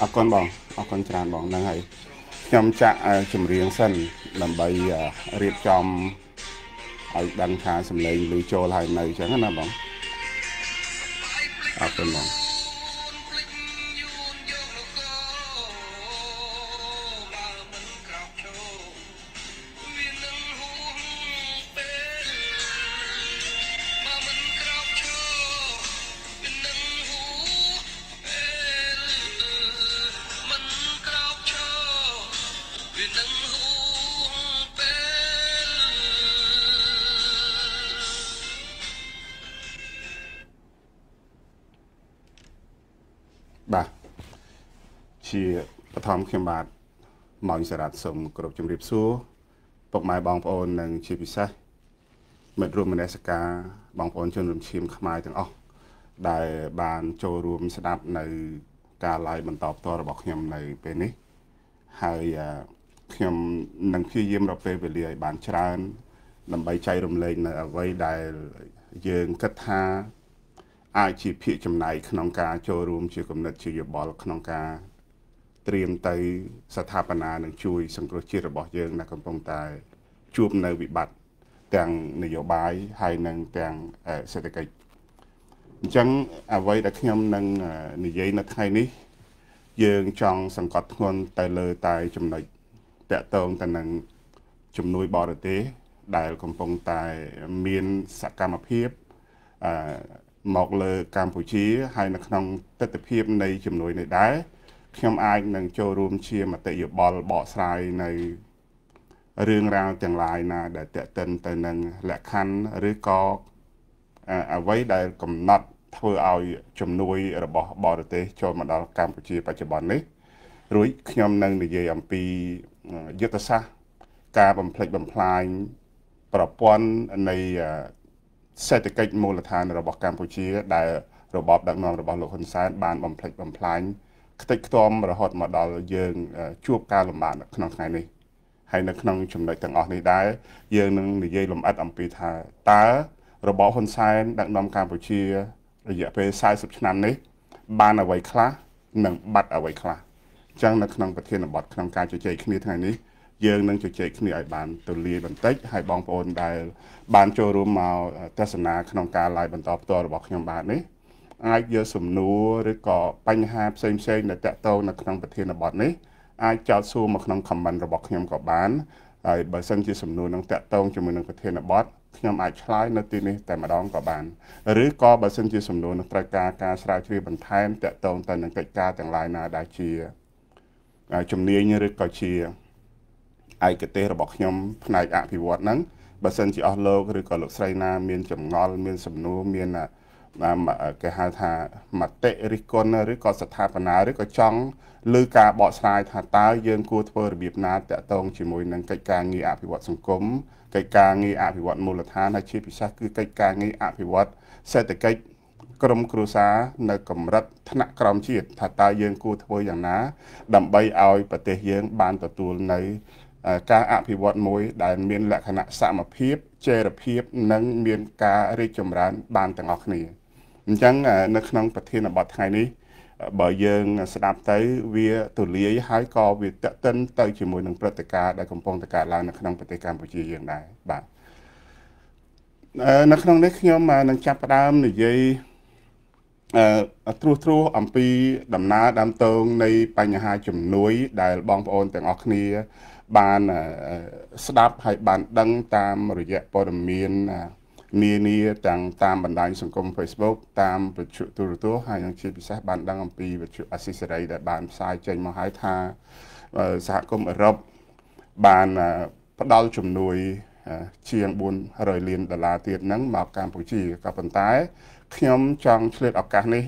អរគុណបងអរគុណច្រើនបងហ្នឹងហើយខ្ញុំចាក់ចម្រៀងសិនដើម្បីរៀបចំឲ្យដឹងថាសម្លេងឮចូលហើយនៅអញ្ចឹងណាបងអរគុណបងសារ៉ាត់សូមគោរពជំរាបសួរពុកម៉ែបងប្អូននិងជាពិសេសមិត្តរួមមនសិការបងប្អូនជនរំឈាមខ្មែរទាំងអស់ដែលបានចូលរួមស្ដាប់នៅការឡាយបន្តផ្ទាល់របស់ខ្ញុំនៅពេលនេះ ហើយខ្ញុំនឹងព្យាយាមរកពេលវេលាឲ្យបានច្រើនដើម្បីចែករំលែកនៅអ្វីដែលយើងគិតថាអាចជាភាកចំណាយក្នុងការចូលរួមជាគំនិតជាយោបល់ក្នុងការត្រៀមទៅស្ថាបនានឹងជួយសង្គ្រោះជាតិរបស់យើងដែលកំពុងតែ ជួបនៅវិបត្តិទាំងនយោបាយហើយនិងទាំងសេដ្ឋកិច្ចអញ្ចឹងអ្វីដែលខ្ញុំនឹងនិយាយនៅថ្ងៃនេះ យើងចង់សង្កត់ធ្ងន់ទៅលើតែចំណុចតកតងទៅនឹងជំនួយបរទេសដែលកំពុងតែមានសកម្មភាពមកលើកម្ពុជា ហើយនៅក្នុងទស្សនវិជ្ជានៃជំនួយនេះដែរខ្ញុំអាចនឹងចូលរួមជាមតិយោបល់បកស្រាយនៅរឿងរ៉ាវទាំងឡាយណា ដែលតេតិនទៅនឹងលក្ខខណ្ឌឬក៏អ្វីដែលកំណត់ធ្វើឲ្យជំនួយរបស់បរទេស ចូលមកដល់កម្ពុជា បច្ចុប្បន្ននេះ រួចខ្ញុំនឹងនិយាយអំពីយុទ្ធសាស្ត្រការបំផ្លិចបំផ្លាញប្រព័ន្ធនៃសេដ្ឋកិច្ចមូលដ្ឋានរបស់កម្ពុជា ដែលរបបដឹកនាំរបស់លោកហ៊ុនសែនបានបំផ្លិចបំផ្លាញខ្ទេចខ្ទាំរហូតមកដល់យើង ជួបការលំបាកក្នុងថ្ងៃនេះហើយនៅក្នុងចំណុចទាំងអស់នេះដែរយើងនឹងនិយាយលម្អិតអំពីថាតើរបបហ៊ុនសែនដឹកនាំកម្ពុជារយៈពេល40ឆ្នាំនេះ បានអ្វីខ្លះនិងបាត់អ្វីខ្លះអញ្ចឹងនៅក្នុងប្រធានបទក្នុងការជជែកគ្នាថ្ងៃនេះយើងនឹងជជែកគ្នាឲ្យបានទូលាយបន្តិចហើយបងប្អូនដែល បានចូលរួមមកទស្សនាក្នុងការ live បន្តផ្ទាល់របស់ខ្ញុំបាទនេះអាចយកសំណួរឬក៏បញ្ហាផ្សេងផ្សេងដែលតកតងនៅក្នុងប្រធានបទនេះអាចចោទសួរមកក្នុង comment របស់ខ្ញុំក៏បានហើយបើសិនជាសំណួរនឹងតកតងជាមួយនឹងប្រធានបទខ្ញុំអាចឆ្លើយនៅទីនេះ តែម្ដងក៏បានឬក៏បើសិនជាសំណួរនឹងត្រូវការការស្រាវជ្រាវបន្ថែមតកតងទៅនឹងកិច្ចការទាំងឡាយណាដែលជាជំនាញឬក៏ជាឯកទេសរបស់ខ្ញុំផ្នែកអភិវឌ្ឍន៍ហ្នឹងបើសិនជាអស់លោកឬក៏លោកស្រីណាមានចម្ងល់មានសំណួរមានគេហៅថាមតិរិះគន់ឬក៏ស្ថាបនាឬក៏ចង់ឬការបកស្រាយថាតើយើងគួរធ្វើរបៀបណាតាក់ទងជាមួយនឹងកិច្ចការងារអភិវឌ្ឍសង្គមកិច្ចការងារអភិវឌ្ឍមូលដ្ឋានហើយជាពិសេសគឺកិច្ចការងារអភិវឌ្ឍសេដ្ឋកិច្ចក្រមគ្រួសារនៅកម្រិតថ្នាក់ក្រមជាតិថាតើយើងគួរធ្វើយ៉ាងណា ដើម្បីឲ្យប្រទេសយើងបានទទួលនៅការអភិវឌ្ឍមួយដែលមាន លក្ខណៈសមភាពចីរភាព និង មានការរីកចម្រើន បានទាំងអស់គ្នា។អញ្ចឹងនៅក្នុងប្រធានបទថ្ងៃនេះ បើយើង ស្ដាប់ទៅវា ទូលាយហើយក៏វាតកតិនទៅជាមួយនឹងព្រឹត្តិការណ៍ដែលកំពុងតែកើតឡើងនៅក្នុងប្រទេសកម្ពុជាយើងដែរបាទនៅក្នុងនេះខ្ញុំនឹងចាប់ផ្ដើម និយាយអឺត្រួសត្រាសអំពី ដំណើរដើមតោងនៃ បញ្ហាជំនួយ ដែលបងប្អូន ទាំងអស់គ្នាបានស្ដាប់ហើយបាន ដឹងតាមរយៈព័ត៌មានអឺនានាទាំងតាមបណ្ដាញសង្គម Facebook តាមវិទ្យុទូរទស្សន៍ហើយនឹងជាពិសេសបានដឹងអំពីវិទ្យុអសិសរីដែលបានផ្សាយចេញមកហើយថាសហគមន៍អឺរ៉ុបបានផ្ដល់ជំនួយជាង400លានដុល្លារទៀតហ្នឹងមកកម្ពុជាក៏ប៉ុន្តែខ្ញុំចង់ឆ្លៀតឱកាសនេះ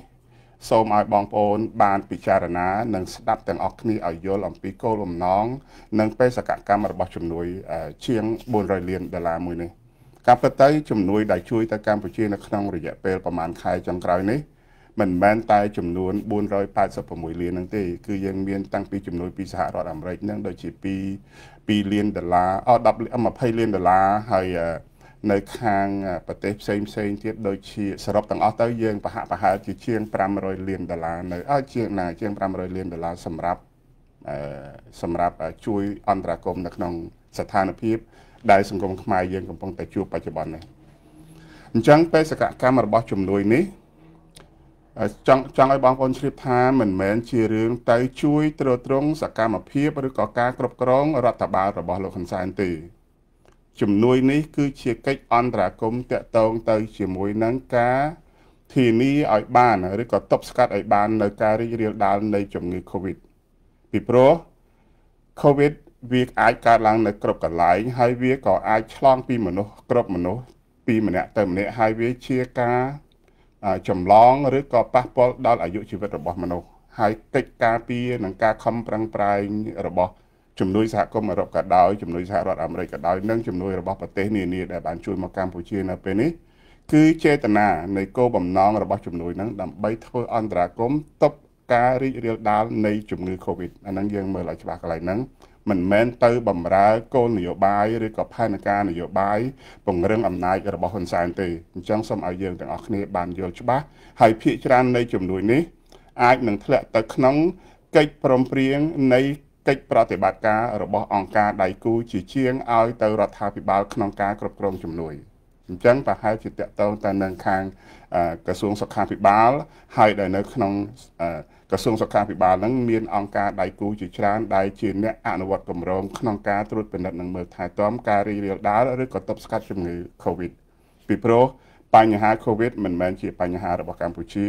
សូមឲ្យបងប្អូន បានពិចារណា និងស្ដាប់ទាំងអស់គ្នាឲ្យយល់អំពីគោលបំណងនិងបេសកកម្មរបស់ជំនួយ ជាង400លានដុល្លារមួយនេះ។ការពិតទៅជំនួយដែលជួយទៅកម្ពុជានៅក្នុងរយៈពេលប្រហែលខែចុងក្រោយនេះ មិនមែនតែចំនួន486លានហ្នឹងទេគឺយើងមាន តាំងពីចំនួនពីសហរដ្ឋអាមេរិកហ្នឹងដូចជាពី2លានដុល្លារអ10 20លានដុល្លារហើយនៅខាងប្រទេសផ្សេងផ្សេងទៀតដូចជាសរុបទាំងអស់ទៅយើងប្រហាក់ប្រហែលជាជាង500លានដុល្លារនៅឲ្យជាងណាជាង500លានដុល្លារសម្រាប់សម្រាប់ជួយអន្តរាគមនៅក្នុងស្ថានភាពដែលសង្គមខ្មែរយើងកំពុងតែជួបបច្ចុប្បន្ននេះអញ្ចឹងបេសកកម្មរបស់ជំនួយនេះចង់ចង់ឲ្យបងប្អូនជ្រាបថាមិនមែនជារឿងទៅជួយទ្រទ្រង់សកម្មភាពឬក៏ការគ្រប់គ្រងរដ្ឋបាលរបស់លោកហ៊ុនសែនទេជំនួយនេះ គឺជាកិច្ចអន្តរាគមន៍តាក់ទង ទៅ ជាមួយនឹងការធានាឲ្យបានឬក៏ទប់ស្កាត់ឲ្យបាននៅការរីករាលដាលនៃជំងឺ Covid ពីព្រោះ Covid វាអាចកើតឡើងនៅគ្រប់កន្លែងហើយវាក៏អាចឆ្លង ពីមនុស្សគ្រប់មនុស្សពីម្នាក់ទៅម្នាក់ហើយវាជាការចម្លងឬក៏ប៉ះពាល់ដល់អាយុជីវិតរបស់មនុស្សហើយកិច្ចការពីនឹងការខំប្រឹងប្រែងរបស់ជំនួយសហគមន៍អឺរ៉ុបក៏ដោយជំនួយសហរដ្ឋអាមេរិកក៏ដោយនិងជំនួយរបស់ប្រទេសនានាដែលបានជួយមកកម្ពុជានៅពេលនេះគឺចេតនានៃគោលបំណងរបស់ជំនួយនឹងដើម្បីធ្វើអន្តរាគមន៍ទប់ការរីករាលដាលនៃជំងឺ Covid អាហ្នឹងយើងមើលឲ្យច្បាស់កន្លែងហ្នឹងមិនមែនទៅបំរើគោលនយោបាយឬក៏ផែនការនយោបាយពង្រឹងអំណាចរបស់ហ៊ុនសែនទេអញ្ចឹងសូមឲ្យយើងទាំងអស់គ្នាបានយល់ច្បាស់ហើយភាកច្រើននៃជំនួយនេះអាចនឹងធ្លាក់ទៅក្នុងកិច្ចព្រមព្រៀងនៃ កិច្ចប្រតិបត្តិការរបស់អង្គការដៃគូជាជាងឲ្យទៅរដ្ឋាភិបាលក្នុងការគ្រប់គ្រងជំនួយអញ្ចឹងប្រហែលជាតកតងទៅនឹងខាងក្រសួងសុខាភិបាល ហើយដែលនៅក្នុងអឺក្រសួងសុខាភិបាលនឹងមានអង្គការដៃគូជាច្រើនដែលជាអ្នកអនុវត្តគម្រោងក្នុងការត្រួតពិនិត្យនិងមើលថែទាំការរីករាលដាលឬក៏ទប់ស្កាត់ជំងឺ Covid ពីព្រោះបញ្ហា Covid មិនមែនជា បញ្ហារបស់កម្ពុជា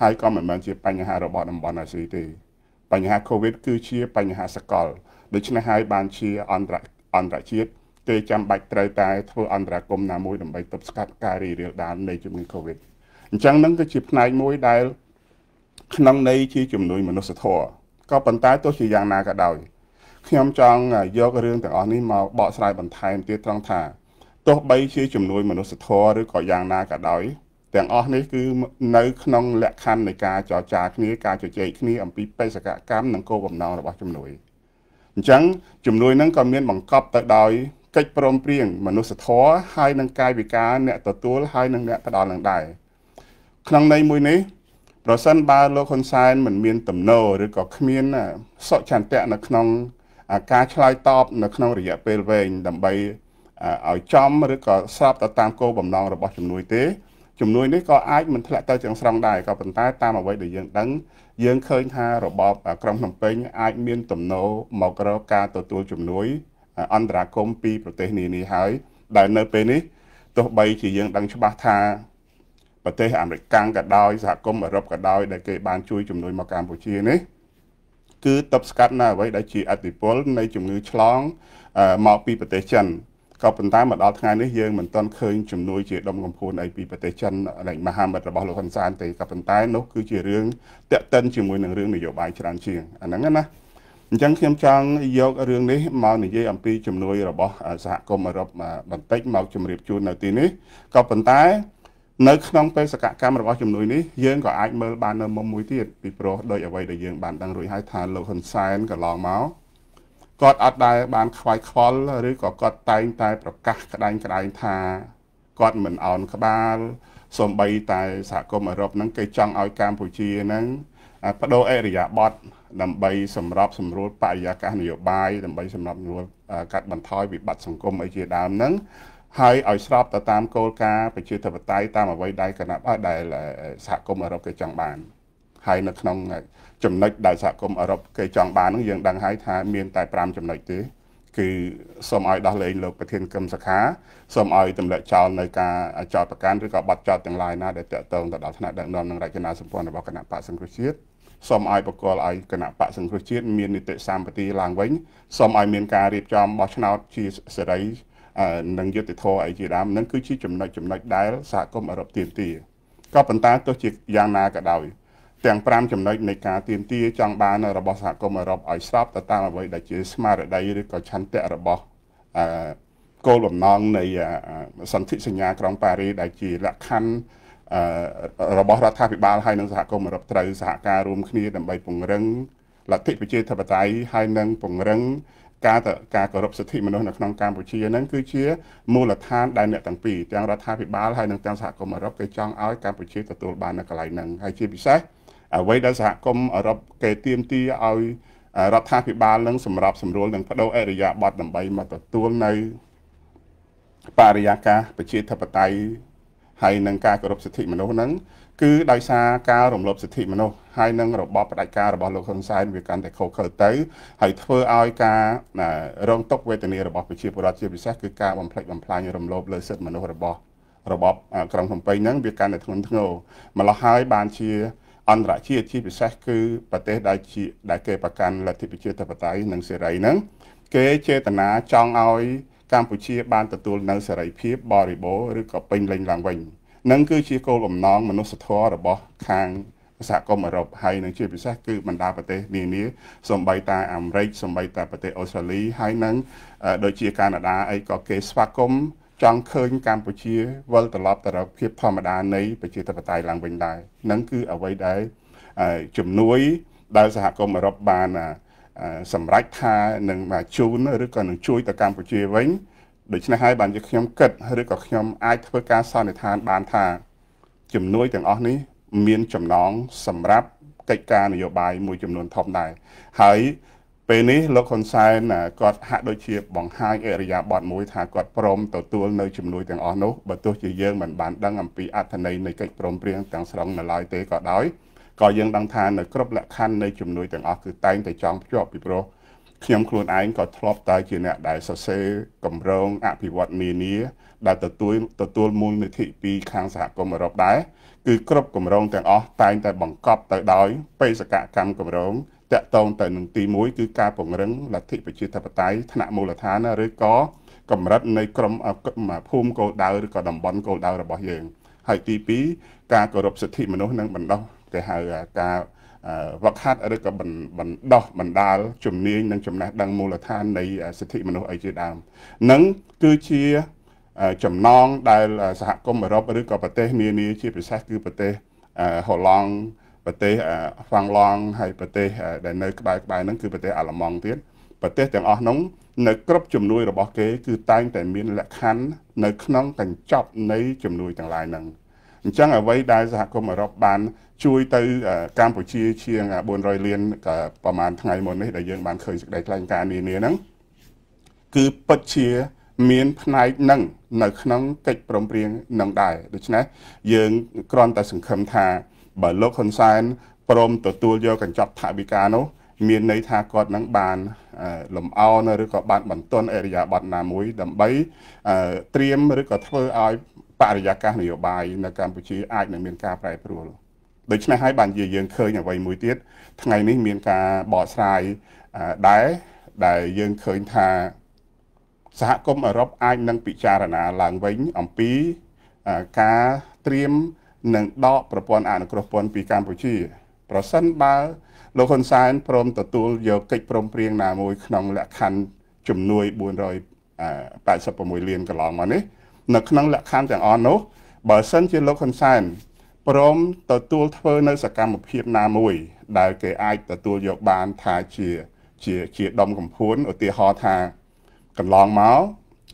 ហើយក៏មិនមែនជា បញ្ហារបស់តំបន់អាស៊ីទេបញ្ហា Covid គឺជា បញ្ហាសកលដូច្នេះហើយបានជាអន្តរអន្តរជាតិគេចាំបាច់ត្រូវតែ ធ្វើអន្តរាគមន៍ណាមួយដើម្បីទប់ស្កាត់ការរីករាលដាលនៃជំងឺ Covid អញ្ចឹងនឹងគឺជាផ្នែកមួយដែលក្នុងន័យជាជំនួយ មនុស្សធម៌ក៏ប៉ុន្តែទោះជាយ៉ាងណាក៏ដោយខ្ញុំចង់យករឿងទាំងអស់នេះមកបកស្រាយបន្ថែមទៀតត្រង់ថាទោះបីជាជំនួយមនុស្សធម៌ឬក៏យ៉ាងណាក៏ដោយ ទាំងអស់នេះគឺនៅ ក្នុងលក្ខខណ្ឌនៃការចរចាគ្នាការជជែកគ្នាអំពីបេសកកម្មនិងគោលបំណងរបស់ជំនួយអញ្ចឹងជំនួយហ្នឹងក៏មានបង្កប់ទៅដោយ កិច្ចព្រមព្រៀងមនុស្សធម៌ហើយនឹងកាយវិការអ្នកទទួលហើយនឹងអ្នកផ្ដល់នឹងដែរក្នុងន័យមួយនេះប្រសិនបើលោកហ៊ុនសែនមិនមានទំនោរឬក៏គ្មានសុខចន្ទៈនៅក្នុងការឆ្លើយតបនៅក្នុងរយៈពេលវែងដើម្បីឲ្យចំឬក៏ស្របទៅតាមគោលបំណងរបស់ជំនួយទេ ជំនួយនេះក៏អាចមិនធ្លាក់ទៅទាំងស្រុងដែរក៏ប៉ុន្តែតាមអ្វីដែលយើងដឹងយើងឃើញថារបបក្រុងភ្នំពេញអាចមានទំនោរមករកការទទួលជំនួយ អន្តរាគមពីប្រទេសនានាហើយដែលនៅពេលនេះទោះបីជាយើងដឹងច្បាស់ថាប្រទេសអាមេរិកក៏ដោយសហគមន៍អឺរ៉ុបក៏ដោយដែលគេបានជួយជំនួយមកកម្ពុជានេះគឺទប់ស្កាត់នៅអ្វីដែលជាអតិពលនៃជំងឺឆ្លងមកពីប្រទេសចិនក៏ប៉ុន្តែមកដល់ថ្ងៃនេះយើងមិនទាន់ឃើញជំនួយ ជាដុំកំភួនអីពីប្រទេសចិននៃមហាមិត្តរបស់លោកហ៊ុនសែនទេក៏ប៉ុន្តែនោះគឺជារឿងតាក់ទិនជាមួយនឹងរឿងនយោបាយច្រើនជាងអាហ្នឹងណាអញ្ចឹងខ្ញុំចង់យករឿងនេះមកនិយាយអំពីជំនួយរបស់សហគមន៍អឺរ៉ុបបន្តិចមកជម្រាបជូននៅទីនេះក៏ប៉ុន្តែនៅក្នុងបេសកកម្មរបស់ជំនួយនេះយើងក៏អាចមើលបាននៅមុំមួយទៀតពីព្រោះដោយអ្វីដែលយើងបានដឹងរួចហើយថាលោកហ៊ុនសែនកន្លងមកគាត់ អត់ដែលបាន ខ្វាយខ្វល់ឬក៏គាត់តែងតែប្រកាសក្តែងក្តែងថាគាត់មិនអោនក្បាលសូម្បីតែសហគមន៍អឺរ៉ុបហ្នឹងគេចង់ឲ្យកម្ពុជាហ្នឹងបដូរអេរិយាប័ត្រដើម្បីសម្របសម្រួលបរិយាកាសនយោបាយដើម្បីសម្របសម្រួលកាត់បន្ថយវិបត្តិសង្គមអីជាដើមហ្នឹងហើយឲ្យស្របទៅតាមគោលការណ៍ប្រជាធិបតេយ្យតាមអ្វីដែលគណៈដែលសហគមន៍អឺរ៉ុបគេចង់បានហើយនៅក្នុង ចំណុចដែលសហគមន៍អឺរ៉ុបគេចង់បាននឹងយើងដឹងហើយថា មានតែ5ចំណុចទេគឺសូមឲ្យដោះលែងលោកប្រធានគឹមសខាសូមឲ្យទម្លាក់ចោលនៅការចោតប្រកាន់ឬក៏បាត់ចោតទាំងឡាយណាដែលតកតងទៅដល់ថ្នាក់ដឹកនាំនិងរចនាសម្ព័ន្ធរបស់គណៈបកសង្គ្រោះជាតិសូមឲ្យបកលឲ្យគណៈបកសង្គ្រោះជាតិមាននីតិសម្បទាឡើងវិញសូមឲ្យ មានការរៀបចំបោះឆ្នោតជាសេរីនិងយុទ្ធធរអីជាដើមនឹងគឺជាចំណុចចំណុចដែលសហគមន៍អឺរ៉ុបទាមទារក៏ប៉ុន្តែទោះជាយ៉ាងណាក៏ដោយទាំង5ចំណុចនៃការទៀមទាចង់បានរបស់សហគមន៍អឺរ៉ុបឲ្យស្របទៅតាមអ្វីដែលជាស្មារតីឬក៏ឆន្ទៈរបស់អឺគោលបំណងនៃសន្ធិសញ្ញាក្រុងប៉ារីដែលជាលក្ខខណ្ឌអឺរបស់រដ្ឋាភិបាលហើយនិងសហគមន៍អឺរ៉ុបត្រូវសហការរួមគ្នា ដើម្បីពង្រឹងលទ្ធិប្រជាធិបតេយ្យហើយនិងពង្រឹងការទៅការគោរពសិទ្ធិមនុស្សនៅក្នុងកម្ពុជាហ្នឹងគឺជាមូលដ្ឋានដែលអ្នកទាំងពីរទាំងរដ្ឋាភិបាលហើយនិងទាំងសហគមន៍អឺរ៉ុបគេចង់ឲ្យកម្ពុជាទទួលបាននៅកន្លែងហ្នឹងហើយជាពិសេសអ្វីដែលសហគមន៍អឺរ៉ុបគេទាមទារឲ្យរដ្ឋាភិបាលនឹងសម្របសម្រួលនិងបដូរអរិយាប័ត្រដើម្បីមកទទួលនៅបរិយាកាសប្រជាធិបតេយ្យហើយនឹងការគោរពសិទ្ធិមនុស្សហ្នឹងគឺដោយសារការរំលោភសិទ្ធិមនុស្សហើយនឹងរបបផ្ដាច់ការរបស់លោកហ៊ុនសែនវាកាន់តែខុសខើទៅហើយធ្វើឲ្យការរងទុក្ខវេទនារបស់ប្រជាពលរដ្ឋជាពិសេសគឺការបំផ្លិចបំផ្លាញរំលោភលើសិទ្ធិមនុស្សរបស់របបក្រុងភ្នំពេញហ្នឹងវាកាន់តែធ្ងន់ធ្ងរម្ល៉េះហើយបានជា អន្តរជាតិជាពិសេសគឺប្រទេសដែលជាដែលគេប្រកាន់លទ្ធិប្រជាធិបតេយ្យនិងសេរីហ្នឹងគេចេតនាចង់ឲ្យកម្ពុជា បានទទួលនៅសេរីភាព បរិបូរឬក៏ពេញលេញឡើងវិញនឹងគឺជាគោលបំណងមនុស្សធម៌របស់ ខាងសហគមន៍អឺរ៉ុបហើយនឹងជា ពិសេសគឺបណ្ដាប្រទេសនានាសំបីតាអាមេរិកសំបីតាប្រទេសអូស្ត្រាលីហើយនឹងដូចជា កាណាដាអីក៏គេស្វាគមន៍ចង់ឃើញកម្ពុជាវិលត្រឡប់ទៅរកភាពធម្មតានៃប្រជាធិបតេយ្យឡើងវិញដែរនឹងគឺអ្វីដែលជំនួយដែលសហគមន៍អឺរ៉ុបបានសម្រេចថានឹងមកជូនឬក៏នឹងជួយទៅកម្ពុជាវិញដូច្នេះហើយបានជាខ្ញុំគិតឬក៏ខ្ញុំអាចធ្វើការសន្និដ្ឋានបានថាជំនួយទាំងអស់នេះមានចំណងសម្រាប់កិច្ចការនយោបាយមួយចំនួនធំដែរហើយពេលនេះលោកហ៊ុនសែនគាត់ហាក់ដូចជា បង្ហាញអរិយាប័ត្រមួយថាគាត់ព្រមទទួលនៅជំនួយទាំងអស់នោះបើទោះជាយើងមិនបានដឹងអំពីអត្ថន័យនៃកិច្ចព្រមព្រៀងទាំងស្រុងនៅឡើយទេក៏ដោយក៏យើងដឹងថានៅគ្រប់លក្ខខណ្ឌនៃជំនួយទាំងអស់គឺតែងតែចង់ភ្ជាប់ពីព្រោះខ្ញុំខ្លួនឯងក៏ធ្លាប់តែជាអ្នកដែលសរសេរកម្រងអភិវឌ្ឍនានាដែលទទួលទទួលមូលនិធិពីខាងសហគមន៍អឺរ៉ុបដែរគឺគ្រប់កម្រងទាំងអស់តែងតែបង្កប់ទៅដោយបេសកកម្មកម្រងតកតងទៅនឹងទី1គឺការពង្រឹងលទ្ធិប្រជាធិបតេយ្យថ្នាក់មូលដ្ឋានឬក៏កម្រិតនៃក្រមភូមិគោលដៅឬក៏តំបន់គោលដៅរបស់យើងហើយទី2ការគោរពសិទ្ធិមនុស្សនិងបណ្ដោះគេហៅការវឹកហាត់ឬក៏បណ្ដោះបណ្ដាលជំនាញនិង ចំណេះដឹងមូលដ្ឋាន នៃសិទ្ធិមនុស្សអីជាដើមនឹងគឺជាចំណង ដែលសហគមន៍អឺរ៉ុបឬក៏ប្រទេសនានាជា ពិសេសគឺប្រទេសហូឡង់ប្រទេសហ្វាំងឡង់ហើយប្រទេសដែលនៅក្បែរក្បែរហ្នឹងគឺប្រទេសអាល្លឺម៉ង់ទៀតប្រទេសទាំងអស់នោះនៅគ្រប់ជំនួយរបស់គេគឺតែងតែមាន លក្ខខណ្ឌនៅក្នុងកញ្ចប់នៃជំនួយទាំងឡាយហ្នឹងអញ្ចឹងអ្វី ដែលសហគមន៍អឺរ៉ុបបាន ជួយ ទៅកម្ពុជាជាង400លានប្រហែលថ្ងៃមុននេះដែលយើងបានឃើញសេចក្តីថ្លែងការណ៍នានាហ្នឹងគឺពិតជា មានផ្នែកនឹងនៅក្នុងកិច្ចព្រមព្រៀងនឹងដែរដូច្នេះយើងគ្រាន់តែសង្ឃឹមថាបើលោកហ៊ុនសែនព្រមទទួលយកកញ្ចប់ថវិកានោះ មានន័យថាគាត់នឹងបាន លំអោនឬក៏បានបន្ទន់អេរិយាប័ត្រណាមួយ ដើម្បី ត្រៀមឬក៏ធ្វើឲ្យបរិយាកាសនយោបាយនៅកម្ពុជាអាចនឹងមានការប្រែប្រួលដូច្នេះហើយបានជាយើងឃើញអ្វី មួយទៀតថ្ងៃនេះមានការបកស្រាយដែរដែលយើងឃើញថាសហគមន៍អឺរ៉ុបអាចនឹងពិចារណា ឡើងវិញអំពីការត្រៀមនិងដកប្រព័ន្ធអនុគ្រោះពន្ធពីកម្ពុជា ប្រសិនបើលោកហ៊ុនសែនព្រមទទួលយកកិច្ចព្រមព្រៀងណាមួយក្នុង លក្ខខណ្ឌជំនួយ486លានកន្លងមកនេះនៅក្នុងលក្ខខណ្ឌទាំងអស់នោះបើសិនជាលោកហ៊ុនសែនព្រម ទទួលធ្វើនៅ សកម្មភាពណាមួយ ដែលគេអាចទទួលយកបានថាជាជាជាដុំកំភួនឧទាហរណ៍ថា កន្លងមក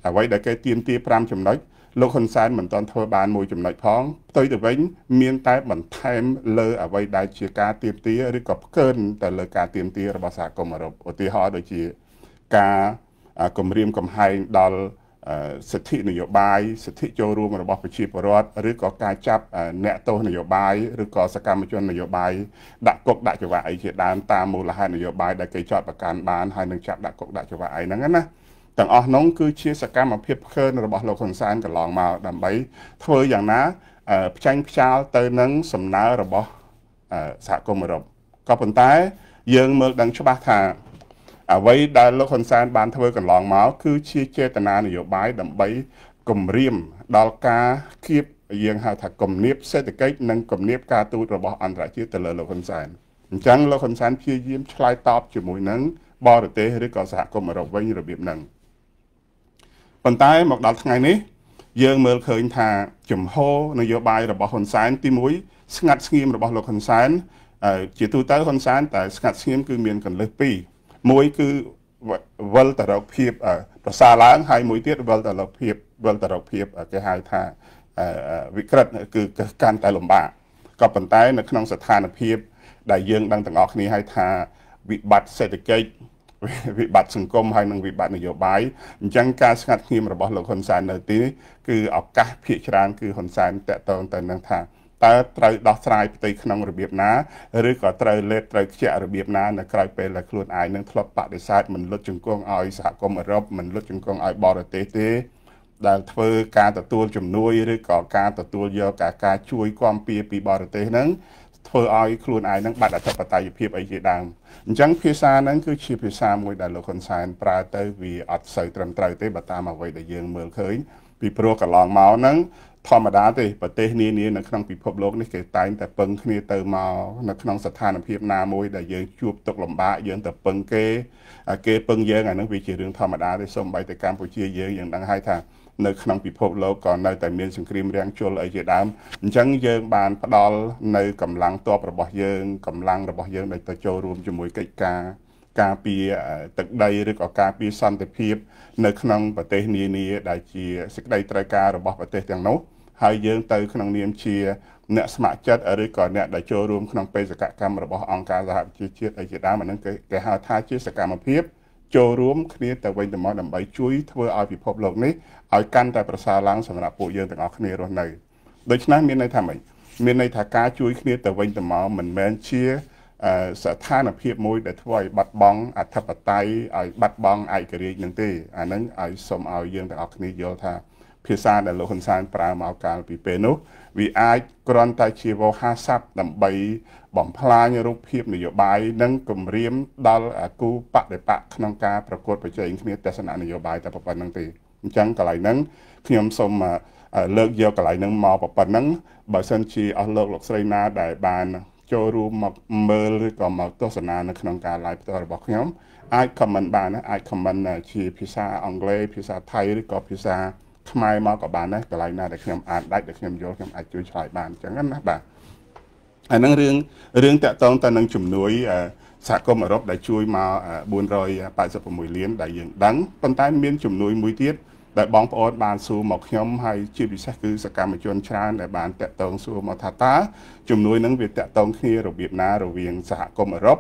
អ្វីដែលគេទៀមទា5ចំណុចលោកហ៊ុនសែនមិនទាន់ធ្វើបានមួយចំណុចផងផ្ទុយទៅវិញ មានតែបន្ថែម លើ អ្វីដែលជាការទៀមទាឬក៏ផ្កើនទៅលើការទៀមទារបស់សហគមន៍អឺរ៉ុបឧទាហរណ៍ដូចជាការគម្រាមកំហែងដល់សិទ្ធិនយោបាយសិទ្ធិចូលរួមរបស់ប្រជាពលរដ្ឋឬក៏ការចាប់អ្នកទោសនយោបាយឬក៏សកម្មជននយោបាយដាក់គុកដាក់ច្បាប់អីជាដើមតាមមូលហេតុនយោបាយដែលគេចោតប្រកាន់បានហើយនឹងចាប់ដាក់គុកដាក់ច្បាប់អីហ្នឹងណាទាំងអស់នោះគឺជាសកម្មភាពផ្កើនរបស់លោកហ៊ុនសែនកន្លងមកដើម្បីធ្វើយ៉ាងណាផ្ចាញ់ផ្ចាល ទៅនឹងសំណើរបស់សហគមន៍អឺរ៉ុបក៏ប៉ុន្តែយើងមើលដឹងច្បាស់ថាអ្វីដែលលោកហ៊ុនសែនបានធ្វើកន្លងមកគឺជាចេតនានយោបាយដើម្បីគម្រាមដល់ការគៀបយើងហៅថាគំនាបសេដ្ឋកិច្ចនិងគំនាបការទូតរបស់អន្តរជាតិទៅលើលោកហ៊ុនសែនអញ្ចឹងលោកហ៊ុនសែនព្យាយាមឆ្លើយតបជាមួយនឹងបរទេសឬក៏សហគមន៍អឺរ៉ុបវិញរបៀបហ្នឹងប៉ុន្តែមកដល់ថ្ងៃនេះ យើងមើលឃើញថាជំហរនយោបាយរបស់ហ៊ុនសែនទី1ស្ងាត់ស្ងៀមរបស់លោកហ៊ុនសែនជាទូទៅហ៊ុនសែនតែស្ងាត់ស្ងៀមគឺមានកលិះ2មួយគឺវិលតរកភាពប្រសាឡើងហើយមួយទៀតវិលតរកភាពវិលតរកភាពគេហៅថាវិក្រិតគឺកាន់តែលំបាកក៏ប៉ុន្តែនៅក្នុងស្ថានភាព ដែលយើងដឹងទាំងអស់គ្នាហៅថាវិបត្តិសេដ្ឋកិច្ចវិបត្តិសង្គមហើយនិងវិបត្តិនយោបាយអញ្ចឹងការស្ងាត់ស្ងៀមរបស់លោកហ៊ុនសែននៅទីនេះគឺឱកាសភាកច្រើនគឺហ៊ុនសែនតកតងទៅនឹងថាតើត្រូវដោះស្រាយផ្ទៃក្នុងរបៀបណាឬក៏ត្រូវលេបត្រូវខ្ជាក់របៀបណានៅក្រៅពេលដែលខ្លួនឯងនឹងធ្លាប់បដិសេធមិនលុតជង្គង់ឲ្យសហគមន៍អឺរ៉ុបមិនលុតជង្គង់ឲ្យបរទេសទេដែលធ្វើការទទួលជំនួយឬក៏ការទទួលយកការការជួយគាំពៀពីបរទេសហ្នឹងធ្វើឲ្យខ្លួនឯងហ្នឹងបាត់អធិបតេយ្យភាពអីជាដើមអញ្ចឹងភាសាហ្នឹងគឺជាភាសាមួយដែលលោកហ៊ុនសែនប្រើទៅវាអត់សូវត្រឹមត្រូវទេបើតាមអ្វីដែលយើងមើលឃើញ ពីព្រោះកន្លងមកហ្នឹងធម្មតាទេប្រទេសនានានៅក្នុងពិភពលោកនេះគេតែងតែពឹងគ្នាទៅមកនៅក្នុងស្ថានភាពណាមួយដែលយើងជួបទុក្ខលំបាកយើងទៅពឹងគេគេពឹងយើងអានឹងវាជារឿងធម្មតាទេសូម្បីតែកម្ពុជាយើងយើងដឹងហើយថានៅក្នុងពិភពលោកក៏នៅតែមានសង្គ្រាម រាំងជុលអីជាដើមអញ្ចឹងយើងបានផ្ដល់នៅកម្លាំងទ័ពរបស់យើងកម្លាំងរបស់យើងដែលទៅចូលរួមជាមួយកិច្ចការការពារទឹកដីឬក៏ការពារសន្តិភាពនៅក្នុងប្រទេស នានា ដែលជាសេចក្តីត្រូវការរបស់ប្រទេសទាំងនោះហើយយើងទៅក្នុងនាមជាអ្នកស្ម័គ្រចិត្តឬក៏អ្នកដែលចូលរួមក្នុងបេសកកម្មរបស់អង្គការសហប្រជាជាតិអីជាដើមអានឹងគេគេហៅថាជាសកម្មភាពចូលរួម គ្នាទៅវិញទៅមកដើម្បីជួយធ្វើឲ្យពិភពលោកនេះឲ្យកាន់តែប្រសើរឡើងសម្រាប់ពួកយើងទាំងអស់គ្នារស់នៅដូច្នេះមានន័យថាម៉េចមានន័យថាការជួយគ្នាទៅវិញទៅមកមិនមែនជាស្ថានភាពមួយដែលធ្វើឲ្យបាត់បង់អធិបតេយ្យឲ្យបាត់បង់ឯករាជ្យនឹងទេអាហ្នឹងឲ្យសូមឲ្យយើងទាំងអស់គ្នាយល់ថាភាសាដែលលោកហ៊ុនសែនប្រើមកកាលពីពេលនោះវាអាចគ្រាន់តែជាវោហារស័ព្ទដើម្បីបំផ្លាញរូបភាពនយោបាយនិងគម្រាមដល់គូបដិបកក្នុងការប្រកួតប្រជែងគ្នាទស្សនៈនយោបាយតែប៉ុណ្្នឹងទេអញ្ចឹងកន្លែងហ្នឹងខ្ញុំសូមលើកយកកន្លែងហ្នឹងមកប៉ុណ្្នឹងបើសិនជាអស់លោកលោកស្រីណាដែលបានចូលរួមមកមើលឬក៏មកទស្សនានៅក្នុងការ live ផ្ទាល់របស់ខ្ញុំអាច comment បានណាអាច comment ជាភាសាអង់គ្លេសភាសាថៃឬក៏ភាសាខ្មែរមកក៏បានដែរកន្លែងណាដែលខ្ញុំអានដាច់ដែលខ្ញុំយល់ខ្ញុំអាចជួយឆ្លើយបានអញ្ចឹងណាបាទអាហ្នឹងរឿងរឿងតកតងទៅនឹងជំនួយសហគមន៍អឺរ៉ុបដែលជួយមក486លានដែលយើងដឹងប៉ុន្តែមានជំនួយមួយទៀតដែលបងប្អូនបានសួរមកខ្ញុំហើយជាពិសេសគឺសកម្មជនច្រើនដែលបានតាក់ទងសួរមកថាតើជំនួយនឹងវាតាក់ទងគ្នារបៀបណារវាងសហគមន៍អឺរ៉ុប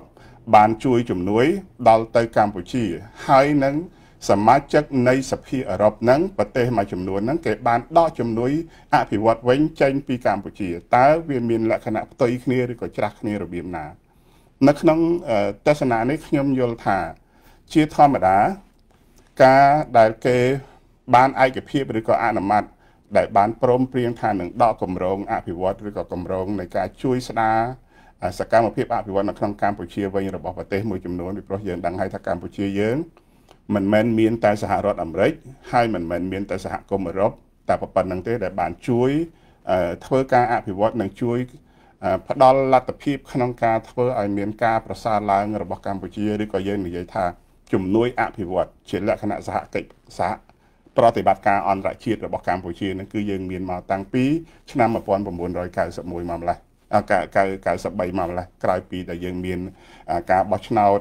បានជួយជំនួយដល់ទៅកម្ពុជាហើយនឹងសមាជិកនៃសភាអឺរ៉ុបហ្នឹងប្រទេសមួយចំនួនហ្នឹងគេបានដកជំនួយអភិវឌ្ឍវិញចេញ ពីកម្ពុជាតើវាមានលក្ខណៈផ្ទុយគ្នាឬក៏ច្រាស់គ្នារបៀបណានៅក្នុងទស្សនៈនេះខ្ញុំយល់ថាជាធម្មតា ការដែលគេបានឯកភាពឬក៏អនុម័តដែលបានព្រមព្រៀងថានឹងដកគម្រោងអភិវឌ្ឍឬក៏គម្រោងនៃការជួយ ស្ដារសកម្មភាពអភិវឌ្ឍនៅក្នុងកម្ពុជាវិញរបស់ប្រទេសមួយចំនួនពីព្រោះយើងដឹងហើយថាកម្ពុជាយើងមិនមែនមាន តែសហរដ្ឋអាមេរិកហើយមិនមែនមានតែសហគមន៍អឺរ៉ុបតែប៉ុណ្្នឹងទេដែលបានជួយធ្វើការអភិវឌ្ឍនិងជួយ ផ្ដល់លទ្ធភាពក្នុងការធ្វើឲ្យមានការប្រសើរឡើងរបស់កម្ពុជាឬក៏យើងនិយាយថាជំនួយ អភិវឌ្ឍជាលក្ខណៈសហកិច្ចសហប្រតិបត្តិការអន្តរជាតិរបស់កម្ពុជានឹងគឺយើងមានមកតាំងពីឆ្នាំ1991មកម្លេះ93មកម្លេះក្រោយពីដែលយើងមានការបោះឆ្នោត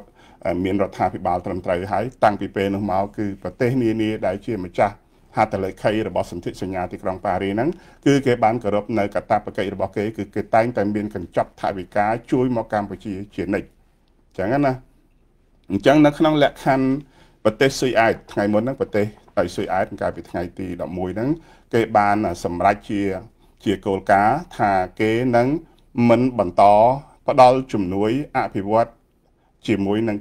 មានរដ្ឋាភិបាលត្រឹមត្រូវហើយតាំងពីពេលនោះមកគឺប្រទេសនានាដែលជាម្ចាស់ហត្ថលេខីរបស់សន្ធិសញ្ញាទីក្រុងប៉ារីហ្នឹងគឺគេបានគោរពនៅកាតព្វកិច្ចរបស់គេគឺគេតែងតែមានកញ្ចប់ថវិកាជួយមកកម្ពុជាជានិច្ចអញ្ចឹងណាអញ្ចឹងនៅក្នុងលក្ខខណ្ឌប្រទេសស៊ុយអែតថ្ងៃមុនហ្នឹងប្រទេសដោយស៊ុយអែតកាលពីថ្ងៃទី11ហ្នឹងគេបានសម្រេចជាជាគោលការណ៍ថាគេនឹងមិនបន្តផ្ដល់ជំនួយអភិវឌ្ឍជាមួយនឹង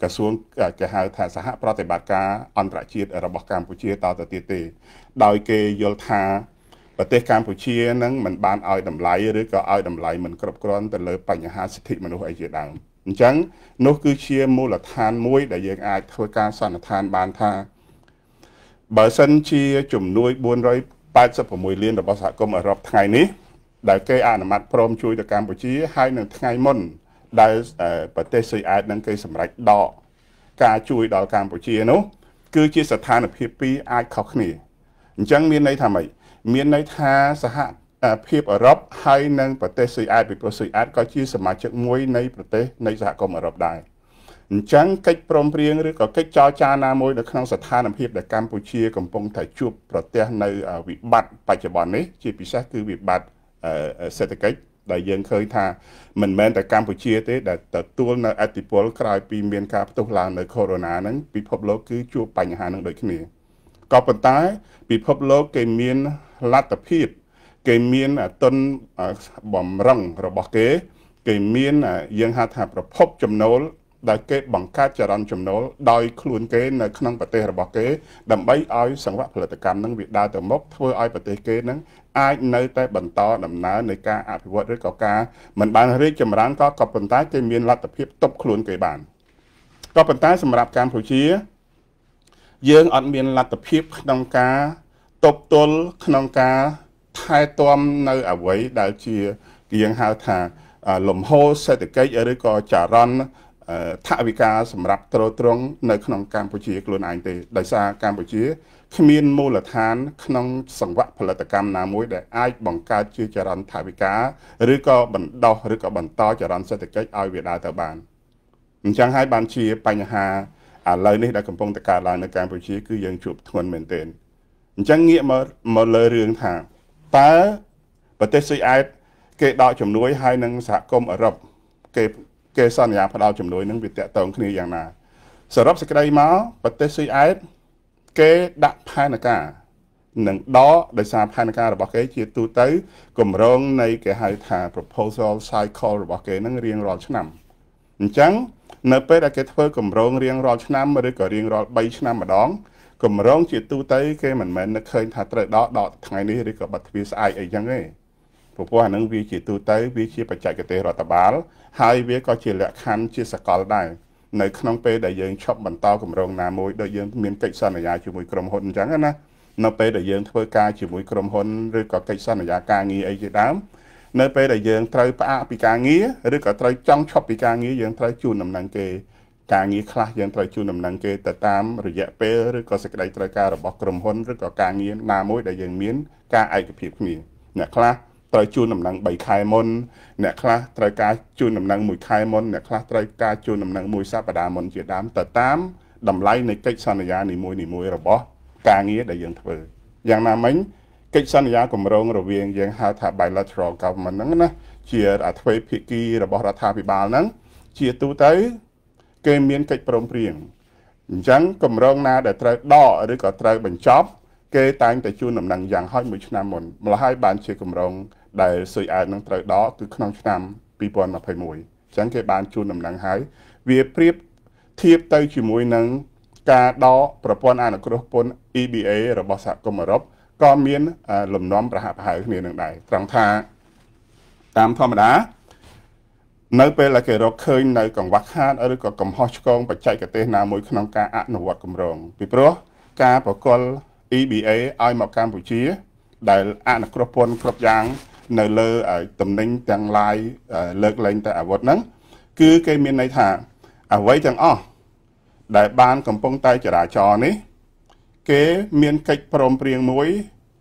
ក្រសួងគេហៅថាសហប្រតិបត្តិការអន្តរជាតិរបស់កម្ពុជាតទៅទៀតទេ ដោយគេយល់ថាប្រទេសកម្ពុជានឹងមិនបានឲ្យតម្លៃឬក៏ឲ្យតម្លៃមិនគ្រប់គ្រាន់ទៅលើបញ្ហាសិទ្ធិមនុស្សអីជាដើមអញ្ចឹងនោះគឺជាមូលដ្ឋានមួយដែលយើងអាចធ្វើការសន្និដ្ឋានបានថាបើសិនជា ជំនួយ486លានរបស់សហគមន៍អឺរ៉ុបថ្ងៃនេះដែលគេអនុម័តព្រមជួយទៅកម្ពុជាហើយនៅថ្ងៃមុនដែលប្រទេសស៊ុយអែតនឹងគេសម្រេចដកការជួយ ដល់កម្ពុជានោះគឺជាស្ថានភាពពីរអាចខុសគ្នាអញ្ចឹងមានន័យថាម៉េចមានន័យថាសហភាពអឺរ៉ុបហើយនិងប្រទេសស៊ុយអែតពីព្រោះស៊ុយអែតក៏ជា សមាជិកមួយនៃប្រទេស នៃសហគមន៍អឺរ៉ុបដែរអញ្ចឹងកិច្ចព្រមព្រៀងឬក៏កិច្ចចរចាណាមួយនៅក្នុងស្ថានភាពដែលកម្ពុជាកំពុងតែជួបប្រទះនៅវិបត្តិបច្ចុប្បន្ននេះ ជាពិសេសគឺវិបត្តិសេដ្ឋកិច្ចដែលយើងឃើញថាមិនមែនតែកម្ពុជាទេ ដែលទទួលនៅអតិពល ក្រោយពីមានការផ្ទុះឡើងនៅកូវីដ -19 ហ្នឹងពិភពលោកគឺជួបបញ្ហានឹងដូចគ្នាក៏ប៉ុន្តែពិភពលោកគេមានលទ្ធភាព គេមានទុនបំរុងរបស់គេ គេមានយើងហៅថាប្រភពចំណូល ដែលគេបង្កើតចរន្តចំណូលដោយខ្លួនគេនៅក្នុងប្រទេសរបស់គេ ដើម្បីឲ្យសង្វាក់ផលិតកម្មនឹងវាដើរទៅមុខធ្វើឲ្យប្រទេសគេនឹងអាចនៅតែបន្តដំណើរនៃការអភិវឌ្ឍឬក៏ការមិនបានរីកចម្រើនក៏ក៏ប៉ុន្តែគេមានលទ្ធភាពទប់ខ្លួនគេបានក៏ប៉ុន្តែសម្រាប់កម្ពុជា យើងអត់មានលទ្ធភាពក្នុងការទប់ទល់ក្នុងការថែទាំនៅអ្វីដែលជាយើងហៅថាលំហូរសេដ្ឋកិច្ចឬក៏ចរន្តថវិកាសម្រាប់ទ្រទ្រង់នៅក្នុងកម្ពុជាខ្លួនឯងទេដោយសារកម្ពុជាគ្មានមូលដ្ឋានក្នុងសង្វាក់ផលិតកម្មណាមួយដែលអាចបង្កើតជាចរន្តថវិកាឬក៏បណ្ដោះឬក៏បន្តចរន្តសេដ្ឋកិច្ចឲ្យវាដើរទៅបានអញ្ចឹងហើយបានជា បញ្ហាឥឡូវនេះដែលកំពុងតែកើតឡើងនៅកម្ពុជា គឺយើងជួបធ្ងន់មែនទែនអញ្ចឹងងាកមកមកលើរឿងថាតើប្រទេសស៊ុយអែតគេដកជំនួយឲ្យនឹងសហគមន៍អឺរ៉ុបគេគេសន្យា ផ្ដល់ជំនួយនឹងវាតកតងគ្នាយ៉ាងណាសរុបសេចក្តីមកប្រទេសស៊ុយអែតគេដាក់ផែនការនឹងដកដោយសារផែនការរបស់គេ ជាទូទៅគម្រោងនៃគេហៅថា proposal cycle របស់គេនឹងរៀងរាល់ឆ្នាំអញ្ចឹងនៅពេលដែលគេធ្វើគម្រោងរៀងរាល់ឆ្នាំឬក៏រៀងរាល់3ឆ្នាំម្ដងគម្រោងជាទូទៅគេមិនមែននឹកឃើញថាត្រូវដកដកថ្ងៃនេះឬក៏បាត់ទ្វារស្អែកអីចឹងទេព្រោះអានឹងវាជាទូទៅវាជា បច្ចេកទេសរដ្ឋបាល ហើយវាក៏ជាលក្ខខណ្ឌជាសកលដែរនៅក្នុងពេលដែលយើងឈប់បន្តគម្រោងណាមួយដោយយើងមានកិច្ចសន្យាជាមួយក្រុមហ៊ុនអញ្ចឹងណានៅពេលដែលយើងធ្វើការជាមួយក្រុមហ៊ុនឬក៏កិច្ចសន្យាការងារអីជាដើមនៅពេលដែលយើងត្រូវផ្អាកពីការងារឬក៏ត្រូវចង់ឈប់ពីការងារយើងត្រូវជូនដំណឹងគេ ការងារខ្លះយើងត្រូវជូនដំណឹងគេទៅតាមរយៈពេលឬក៏សេចក្តីត្រូវការរបស់ក្រុមហ៊ុនឬក៏ការងារណាមួយដែលយើងមានការឯកភាពគ្នាអ្នកខ្លះត្រូវជូនដំណឹង3ខែមុនអ្នកខ្លះត្រូវការជូនដំណឹង1ខែមុនអ្នកខ្លះត្រូវការជូនដំណឹង1សប្តាហ៍មុនជាដើមទៅតាមតម្លៃនៃកិច្ចសន្យានីមួយៗរបស់ការងារដែលយើងធ្វើយ៉ាងណាមិញកិច្ចសន្យាគម្រោងរវាងយើងហៅថា bilateral government ហ្នឹងណា ជាអាទ្វេភាគីរបស់រដ្ឋាភិបាលហ្នឹងជាទូទៅ គេមានកិច្ចព្រមព្រៀងអញ្ចឹងគម្រោងណា ដែលត្រូវដកឬក៏ត្រូវ បញ្ចប់គេតែងតែជូនដំណឹងយ៉ាងហោចមួយឆ្នាំមុនម្ល៉េះហើយបាន ជាគម្រោងដែលស៊ុយអែតនឹងត្រូវដកគឺក្នុងឆ្នាំ2021អញ្ចឹងគេបានជូនដំណឹងហើយវាប្រៀបធៀបទៅជាមួយនឹងការដកប្រព័ន្ធអនុគ្រោះពន្ធ EBA របស់សហគមន៍អឺរ៉ុបក៏មាន លំនាំប្រហាក់ប្រហែលគ្នានឹងដែរត្រង់ថាតាមធម្មតានៅពេលដែលគេរកឃើញនៅកង្វះខាតឬក៏កំហុសឆ្គងបច្ចេកទេសណាមួយក្នុងការអនុវត្តគម្រោងពីព្រោះការប្រកល់ EBA ឲ្យមកកម្ពុជាដែលអនុគ្រោះពន្ធគ្រប់យ៉ាងនៅលើតំណែងទាំងឡាយលើកលែងតែអាវុធហ្នឹងគឺគេមានន័យថាអ្វីទាំងអស់ដែលបានកំពុងតែចរាចរនេះគេមានកិច្ចព្រមព្រៀងមួយ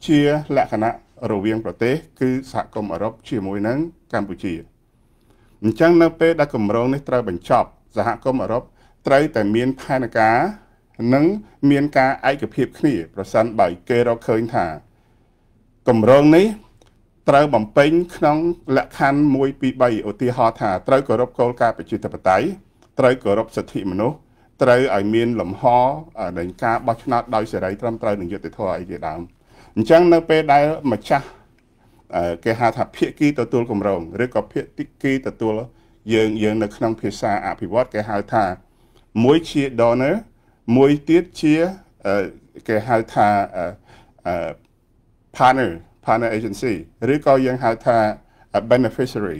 ជាលក្ខណៈរវាងប្រទេស គឺសហគមន៍អឺរ៉ុបជាមួយនឹងកម្ពុជាអញ្ចឹងនៅពេលដែលគម្រោងនេះត្រូវបញ្ចប់សហគមន៍អឺរ៉ុបត្រូវតែមានផែនការនិង មាន ការឯកភាពគ្នាប្រសិនបើគេរកឃើញថាគម្រោងនេះត្រូវបំពេញ ក្នុងលក្ខខណ្ឌ1 2 3ឧទាហរណ៍ថាត្រូវគោរពគោលការណ៍ប្រជាធិបតេយ្យត្រូវគោរពសិទ្ធិមនុស្សត្រូវឲ្យមានលំហនៃការបោះឆ្នោតដោយសេរីត្រឹមត្រូវនឹងយុត្តិធម៌អីជាដើមអញ្ចឹងនៅ ពេលដែលម្ចាស់គេហៅថាភាគីទទួលគម្រោងឬក៏ភាគីទទួល យើងយើងនៅក្នុងភាសា អភិវឌ្ឍគេហៅថាមួយជា donor មួយទៀតជាគេហៅថា partner partner agency ឬក៏យើងហៅថា beneficiary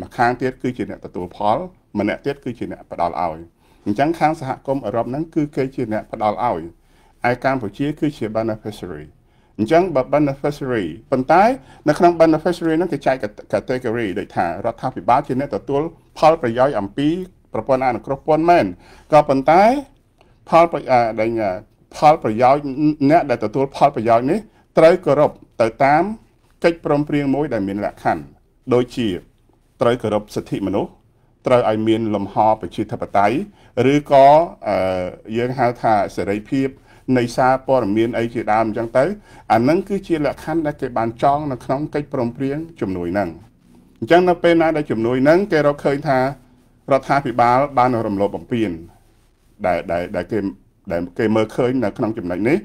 មួយខាងទៀតគឺជាអ្នកទទួលផលម្នាក់ទៀតគឺជាអ្នកផ្ដល់ឲ្យអញ្ចឹងខាងសហគមន៍អឺរ៉ុបហ្នឹងគឺគេជាអ្នកផ្ដល់ឲ្យឯកម្ពុជាគឺជា beneficiary អញ្ចឹងបើ beneficiary ប៉ុន្តែនៅក្នុង beneficiary ហ្នឹងគេចែក category ដូចថារដ្ឋាភិបាលជាអ្នកទទួលផលប្រយោជន៍អំពីប្រព័ន្ធអនុគ្រោះពន្ធមែនក៏ប៉ុន្តែ ផលដែលផលប្រយោជន៍អ្នកដែលទទួល ផលប្រយោជន៍នេះត្រូវគោរពទៅតាមកិច្ចព្រមព្រៀងមួយដែលមានលក្ខខណ្ឌដូចជាត្រូវគោរពសិទ្ធិមនុស្សត្រូវឲ្យមានលំហប្រជាធិបតេយ្យឬក៏យើងហៅថាសេរីភាពនៃសារព័ត៌មានអីជាដើមអញ្ចឹងទៅអានឹងគឺជាលក្ខខណ្ឌដែលគេបានចងនៅក្នុងកិច្ចព្រមព្រៀងជំនួយនឹងអញ្ចឹងនៅ ពេលណាដែលជំនួយនឹងគេរកឃើញថារដ្ឋាភិបាលបានរំលោភបំពានដែលដែលគេដែលគេមើលឃើញនៅក្នុងចំណុចនេះ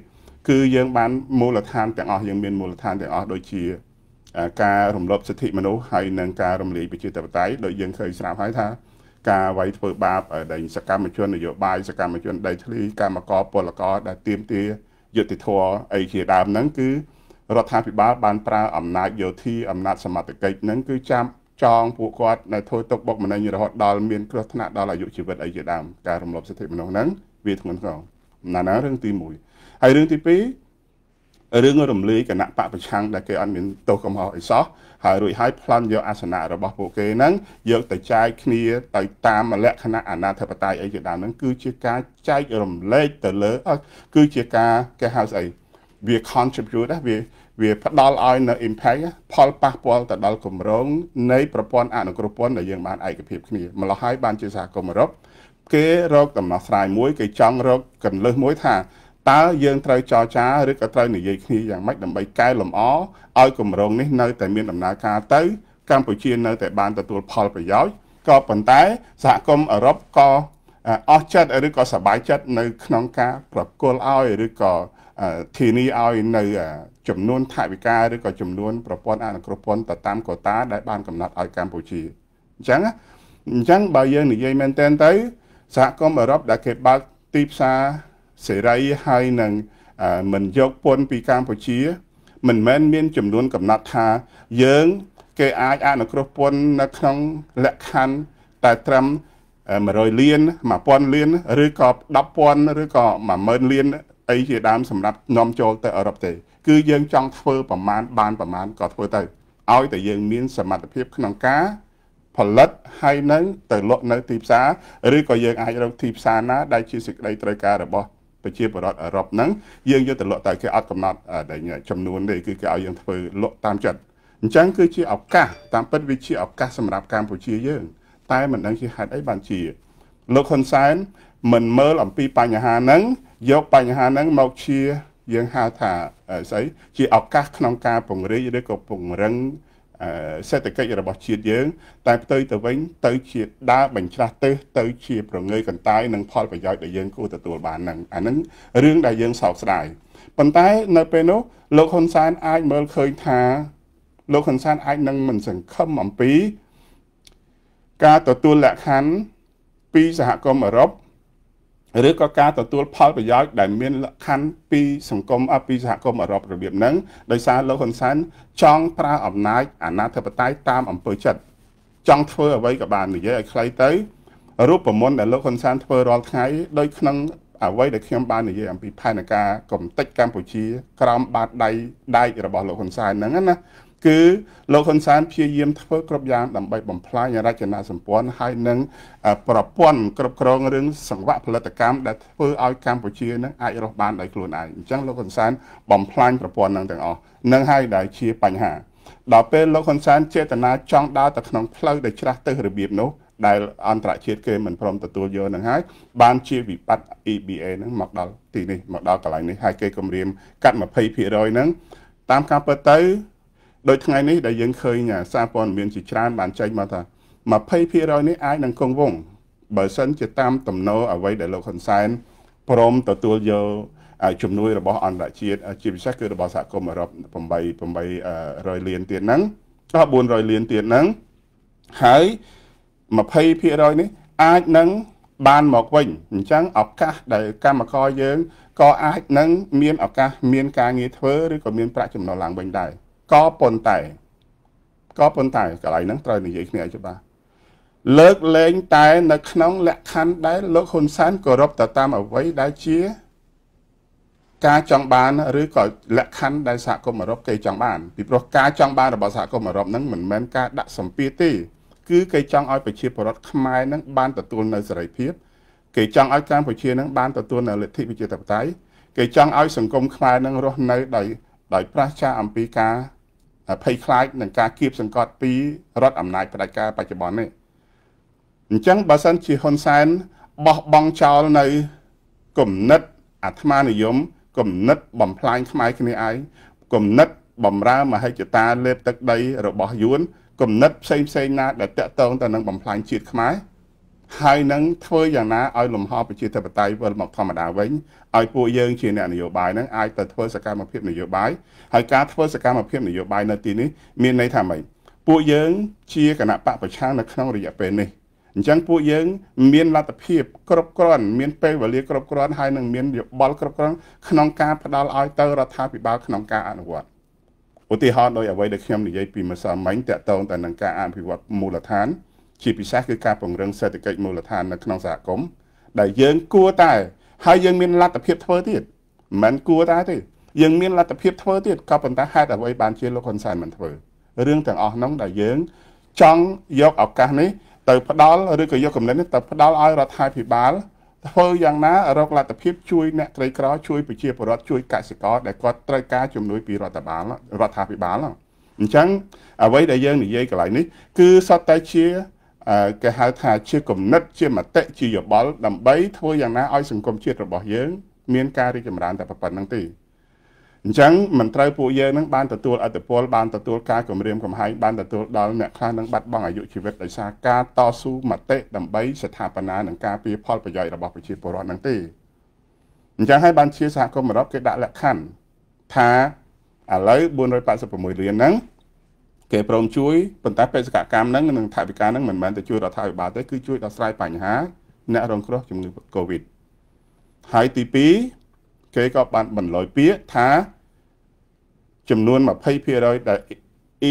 គឺយើងបានមូលដ្ឋានទាំងអស់យើងមានមូលដ្ឋានទាំងអស់ដូចជា ការរំលោភសិទ្ធិមនុស្សហើយនិងការរំលាយប្រជាធិបតេយ្យដោយយើងឃើញស្រាប់ហើយថាការវាយធ្វើបាបដែលសកម្មជននយោបាយសកម្មជនដែលឆ្លីកម្មករពលករដែលទៀមទាយុតិធធអីជាដើមហ្នឹងគឺរដ្ឋាភិបាលបានប្រើអំណាចយោធាអំណាចសមត្ថកិច្ចហ្នឹងគឺចាប់ចងពួកគាត់នៅធ្វើទុកបុកម្នេញរហូតដល់មានគ្រោះថ្នាក់ដល់អាយុជីវិតអីជាដើមការរំលោភសិទ្ធិមនុស្សហ្នឹងវាធ្ងន់ធ្ងរណាណារឿងទី1ហើយរឿងទី2រឿងរំលាយគណៈបកប្រឆាំងដែលគេអត់មានទោសកំហុសអីសោះហើយរួចហើយប្លន់យកអាសនៈរបស់ពួកគេហ្នឹងយកទៅចែកគ្នាទៅតាមលក្ខណៈអាណាធិបតេយ្យអីជាដើមហ្នឹងគឺជាការចែករំលែកទៅលើគឺជាការគេហៅស្អីវា contribute ណាវាវា ផ្ដល់ឲ្យ នៅ impact ផលប៉ះពាល់ទៅដល់គម្រោងនៃប្រព័ន្ធអនុគ្រោះពន្ធដែលយើងបានឯកភាពគ្នាម្ល៉េះហើយបានជាសហគមន៍អឺរ៉ុបគេរកដំណោះស្រាយមួយគេចង់រកកន្លឹះមួយថាតើយើងត្រូវចរចាឬក៏ត្រូវនិយាយគ្នាយ៉ាងម៉េចដើម្បីកែលម្អឲ្យគម្រោងនេះនៅតែមានដំណើរការទៅកម្ពុជានៅតែបានទទួល ផលប្រយោជន៍ក៏ប៉ុន្តែសហគមន៍អឺរ៉ុបក៏អស់ចិត្តឬក៏សប្បាយចិត្តនៅ ក្នុងការប្រគល់ឲ្យឬក៏ធានាឲ្យនៅចំនួនថវិកាឬក៏ចំនួនប្រព័ន្ធអនុគ្រោះពន្ធទៅតាមកូតាដែលបានកំណត់ឲ្យកម្ពុជាអញ្ចឹងអញ្ចឹងបើយើងនិយាយមែនទែនទៅសហគមន៍អឺរ៉ុបដែលគេបើកទីផ្សារសេរីហើយនឹងមិនយកពន្ធពីកម្ពុជា មិនមែនមានចំនួនកំណត់ថាយើងគេអាចអនុគ្រោះពន្ធនៅក្នុងលក្ខខណ្ឌតែត្រឹម100លាន1000លានឬក៏10000ឬក៏10000លានអីជាដើមសម្រាប់នាំចូលទៅអឺរ៉ុបទេ គឺយើងចង់ធ្វើប្រមាណបានប្រមាណក៏ធ្វើទៅឲ្យតែយើងមាន សមត្ថភាពក្នុងការ ផលិតហើយនឹងទៅលក់នៅទីផ្សារឬក៏យើងអាចរកទីផ្សារណាដែលជាសេចក្តីត្រូវការរបស់ប្រជាពលរដ្ឋអឺរ៉ុបហ្នឹងយើងយកទៅលក់តែគេអត់កំណត់ចំនួនទេគឺគេឲ្យយើងធ្វើលក់តាមចិត្តអញ្ចឹងគឺជាឱកាសតាមពិតវាជាឱកាសសម្រាប់កម្ពុជាយើង តែមិនដឹងជាហេតុអីបានជា លោកហ៊ុនសែនមិនមើលអំពីបញ្ហាហ្នឹងយកបញ្ហាហ្នឹងមកជាយើងហៅថាស្អីជាឱកាសក្នុងការពង្រីកឬក៏ពង្រឹងសេដ្ឋកិច្ចរបស់ជាតិយើង តែផ្ទុយទៅវិញទៅជាដើរបញ្ច្រាស់ទេសទៅជាប្រងើយកន្តើយនឹងផលប្រយោជន៍ដែលយើងគួរទទួលបានហ្នឹងអាហ្នឹងរឿងដែលយើងសោកស្ដាយប៉ុន្តែ នៅ ពេលនោះលោកហ៊ុនសែនអាចមើលឃើញថា លោកហ៊ុនសែនអាចនឹងមិនសង្ឃឹមអំពី ការទទួលលក្ខខណ្ឌពីសហគមន៍អឺរ៉ុបឬក៏ការទទួលផលប្រយោជន៍ដែលមានលក្ខខណ្ឌពីសង្គមពីសហគមន៍អឺរ៉ុបរបៀបហ្នឹងដោយសារលោកហ៊ុនសែនចង់ប្រើអំណាចអាណាធិបតេយ្យតាម អំពើចិត្តចង់ធ្វើអ្វីក៏បាននិយាយឲ្យ ខ្លីទៅរូបមន្តដែលលោកហ៊ុនសែនធ្វើរាល់ថ្ងៃដោយក្នុងអ្វីដែលខ្ញុំបាននិយាយអំពីផែនការកំទេចកម្ពុជាក្រោមបាតដៃដែករបស់លោកហ៊ុនសែនហ្នឹងណាគឺលោកហ៊ុនសែនព្យាយាមធ្វើគ្រប់យ៉ាងដើម្បីបំផ្លាញរចនាសម្ព័ន្ធហើយនឹងប្រព័ន្ធគ្រប់គ្រងរឿងសង្វាក់ផលិតកម្មដែលធ្វើឲ្យកម្ពុជានឹងអាចរស់បានដោយខ្លួនឯងអញ្ចឹងលោកហ៊ុនសែនបំផ្លាញប្រព័ន្ធនឹងទាំងអស់នឹងហើយដែលជាបញ្ហាដល់ពេលលោកហ៊ុនសែនចេតនាចង់ដើរទៅក្នុងផ្លូវដែលច្រាស់ទៅរបៀបនោះដែលអន្តរជាតិគេមិនព្រមទទួលយកនឹងហើយបានជាវិបត្តិ EBA ហ្នឹងមកដល់ទីនេះមកដល់កន្លែងនេះហើយគេគម្រាមកាត់20%ហ្នឹងតាមការពិតទៅដោយថ្ងៃនេះដែលយើងឃើញសារព័ត៌មានជាច្រើនបានចែកមកថា20%នេះអាចនឹងគង់វង្សបើសិនជាតាមទំនោរអ្វីដែលលោកហ៊ុនសែនព្រមទទួលយកជំនួយរបស់អន្តរជាតិជាពិសេសគឺរបស់សហគមន៍អឺរ៉ុប8 800លានទៀតហ្នឹងដល់400លានទៀតហ្នឹងហើយ20%នេះ អាចនឹង បានមកវិញអញ្ចឹងឱកាសដែលកម្មករយើងក៏អាចនឹង មានឱកាសមានការងារធ្វើឬក៏មានប្រាក់ចំណូលឡើងវិញដែរក៏ប៉ុន្តែក៏ប៉ុន្តែកន្លែងហ្នឹងត្រូវនិយាយគ្នាឲ្យច្បាស់លើកលែងតែ នៅក្នុងលក្ខខណ្ឌដែលលោកហ៊ុនសែនគោរពទៅតាមអ្វីដែលជាការចង់បានឬក៏លក្ខខណ្ឌដែលសហគមន៍អឺរ៉ុបគេចង់បានពីព្រោះការចង់បានរបស់សហគមន៍អឺរ៉ុបហ្នឹងមិនមែនការដាក់សម្ពាធទេគឺគេចង់ឲ្យប្រជាពលរដ្ឋខ្មែរហ្នឹងបានទទួលនៅសេរីភាពគេចង់ឲ្យកម្ពុជានឹងបានទទួលនៅលទ្ធិប្រជាធិបតេយ្យគេចង់ឲ្យសង្គមខ្មែរនឹងរស់នៅដោយដោយប្រាសចាកអំពីការភ័យខ្លាចនឹងការគៀបសង្កត់ពីរដ្ឋអំណាចផ្ដាច់ការបច្ចុប្បន្ននេះអញ្ចឹងបើសិនជាហ៊ុនសែនបោះបង់ចោលនៅគំនិត អាត្មានិយមគំនិតបំផ្លាញខ្មែរគ្នាឯងគំនិតបំរើមហិច្ឆតាលេបទឹកដីរបស់យួនគំនិតផ្សេងផ្សេងណាដែលតកតងទៅនឹងបំផ្លាញជាតិខ្មែរហើយនឹងធ្វើយ៉ាងណាឲ្យលំហប្រជាធិបតេយ្យវិលមកធម្មតាវិញឲ្យពួកយើងជាអ្នកនយោបាយហ្នឹងអាចទៅធ្វើសកម្មភាពនយោបាយហើយការធ្វើសកម្មភាពនយោបាយនៅទីនេះមានន័យថាម៉េចពួកយើងជាគណៈបកប្រឆាំងនៅក្នុងរយៈពេលនេះអញ្ចឹងពួកយើងមានលទ្ធភាពគ្រប់គ្រាន់ មានពេលវេលាគ្រប់គ្រាន់ហើយនឹងមានយោបល់គ្រប់គ្រាន់ក្នុងការផ្ដល់ឲ្យទៅរដ្ឋាភិបាលក្នុងការអនុវត្តឧទាហរណ៍ដោយអ្វីដែលខ្ញុំនិយាយពីម្សិលមិញតកតងទៅនឹងការអភិវឌ្ឍមូលដ្ឋានជាពិសេសគឺការពង្រឹងសេដ្ឋកិច្ចមូលដ្ឋាននៅក្នុងសហគមន៍ដែលយើង គួរតែហើយយើងមានលទ្ធភាពធ្វើទៀតមិនគួរតែទេយើងមានលទ្ធភាពធ្វើទៀតក៏ប៉ុន្តែហេតុអ្វីបានជាលោកហ៊ុនសែនមិនធ្វើរឿងទាំងអស់នោះដែលយើង ចង់យកឱកាសនេះទៅផ្ដាល់ឬក៏យកកំណត់នេះទៅផ្ដាល់ឲ្យរដ្ឋាភិបាលធ្វើយ៉ាងណារកលទ្ធភាពជួយអ្នកក្រីក្រជួយប្រជាពលរដ្ឋជួយកសិករដែលគាត់ត្រូវការជំនួយពីរដ្ឋបាលរដ្ឋាភិបាលអញ្ចឹងអ្វីដែលយើងនិយាយកន្លែងនេះគឺសតតែជាគេហៅថាជាគណិតជាមតិជាយោបល់ដើម្បីធ្វើយ៉ាងណាឲ្យសង្គមជាតិរបស់យើង មាន ការរីកចម្រើនតែប៉ុណ្្នឹងទេអញ្ចឹងមិនត្រូវពួកយើងនឹងបានទទួលអតិពលបានទទួលការគម្រាមកំហែងបានទទួលដល់អ្នកខ្លះនឹងបាត់បង់អាយុជីវិតដោយសារការតស៊ូមតិដើម្បីស្ថាបនានិងការពារផលប្រយោជន៍របស់ប្រជាពលរដ្ឋនឹងទេអញ្ចឹងហើយបានជាសហគមន៍អឺរ៉ុបគេដាក់លក្ខខណ្ឌថាឥឡូវ486លានហ្នឹងគេព្រមជួយប៉ុន្តែបេសកកម្មហ្នឹងនិងថវិកាហ្នឹងមិនមែនតែជួយរដ្ឋាភិបាលទេគឺជួយដោះស្រាយបញ្ហាអ្នករងគ្រោះជំងឺ Covid ហើយទី2គេក៏បានបន្លយពាក្យថាចំនួន20%ដែល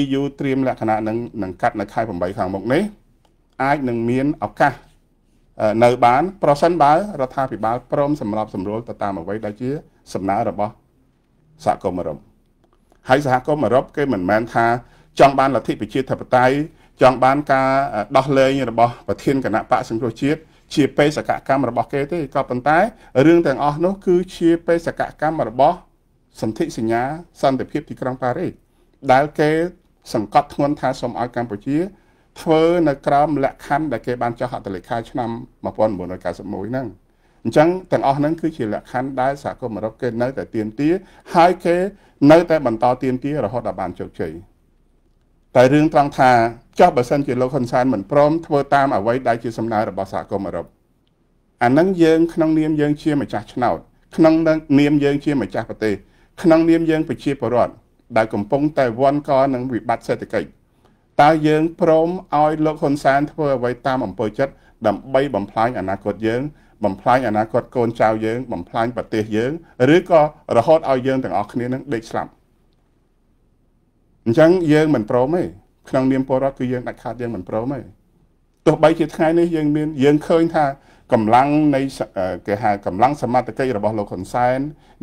EU ត្រៀមលក្ខណៈនឹងនឹងកាត់នៅខែ8ខាងមុខនេះអាចនឹងមានឱកាសនៅបាន ប្រសិនបើរដ្ឋាភិបាលព្រម សម្របសម្រួលទៅតាមអ្វីដែលជាសំណើរបស់សហគមន៍អឺរ៉ុបហើយសហគមន៍អឺរ៉ុបគេមិនមែនថាចង់បានលទ្ធិប្រជាធិបតេយ្យចង់បាន ការដោះលែងរបស់ប្រធានគណៈបកសង្គ្រោះជាតិជាបេសកកម្មរបស់គេទេក៏ប៉ុន្តែរឿងទាំងអស់នោះគឺជាបេសកកម្មរបស់សន្ធិសញ្ញា សន្តិភាពទីក្រុងប៉ារីសដែលគេ សង្កត់ធ្ងន់ថាសូមឲ្យកម្ពុជាធ្វើនៅក្រោមលក្ខខណ្ឌដែលគេបានចុះហត្ថលេខាឆ្នាំ1991ហ្នឹងអញ្ចឹងទាំងអស់ហ្នឹងគឺជាលក្ខខណ្ឌដែលសហគមន៍អឺរ៉ុបគេ នៅតែទៀនទាហើយគេនៅតែបន្តទៀនទារហូតដល់បានជោគជ័យតែរឿងត្រង់ថាចោះបើសិនជាលោកហ៊ុនសែនមិនព្រមធ្វើតាមអ្វីដែលជាសំណើរបស់សហគមន៍អឺរ៉ុបអានឹងយើងក្នុងនាមយើងជាម្ចាស់ឆ្នោតក្នុងនាមយើងជាម្ចាស់ប្រទេសក្នុងនាមយើងប្រជាពលរដ្ឋដែលកំពុងតែវ័នកនឹងវិបត្តិសេដ្ឋកិច្ចតើយើងព្រមឲ្យលោកហ៊ុនសែនធ្វើអ្វីតាមអំពើចិត្តដើម្បីបំផ្លាញអនាគតយើង បំផ្លាញអនាគតកូនចៅយើង បំផ្លាញប្រទេសយើងឬក៏រហូតឲ្យយើងទាំងអស់គ្នានឹងដេកស្លាប់អញ្ចឹងយើងមិនព្រមទេក្នុងនាមពលរដ្ឋគឺយើងដាច់ខាតយើងមិនព្រមទេទោះបីជាថ្ងៃនេះយើងមាន យើងឃើញថាកម្លាំងនៃគេហៅកម្លាំងសមត្ថកិច្ចរបស់លោកហ៊ុនសែន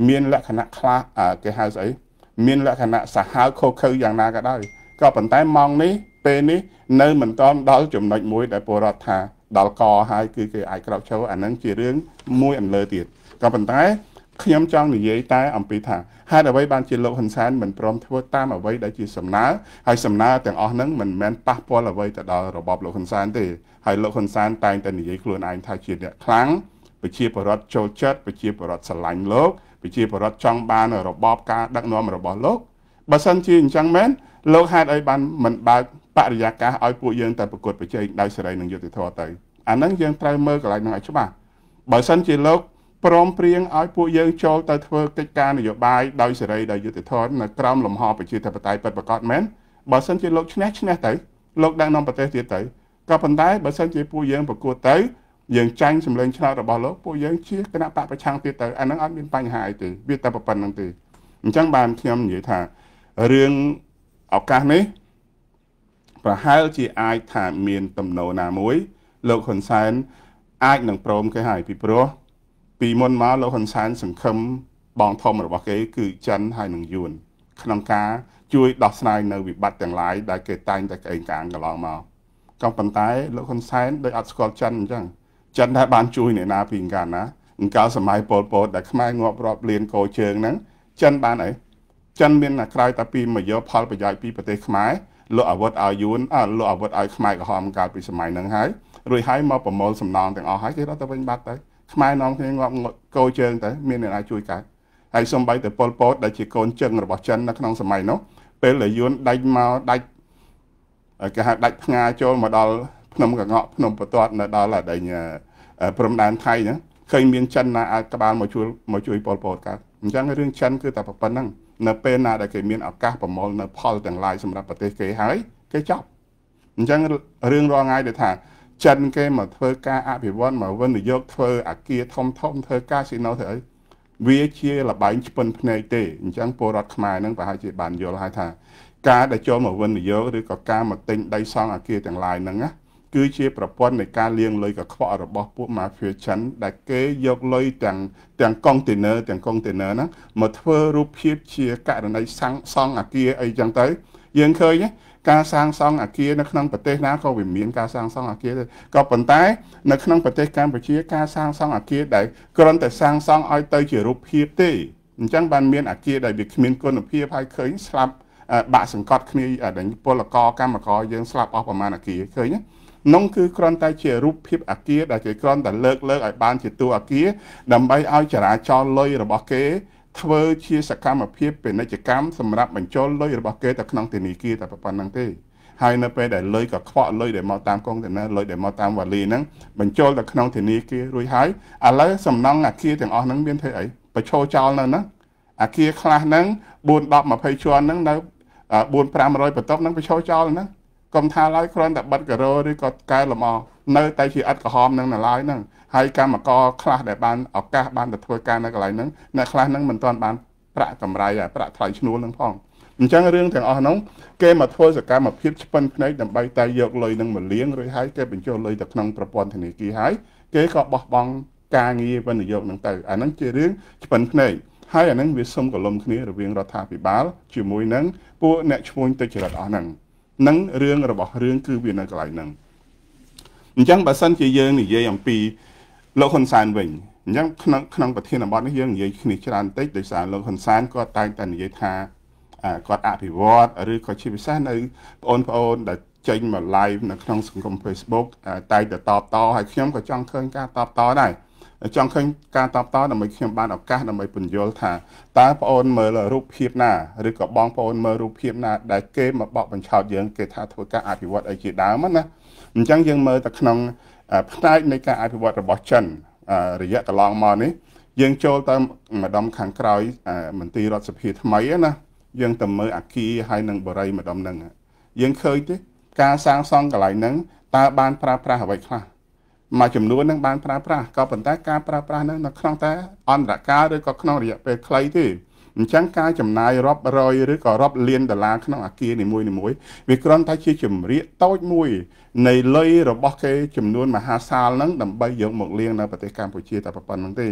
មានលក្ខណៈខ្លះគេហៅស្អីមាន លក្ខណៈសាហាវខុសខើយ៉ាងណាក៏ដោយក៏ប៉ុន្តែម៉ោងនេះពេលនេះនៅមិនតន់ដល់ចំណុចមួយ ដែលពលរដ្ឋថាដល់កហើយគឺគេអាចក្រោកឈរអានឹងជារឿងមួយអន្លើទៀតក៏ប៉ុន្តែខ្ញុំចង់និយាយតែអំពីថាហេតុអ្វីបានជាលោកហ៊ុនសែនមិនព្រមធ្វើតាមអ្វីដែលជាសំណើហើយសំណើទាំងអស់ហ្នឹងមិនមែនប៉ះពាល់អ្វីទៅដល់របបលោកហ៊ុនសែនទេហើយលោកហ៊ុនសែនតែងតែនិយាយខ្លួនឯងថាជាអ្នកខ្លាំងប្រជាពលរដ្ឋចូលចិត្តប្រជាពលរដ្ឋស្រឡាញ់លោកប្រជាពលរដ្ឋចង់បាន របបការដឹកនាំរបស់លោកបើសិនជាអញ្ចឹងមែនលោកហេតុអីបានមិនបើកបរិយាកាសឲ្យពួកយើងតែប្រកួតប្រជែងដោយសេរីនិងយុត្តិធម៌ទៅអាហ្នឹងយើងត្រូវមើលកន្លែងហ្នឹងឲ្យច្បាស់បើសិនជាលោកព្រមព្រៀងឲ្យពួកយើងចូលទៅធ្វើកិច្ចការនយោបាយដោយសេរីដោយយុត្តិធម៌នៅក្រោមលំហប្រជាធិបតេយ្យពិតប្រាកដមែនបើសិនជាលោកឈ្នះឈ្នះទៅលោកដឹកនាំប្រទេសទៀតទៅក៏ប៉ុន្តែបើសិនជាពួកយើងប្រកួតទៅយើងចាញ់សម្លេងឆ្នោតរបស់លោកពួកយើងជាគណៈបកប្រឆាំងទៀតទៅអាហ្នឹងអត់មានបញ្ហាអីទេវាតែប៉ុណ្្នឹងទេអញ្ចឹងបានខ្ញុំនិយាយថារឿងឱកាសនេះប្រហែលជាអាចថាមានទំនោរណាមួយ លោកហ៊ុនសែនអាចនឹងព្រមគេហើយពីព្រោះពីមុនមកលោកហ៊ុនសែនសង្ឃឹមបងធំរបស់គេ គឺចិនហើយនិងយួនក្នុងការជួយដោះស្រាយនៅវិបត្តិទាំងឡាយដែលគេតែងតែក្អេងក្អាងកន្លងមកក៏ប៉ុន្តែលោកហ៊ុនសែនដូចអត់ស្គាល់ចិនអញ្ចឹងចិនដែរបានជួយអ្នកណាពីកាលណាអង្កលសម័យប៉ុលពតដែលខ្មែរងាប់រាប់លានកោជើងហ្នឹងចិនបានអីចិនមានតែក្រោយតែពីមកយកផលប្រយោជន៍ពីប្រទេសខ្មែរលក់អាវុធឲ្យយួនអើលក់អាវុធឲ្យខ្មែរក្រហមកាលពីសម័យហ្នឹងហើយរួចហើយមកប្រមូលសំណងទាំងអស់ហើយគេរត់ទៅវិញបាត់ទៅខ្មែរនាំគ្នាងាប់កោជើងទៅមានអ្នកណាជួយកើតហើយសំបីតែប៉ុលពត ដែលជា កូនចិនរបស់ចិននៅក្នុងសម័យនោះពេលដែលយួនដាច់មកដាច់គេហៅដាច់ផ្ងាចូលមកដល់ភ្នំកងក់ភ្នំបតាត់នៅដល់អដែងព្រំដែនថៃហ្នឹងឃើញមានចិនណាអាចក្បាលមកជួយមកជួយប៉ុលពតកើតអញ្ចឹងរឿងចិនគឺតែប៉ុណ្្នឹងនៅពេលណាដែលគេមានឱកាសប្រមូលនៅផលទាំងឡាយសម្រាប់ប្រទេសគេហើយគេចប់អញ្ចឹងរឿងរងងាយដែលថាចិនគេមកធ្វើការអភិវឌ្ឍមកវិនិយោគធ្វើអាគារធំធំធ្វើកាស៊ីណូធ្វើអីវាជា លបែងឆ្ពិនភ្នែកទេអញ្ចឹងពលរដ្ឋខ្មែរហ្នឹងប្រហែលជាបានយល់ហើយថាការដែលចូលមកវិនិយោគឬក៏ការមកទិញដី សង់អាគារទាំងឡាយហ្នឹងណាគឺជាប្រព័ន្ធនៃការលាងលុយកខ្វក់របស់ពួក Mafia ចិនដែលគេយកលុយទាំងទាំងកុងតឺន័រទាំងកុងតឺន័រហ្នឹងមកធ្វើរូបភាពជាករណីសាំងសង់អាគារអីចឹងទៅ យើងឃើញការសាងសង់អាគារនៅក្នុងប្រទេសណាក៏វាមានការសាងសង់អាគារដែរក៏ប៉ុន្តែ នៅក្នុងប្រទេសកម្ពុជាការសាងសង់អាគារដែលគ្រាន់តែសាងសង់ឲ្យទៅជារូបភាពទេអញ្ចឹងបានមានអាគារដែលវាគ្មានគុណភាពហើយឃើញស្លាប់បាក់សង្កត់គ្នាដែលពលករកម្មករយើងស្លាប់អស់ប្រមាណអាគារឃើញណានោះគឺគ្រាន់តែជារូបភាពអាគារដែលគេគ្រាន់តែលើកលើកឲ្យបានជាតួអាគារដើម្បីឲ្យចរាចរលុយរបស់គេធ្វើជាសកម្មភាពពាណិជ្ជកម្មសម្រាប់បញ្ចូលលុយរបស់គេទៅក្នុងធនាគារតែប៉ុណ្្នឹងទេហើយនៅពេលដែលលុយកខ្វក់លុយដែលមកតាមកុងតឺន័រលុយដែលមកតាមវ៉ាលីហ្នឹងបញ្ចូលទៅក្នុងធនាគាររួចហើយឥឡូវសំណងអាគារទាំងអស់ហ្នឹងមានធ្វើអីបញ្ឈោចោលនៅហ្នឹងអាគារខ្លះហ្នឹង4 10 20ជាន់ហ្នឹងនៅ4 500បន្ទប់ហ្នឹងបញ្ឈោចោលហ្នឹងកុំថាឡើយគ្រាន់តែបិទការ៉ូឬក៏កែលម្អនៅតែជាឥតក្រហមនឹងនៅឡើយហ្នឹងហើយកម្មករខ្លះដែលបានឱកាសបានទៅធ្វើការនៅកន្លែងហ្នឹងអ្នកខ្លះហ្នឹងមិនទាន់បានប្រាក់កម្រៃប្រាក់ថ្លៃឈ្នួលហ្នឹងផងអញ្ចឹងរឿងទាំងអស់ហ្នឹងគេមកធ្វើសកម្មភាពស្ពិនភ្នែកដើម្បីតែយកលុយនឹងមកលៀងរួចហើយគេបញ្ចូលលុយទៅក្នុងប្រព័ន្ធធនាគារហើយគេក៏បោះបង់ការងារវិនិយោគហ្នឹងទៅអាហ្នឹងជារឿងស្ពិនភ្នែកហើយអាហ្នឹងវាសុំកលុំគ្នារវាងរដ្ឋាភិបាលជាមួយនឹងពួកអ្នកឈ្មួញទុច្ចរិតអស់ហ្នឹងនឹងរឿងរបស់រឿងគឺវានៅកន្លែងហ្នឹងអញ្ចឹងបើសិនជាយើងនិយាយអំពីលោកហ៊ុនសែនវិញអញ្ចឹងក្នុងក្នុងប្រធានបទនេះយើងនិយាយគ្នាច្រើនតិចដោយសារលោកហ៊ុនសែនគាត់តែងតែនិយាយថាគាត់អភិវឌ្ឍឬក៏ជាពិសេសនៅបងប្អូនដែលចេញមក live នៅក្នុងសង្គម Facebook តែតែតបតហើយខ្ញុំក៏ចង់ឃើញការតបតដែរចង់ឃើញការតបតដើម្បីខ្ញុំបានឱកាសដើម្បីពន្យល់ថាតើបងអូនមើលរូបភាពណាឬក៏បងប្អូនមើលរូបភាពណាដែលគេមកបកបញ្ឆោតយើងគេថាធ្វើការអភិវឌ្ឍអីជាដើមណាអញ្ចឹងយើងមើលតែក្នុងផ្នែកនៃការអភិវឌ្ឍរបស់ចិនរយៈកន្លងមកនេះ យើងចូលទៅម្ដុំខាងក្រោយមន្ទីររដ្ឋសភាថ្មីណាយើងទៅមើលអាគារហើយនឹងបរិយម្ដុំហ្នឹងយើងឃើញទេការសាងសង់កន្លែងហ្នឹងតើបានប្រើប្រាស់អ្វីខ្លះមួយចំនួននឹងបានប្រើប្រាស់ក៏ប៉ុន្តែការប្រើប្រាស់ហ្នឹងនៅក្នុងតែ អន្តរកាលឬក៏ក្នុងរយៈពេលខ្លីទេអញ្ចឹងការចំណាយរាប់រយឬក៏រាប់លានដុល្លារក្នុងអាគារនីមួយៗវាគ្រាន់តែជាជំរាកតូចមួយនៃលុយរបស់គេចំនួនមហាសាលហ្នឹងដើម្បីយកមកលៀងនៅប្រទេសកម្ពុជាតែប៉ុណ្្នឹងទេ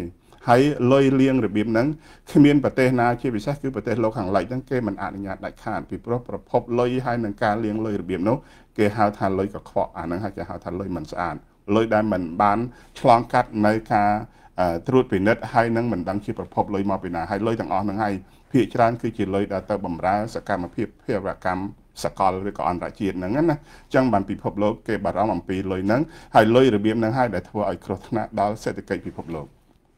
ហើយលុយលៀងរបៀបហ្នឹងគ្មានប្រទេសណាជាពិសេសគឺប្រទេសលោកខាងលិចហ្នឹងគេមិនអនុញ្ញាតដាច់ខាតពីព្រោះប្រភពលុយហើយនឹងការលៀងលុយរបៀបនោះគេហៅថាលុយកខ្វក់អាហ្នឹងហៅគេហៅថាលុយមិនស្អាតលុយដែលមិនបានឆ្លងកាត់នៅការត្រួតពិនិត្យហើយនឹងមិនដឹងជាប្រភពលុយមកពីណាហើយលុយទាំងអស់ហ្នឹងហើយភាគច្រើនគឺជាលុយដែលទៅបំរើសកម្មភាពភាវកម្មសកលឬក៏អន្តរជាតិហ្នឹងណាអញ្ចឹងបានពិភពលោកគេបារម្ភអំពីលុយហ្នឹងហើយលុយរបៀបហ្នឹងហើយដែលធ្វើឲ្យគ្រោះថ្នាក់ដល់សេដ្ឋកិច្ចពិភពលោក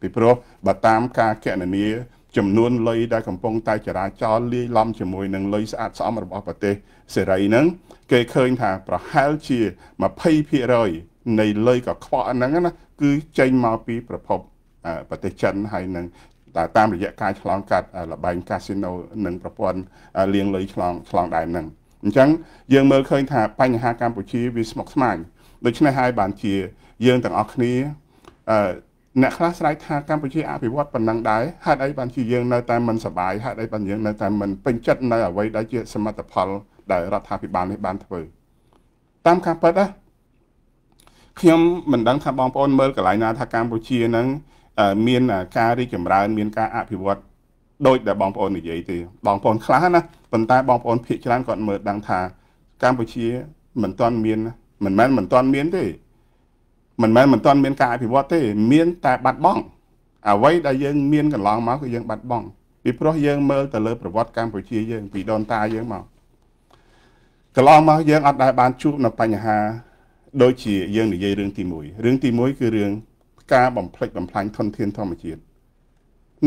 ពីព្រោះបើតាមការគណនា ចំនួនលុយដែលកំពុងតែចរាចរលាយឡំជាមួយនឹងលុយស្អាតស្អំរបស់ប្រទេសសេរីហ្នឹងគេឃើញថាប្រហែលជា20%នៃលុយកខ្វក់ហ្នឹងណាគឺចេញមកពីប្រភពប្រទេសចិនហើយនឹងតែតាមរយៈការឆ្លងកាត់លបែងកាស៊ីណូនិងប្រព័ន្ធលាងលុយឆ្លងឆ្លងដែនហ្នឹងអញ្ចឹងយើងមើលឃើញថាបញ្ហាកម្ពុជាវាស្មុគស្មាញដូច្នេះហើយបានជាយើងទាំងអស់គ្នាអឺអ្នកខ្លះស្រ័យថាកម្ពុជាអភិវឌ្ឍប៉ុណ្ណឹងដែរហេតុអីបានជាយើងនៅតែមិនសប្បាយហេតុអីបានយើងនៅតែមិនពេញចិត្តនៅអ្វីដែលជា សមិទ្ធផល ដែលរដ្ឋាភិបាលនេះបានធ្វើតាមការពិតណាខ្ញុំមិនដឹងថាបងប្អូនមើលកន្លែងណា ថាកម្ពុជានឹងមាន ការរីកចម្រើនមានការអភិវឌ្ឍដូចដែលបងប្អូននិយាយទេបងប្អូនខ្លះណាប៉ុន្តែបងប្អូនភាគច្រើនគាត់មើលដឹងថាកម្ពុជាមិនទាន់មានមិនមែនមិនទាន់មានទេ មិនមែនមិនទាន់មានការអភិវឌ្ឍទេមានតែបាត់បង់អ្វីដែលយើងមានកន្លងមកគឺយើង បាត់បង់ពីព្រោះយើងមើលទៅលើប្រវត្តិកម្ពុជាយើងពីដូនតាយើងមកកន្លងមកយើងអត់ដែលបានជួប នៅបញ្ហាដូចជា យើងនិយាយរឿងទី1រឿងទី1គឺរឿងការបំផ្លិចបំផ្លាញធនធានធម្មជាតិ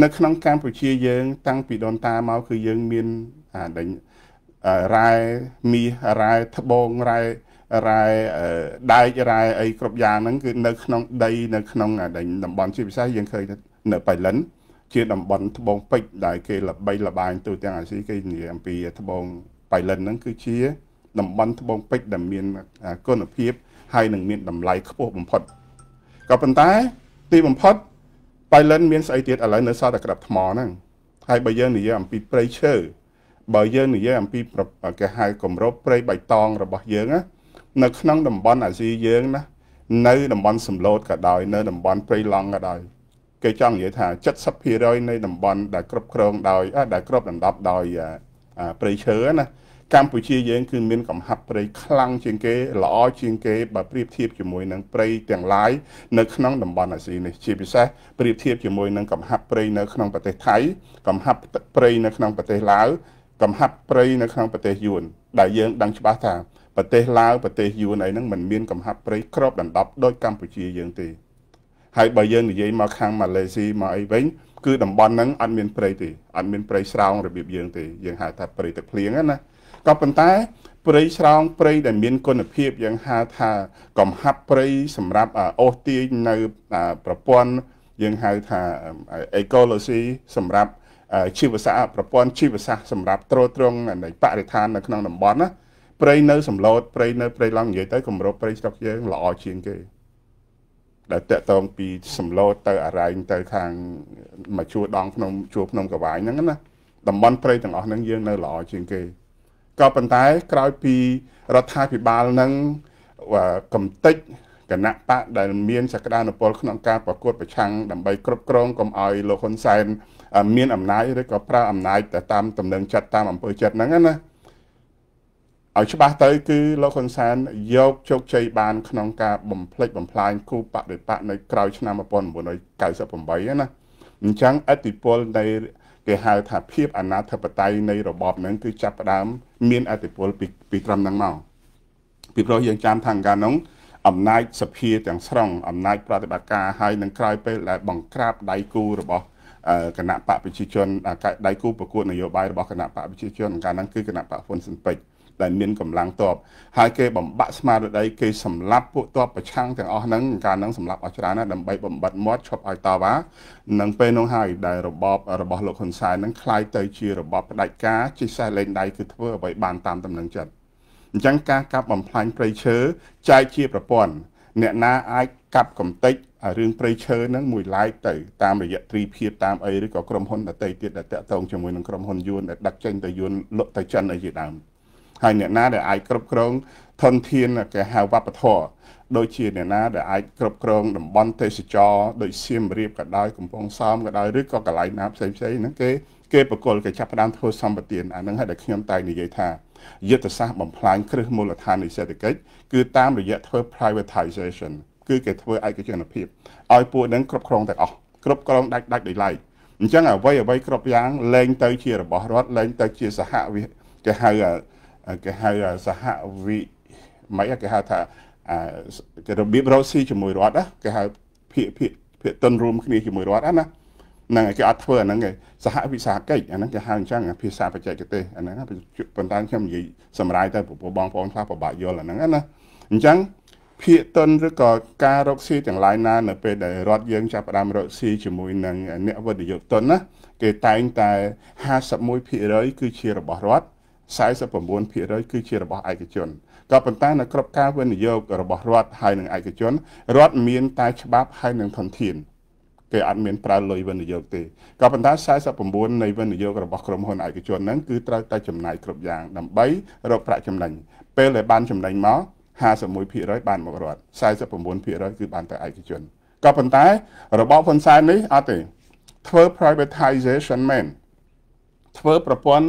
នៅក្នុងកម្ពុជាយើង តាំងពីដូនតាមកគឺយើងមានអាដេញរ៉ែមាសរ៉ែត្បូងរ៉ែរ៉ែដែករ៉ែអីគ្រប់យ៉ាងហ្នឹងគឺនៅ ក្នុងដីនៅក្នុង អាដេញតំបន់ជាពិសេសយើងឃើញនៅបៃលិន ជាតំបន់ត្បូងពេជ្រដែល គេល្បីល្បាញទូទាំងអាស៊ីគេនិយាយអំពីត្បូងបៃលិនហ្នឹងគឺជាតំបន់ត្បូងពេជ្រដែលមានគុណភាព ហើយនឹងមានតម្លៃខ្ពស់បំផុតក៏ប៉ុន្តែទីបំផុតប៉ៃលិនមានស្អីទៀតឥឡូវនៅសល់តែក្រាប់ថ្មហ្នឹងហើយបើយើងនិយាយអំពីព្រៃឈើបើយើងនិយាយអំពីគេហៅគម្របព្រៃបៃតងរបស់យើងណានៅក្នុងតំបន់អាស៊ីយើងណានៅតំបន់សំឡូតក៏ដោយនៅតំបន់ព្រៃឡង់ក៏ដោយគេចង់និយាយថា70%នៃតំបន់ដែលគ្រប់គ្រងដោយដែលគ្រប់ដណ្ដប់ដោយព្រៃឈើណាកម្ពុជាយើងគឺមានកំហាប់ព្រៃខ្លាំងជាងគេល្អជាងគេបើប្រៀបធៀបជាមួយនឹងព្រៃទាំងឡាយនៅក្នុងតំបន់អាស៊ីនេះជាពិសេសប្រៀបធៀបជាមួយនឹងកំហាប់ព្រៃនៅក្នុងប្រទេសថៃកំហាប់ព្រៃនៅក្នុងប្រទេសឡាវកំហាប់ព្រៃនៅក្នុងប្រទេសយួនដែលយើងដឹងច្បាស់ថាប្រទេសឡាវប្រទេសយួនអីហ្នឹងมันមានកំហាប់ព្រៃគ្របដណ្ដប់ដោយកម្ពុជាយើងទេហើយបើយើងនិយាយមកខាងម៉ាឡេស៊ីមកអីវិញគឺតំបន់ហ្នឹងអត់មានព្រៃទេអត់មានព្រៃស្រោងរបៀបយើងទេយើងហៅថាព្រៃទឹកភ្លៀងណាក៏ប៉ុន្តែ ព្រៃស្រោងព្រៃដែលមានគុណភាពយើងហៅថា កំហាប់ព្រៃសម្រាប់អូសទាញនៅប្រព័ន្ធយើងហៅថា ecology សម្រាប់ជីវសាស្ត្រប្រព័ន្ធជីវសាស្ត្រសម្រាប់ទ្រទ្រង់នៃបរិស្ថាននៅក្នុងតំបន់ណាព្រៃនៅសំឡូតព្រៃនៅព្រៃឡង់និយាយទៅគម្របព្រៃស្រុកយើងល្អជាងគេដែលតកតងពីសំឡូតទៅអរ៉ែងទៅខាងមកជួរដងភ្នំជួរភ្នំកវ៉ាញហ្នឹងណាតំបន់ព្រៃទាំងអស់ហ្នឹងយើងនៅល្អជាងគេក៏ប៉ុន្តែក្រោយពីរដ្ឋាភិបាលនឹងកំតិចគណៈបកដែលមានសក្តានុពលក្នុងការប្រកួតប្រឆាំងដើម្បីគ្រប់គ្រងកុំឲ្យលោកហ៊ុនសែនមានអំណាចឬក៏ប្រើអំណាចទៅតាមតំណែងចិត្តតាមអំពើចិត្តហ្នឹងណាឲ្យច្បាស់ទៅ គឺលោកហ៊ុនសែន យកជោគជ័យបានក្នុងការបំផ្លិចបំផ្លាញគូបដិបកនៅក្រៅឆ្នាំ1998ណាអញ្ចឹងអតិពលនៃគេហៅថាភាពអនាធិបតេយ្យនៃរបបហ្នឹងគឺចាប់ផ្ដើមមានអធិបុលពីពីត្រឹមហ្នឹងមកពីព្រោះយើងចាំថាកាលហ្នឹងអំណាចសភាទាំងស្រុង អំណាចប្រតិបត្តិការហើយនឹងក្រោយពេលដែលបង្ក្រាបដៃគូរបស់គណៈបកប្រជាជនដៃគូប្រកួតនយោបាយរបស់គណៈបកប្រជាជនកាលហ្នឹងគឺគណៈបកហ៊ុនស៊ិនពេជ្រដែលមានកម្លាំងទ័ពហើយគេបំបាក់ស្មារតីគេសម្លាប់ពួកទ័ពប្រឆាំងទាំងអស់ហ្នឹងការហ្នឹងសម្លាប់អស់ច្រើនណាស់ដើម្បីបំបត្តិមាត់ឈប់ឲ្យតវ៉ានឹងពេលនោះហើយដែលរបបរបស់លោកហ៊ុនសែនហ្នឹងคล้ายទៅជារបបផ្ដាច់ការជិះសេះលេងដៃគឺធ្វើអ្វីបានតាមដំណឹងចិត្តអញ្ចឹងការកាប់បំផ្លាញព្រៃឈើចែកជាប្រព័ន្ធអ្នកណាអាចកាប់កំតិចរឿងព្រៃឈើហ្នឹងមួយឡែកទៅតាមរយៈទ្រីភាពតាមអីឬក៏ក្រុមហ៊ុនដតីទៀតដែលតាក់ទងជាមួយនឹងក្រុមហ៊ុនយួនដែលដឹកចេញទៅយួនលក់ទៅចិនអីជាដើម។ហើយអ្នកណា ដែលអាចគ្រប់គ្រងធនធានគេហៅវប្បធម៌ដូចជាអ្នកណាដែលអាចគ្រប់គ្រងតំបន់ទេសចរដូចសៀមរាបក៏ដោយកំពង់សោមក៏ដោយឬក៏កន្លែងណាផ្សេងផ្សេងហ្នឹងគេគេប្រកល់គេចាប់ផ្ដើមធ្វើសម្បទានអាហ្នឹងហើយដែលខ្ញុំតែនិយាយថាយុទ្ធសាស្ត្របំផ្លាញគ្រឹះមូលដ្ឋាននៃសេដ្ឋកិច្ចគឺតាម រយៈធ្វើ privatization គឺគេធ្វើឯកជនភាពឲ្យពួកហ្នឹងគ្រប់គ្រងទាំងអស់គ្រប់គ្រងដាច់ដាច់ដោយឡែកអញ្ចឹងអ្វីអ្វីគ្រប់យ៉ាងលែងទៅ ជារបស់រដ្ឋលែងទៅជា សហវិគេហៅគេហៅសហវិមិនគេហៅថាគេរបៀបរកស៊ីជាមួយរដ្ឋណាគេហៅភាកភាកភាកទុនរួមគ្នាជាមួយរដ្ឋណាហ្នឹងគេអត់ធ្វើអាហ្នឹងឯងសហវិសាកិច្ចអាហ្នឹងគេហៅអញ្ចឹងភាសាបច្ចេកទេសអាហ្នឹងប៉ុន្តែខ្ញុំនិយាយសម្រាយទៅពបងប្អូនខ្លះពិបាកយល់អាហ្នឹងណាអញ្ចឹងភាកទុនឬក៏ការរកស៊ីទាំងឡាយណានៅពេលដែលរដ្ឋយើងចាប់ផ្ដើមរកស៊ីជាមួយនឹងអ្នកវិនិយោគទុនណាគេតែងតែ51%គឺជារបស់រដ្ឋ49%គឺជារបស់ឯកជនក៏ប៉ុន្តែនៅក្របការវិនិយោគរបស់រដ្ឋហើយនិងឯកជនរដ្ឋមានតែច្បាប់ហើយនិងធនធានគេអត់មានប្រើលុយវិនិយោគទេក៏ប៉ុន្តែ49នៃវិនិយោគរបស់ក្រុមហ៊ុនឯកជនហ្នឹងគឺត្រូវតែចំណាយគ្រប់យ៉ាងដើម្បីរកប្រាក់ចំណេញពេលដែលបានចំណេញមក51%បានមករដ្ឋ49%គឺបានទៅឯកជនក៏ប៉ុន្តែរបបហ៊ុនសែននេះអត់ទេធ្វើ privatization មែនធ្វើប្រព័ន្ធ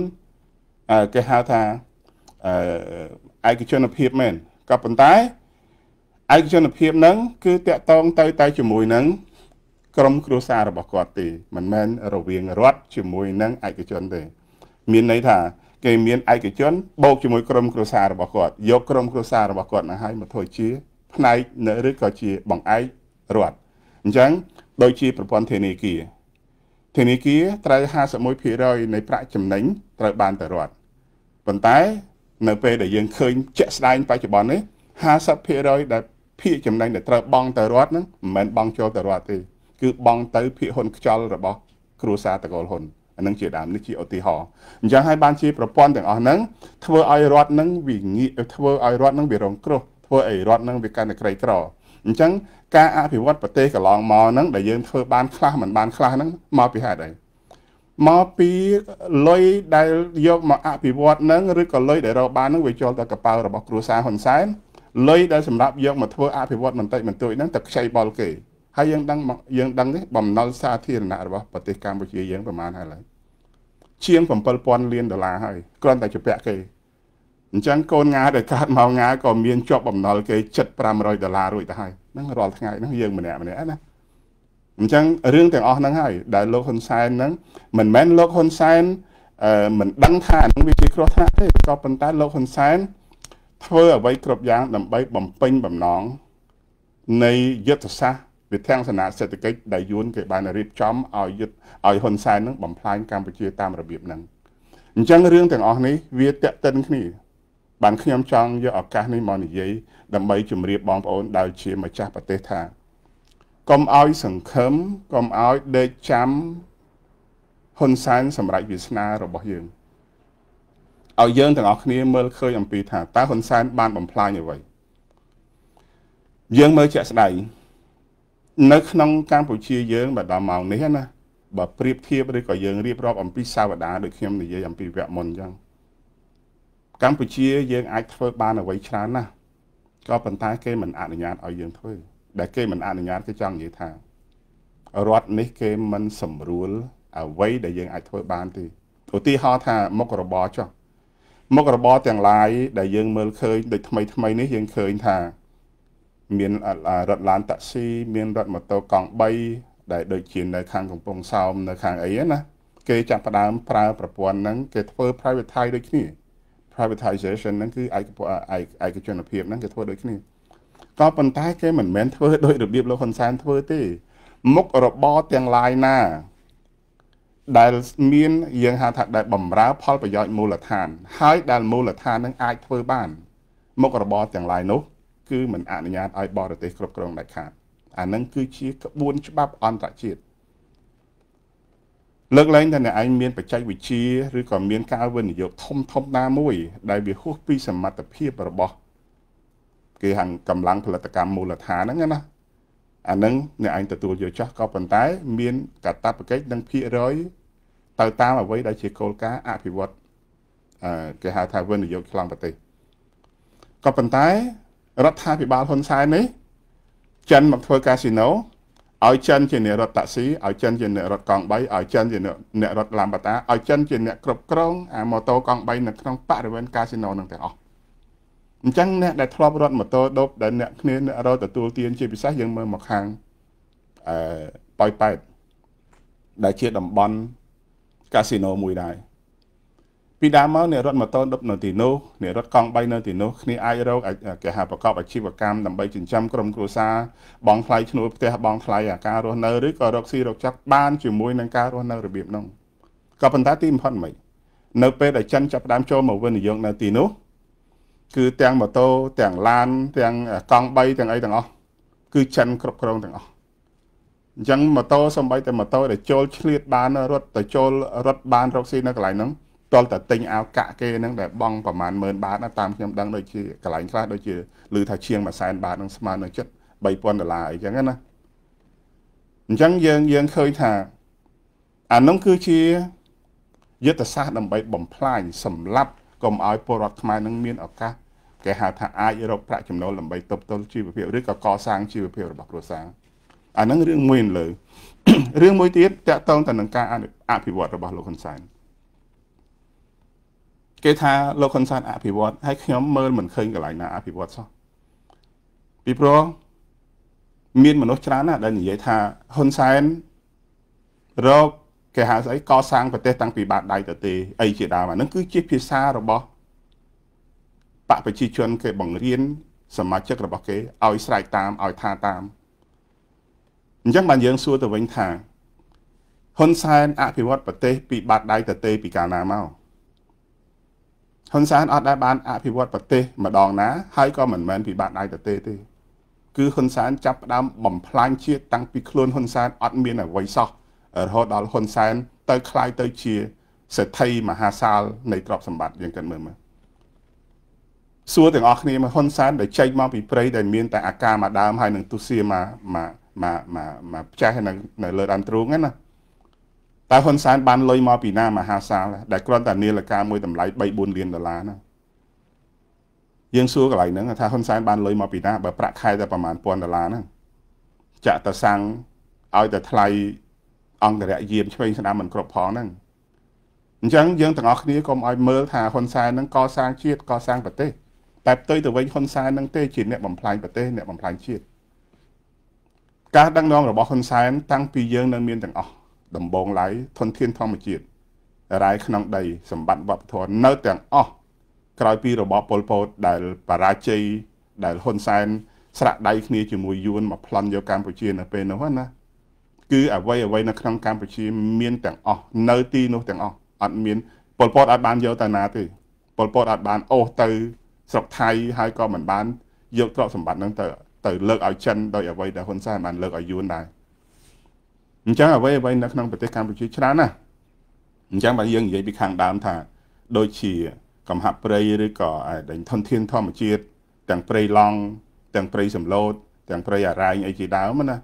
គេហៅថាឯកជនភាពមែនក៏ប៉ុន្តែឯកជនភាពហ្នឹងគឺតាក់ទងទៅតែជាមួយនឹងក្រុមគ្រួសាររបស់គាត់ទេមិនមែនរវាងរដ្ឋជាមួយនឹងឯកជនទេ មានន័យថាគេមានឯកជនបូកជាមួយក្រុម គ្រួសាររបស់គាត់យកក្រុមគ្រួសាររបស់គាត់មកឲ្យមកធ្វើជាផ្នែកឬក៏ជាបង្អែករដ្ឋអញ្ចឹងដូចជាប្រព័ន្ធធនាគារធនាគារត្រូវ51%នៃប្រាក់ចំណេញត្រូវបានតែរដ្ឋប៉ុន្តែនៅពេលដែលយើងឃើញជាក់ស្ដែងបច្ចុប្បន្ននេះ50%ដែលភាគចំណេញដែលត្រូវបង់ទៅរដ្ឋហ្នឹងមិនមែនបង់ចូលទៅរដ្ឋទេ គឺបង់ទៅភាគហ៊ុនខ្ចលរបស់គ្រួសារតកូលហ៊ុនអានឹងជាដើមនេះជាឧទាហរណ៍អញ្ចឹងហើយបានជាប្រព័ន្ធទាំងអស់ហ្នឹងធ្វើឲ្យរដ្ឋហ្នឹងវាងាកធ្វើឲ្យរដ្ឋហ្នឹងវារងគ្រោះធ្វើឲ្យរដ្ឋហ្នឹងវាកាន់តែក្រីក្រអញ្ចឹងការអភិវឌ្ឍប្រទេសកន្លងមកហ្នឹងដែលយើងធ្វើបានខ្លះមិនបានខ្លះហ្នឹងមកពីហេតុអីមកពីលុយដែលយកមកអភិវឌ្ឍនឹងឬក៏លុយដែលរកបាននឹងវាចូលទៅកប៉ាល់របស់គ្រួសារហ៊ុនសែនលុយដែលសម្រាប់យកមកធ្វើអភិវឌ្ឍបន្តិចបន្តួចហ្នឹងទៅខ្ចីបុលគេហើយយើងដឹងយើងដឹងនេះបំណុលសាធារណៈរបស់ប្រទេសកម្ពុជាយើងប្រហែលហើយឡើយជាង7000លានដុល្លារហើយគ្រាន់តែជាពាក់គេអញ្ចឹងកូនងាដែលកើតមកងាក៏មានជាប់បំណុលគេ7500ដុល្លាររួចទៅហើយហ្នឹងរាល់ថ្ងៃហ្នឹងយើងម្នាក់ម្នាក់ណាអញ្ចឹងរឿងទាំងអស់ហ្នឹងហើយដែលលោកហ៊ុនសែនហ្នឹងមិនមែនលោកហ៊ុនសែនមិនដឹងថាអានឹងវាជាគ្រោះថ្នាក់ទេក៏ប៉ុន្តែលោកហ៊ុនសែនធ្វើអ្វីគ្រប់យ៉ាង ដើម្បីបំពេញបំណងនៃយុទ្ធសាស្ត្រវិធានសនាសេដ្ឋកិច្ចដែលយួនគេបានរៀបចំឲ្យយុទ្ធឲ្យហ៊ុនសែននឹងបំផ្លាញកម្ពុជាតាមរបៀបហ្នឹងអញ្ចឹងរឿងទាំងអស់នេះវាតេតិនគ្នាបានខ្ញុំចង់យកឱកាសនេះមកនិយាយដើម្បីជម្រាបបងប្អូនដែលជាម្ចាស់ប្រទេសថាកុំឲ្យសង្ឃឹមកុំឲ្យដេកចាំហ៊ុនសែនសម្រាប់វាសនារបស់យើងឲ្យយើងទាំងអស់គ្នាមើលឃើញអំពីថាតើហ៊ុនសែនបានបំផ្លាញអ្វីយើងមើលជាក់ស្ដែងនៅក្នុងកម្ពុជាយើងបើដល់ម៉ោងនេះណាបើប្រៀបធៀបឬក៏យើងរៀបរាប់អំពីសាវតាដូចខ្ញុំនិយាយអំពីវគ្គមុនអញ្ចឹងកម្ពុជា យើងអាចធ្វើ បានអ្វីច្រើនណាស់ក៏ប៉ុន្តែគេមិនអនុញ្ញាតឲ្យយើងធ្វើដែលគេមិនអនុញ្ញាតគឺចង់និយាយថារដ្ឋនេះគេមិនសម្រួលអ្វីដែលយើងអាចធ្វើបានទេឧទាហរណ៍ថាមុខរបរចុះមុខរបរទាំងឡាយដែលយើងមើលឃើញដូចថ្មី ថ្មីនេះយើងឃើញថាមានរថឡានតាក់ស៊ីមានរថម៉ូតូកង់3ដែលដូចជានៅខាងកំពង់សោម នៅ ខាងអីណាគេចាប់ផ្ដើមប្រើប្រព័ន្ធហ្នឹងគេធ្វើ privatize ដូចគ្នា privatization ហ្នឹងគឺឯកឯកជនភាពហ្នឹងគេធ្វើដូចគ្នាក៏ប៉ុន្តែគេមិនមែនធ្វើដោយរបៀបលោកហ៊ុនសែនធ្វើទេ មុខរបរទាំងឡាយណាដែលមានយើងហៅថាដែលបំរើ ផលប្រយោជន៍មូលដ្ឋាន ហើយ ដែលមូលដ្ឋាននឹងអាចធ្វើបានមុខរបរទាំងឡាយនោះគឺមិនអនុញ្ញាតឲ្យបរទេសគ្រប់គ្រងដាច់ខាតអានឹងគឺជាក្បួនច្បាប់អន្តរជាតិលើកឡើងថាអ្នកឯងមានបច្ចេកវិទ្យាឬក៏មានការវិនិយោគធំធំណាមួយ ដែលវាហួសពីសមត្ថភាពរបស់គេហាងកម្លាំងផលិតកម្មមូលដ្ឋានហ្នឹងណាអាហ្នឹងអ្នកឯងទទួលយកចាស់ក៏ប៉ុន្តែ មានកតបកិច្ចនិងភាគរយទៅតាមអ្វីដែលជាគោលការណ៍អភិវឌ្ឍគេហៅថាវិនិយោគឆ្លងប្រទេសក៏ប៉ុន្តែរដ្ឋាភិបាលហ៊ុនសែននេះចិនមកធ្វើកាស៊ីណូឲ្យចិនជាអ្នករត់តាក់ស៊ីឲ្យចិនជាអ្នករត់កង់3ឲ្យចិនជាអ្នករត់ឡាំបាតាឲ្យចិនជាអ្នកគ្រប់គ្រងអាម៉ូតូកង់3នៅក្នុងបរិវេណកាស៊ីណូនឹងទាំងអស់អញ្ចឹងអ្នកដែលធ្លាប់រត់ម៉ូតូដប់ដែលអ្នកគ្នាអ្នករត់ទទួលទានជាពិសេសយើងមើលមកខាងអឺប៉ោយប៉ែតដែលជាតំបន់កាស៊ីណូមួយដែរពីដើមមកអ្នករត់ម៉ូតូដប់នៅ ទីនោះអ្នករត់កង់បីនៅទីនោះគ្នាអាចរកគេហៅប្រកបអាជីវកម្មដើម្បីចិញ្ចឹមក្រុមគ្រួសារបងថ្លៃឈ្នួលផ្ទះបងថ្លៃអាការរស់នៅឬក៏រកស៊ីរកចាក់បានជាមួយនឹងការរស់នៅរបៀបនោះក៏ប៉ុន្តែទីបំផុតមិននៅពេលដែលចិនចាប់ផ្ដើមចូលមកវិនិយោគនៅទីនោះគឺទាំងម៉ូតូទាំងឡាន ទាំងកង់3ទាំងអីទាំងអស់គឺចិនគ្រប់គ្រងទាំងអស់អញ្ចឹងម៉ូតូសំបីតែម៉ូតូដែលចូលឆ្លៀតបានរត់ទៅចូលរត់បានរកស៊ីនៅកន្លែងហ្នឹងតលតែទិញអាវកាក់គេហ្នឹងដែលបងប្រហែល10000បាតតាមខ្ញុំដឹងដូចជាកន្លែងខ្លះដូចជាឮថាជាង100,000បាតហ្នឹងស្មើនឹងជិត3000ដុល្លារអីចឹងណាអញ្ចឹងយើងយើងឃើញថា អានោះគឺជាយុទ្ធសាស្ត្រដើម្បីបំផ្លាញសម្លាប់កុំឲ្យពលរដ្ឋខ្មែរនឹងមានឱកាសគេហៅថាអាចរកប្រាក់ចំណូលដើម្បីទប់ទល់ជីវភាពឬក៏កសាងជីវភាពរបស់គ្រួសារអាហ្នឹងរឿងមួយលើរឿងមួយទៀតតកតងទៅនឹងការអភិវឌ្ឍរបស់លោកហ៊ុនសែនគេថាលោកហ៊ុនសែនអភិវឌ្ឍហើយខ្ញុំមើល មិនឃើញកន្លែងណាអភិវឌ្ឍសោះពីព្រោះមានមនុស្សច្រើនណាស់ដែលនិយាយថាហ៊ុនសែនរកគេហៅស្អីកសាងប្រទេសតាំងពីបាតដៃទៅទេអីជាដើមអាហ្នឹងគឺជាភាសារបស់បកប្រជាជន គេបង្រៀនសមាជិករបស់គេឲ្យស្រែកតាមឲ្យថាតាមអញ្ចឹងបានយើង សួរទៅវិញថាហ៊ុនសែនអភិវឌ្ឍប្រទេសពីបាត់ដៃទៅទេពីកាលណាមកហ៊ុនសែនអត់ដែលបាន អភិវឌ្ឍប្រទេសម្ដងណា ហើយក៏មិនមែនពីបាត់ដៃទៅទេទេគឺហ៊ុនសែនចាប់ផ្ដើមបំផ្លាញជាតិតាំងពីខ្លួនហ៊ុនសែនអត់មានអ្វីសោះរហូតដល់ហ៊ុនសែនទៅคล้ายទៅ ជាសេដ្ឋីមហាសាល នៃទ្រព្យសម្បត្តិយើងគិតមើលមើលសួរទាំងអស់គ្នាមកហ៊ុនសែនដែលចេញមកពីព្រៃដែលមានតែអាការមកដើមហើយនឹងទុសៀមកមកមកមកមកផ្ចាស់នៅនៅលើដើមទ្រូងហ្នឹងណាតើហ៊ុនសែនបានលុយមកពីណាមហាសាល ដែលគ្រាន់តែនាឡិកាមួយតម្លៃ3 4លានដុល្លារហ្នឹងយើងសួរកន្លែងហ្នឹងថាហ៊ុនសែនបានលុយមកពីណាបើប្រាក់ខែតែប្រហែល1000ដុល្លារហ្នឹងចាក់តសាំងឲ្យតែថ្លៃអង្គរៈយាមឆ្វេងស្ដាំមិនគ្រប់ផងហ្នឹងអញ្ចឹងយើងទាំងអស់គ្នាកុំឲ្យមើលថាហ៊ុនសែនហ្នឹងកសាងជាតិកសាងប្រទេសតែផ្ទុយទៅវិញហ៊ុនសែននឹងទេជាអ្នកបំផ្លាញប្រទេសអ្នកបំផ្លាញជាតិការដឹកនាំរបស់ហ៊ុនសែនតាំងពីយើងនៅមានទាំងអស់ដំបងឡៃធនធានធម្មជាតិរ៉ែក្នុងដី សម្បត្តិវប្បធម៌នៅទាំងអស់ក្រោយពីរបបប៉ុលពត ដែលបរាជ័យដែលហ៊ុនសែនស្រាក់ដៃគ្នាជាមួយយួនមកប្លន់យកកម្ពុជានៅពេលនោះណាគឺអ្វីអ្វីនៅក្នុងកម្ពុជា មានទាំងអស់នៅទីនោះទាំងអស់អត់មានប៉ុលពត អាចបានយកទៅណាទេប៉ុលពត អាចបានអូសទៅស្រុកថៃហើយក៏មិនបាន យកទ្រព្យសម្បត្តិហ្នឹងទៅទៅលើកឲ្យចិនដោយអ្វីដែលហ៊ុនសែនបានលើកឲ្យយួនដែរអញ្ចឹងអ្វីអ្វីនៅក្នុងប្រទេសកម្ពុជាច្រើនណាស់អញ្ចឹងបើយើងនិយាយពីខាងដើមថា ដូចជាកំហាប់ព្រៃឬក៏ដែនធនធានធម្មជាតិទាំងព្រៃឡង់ទាំងព្រៃសំឡូតទាំងព្រៃអារ៉ែងអីជាដើមណា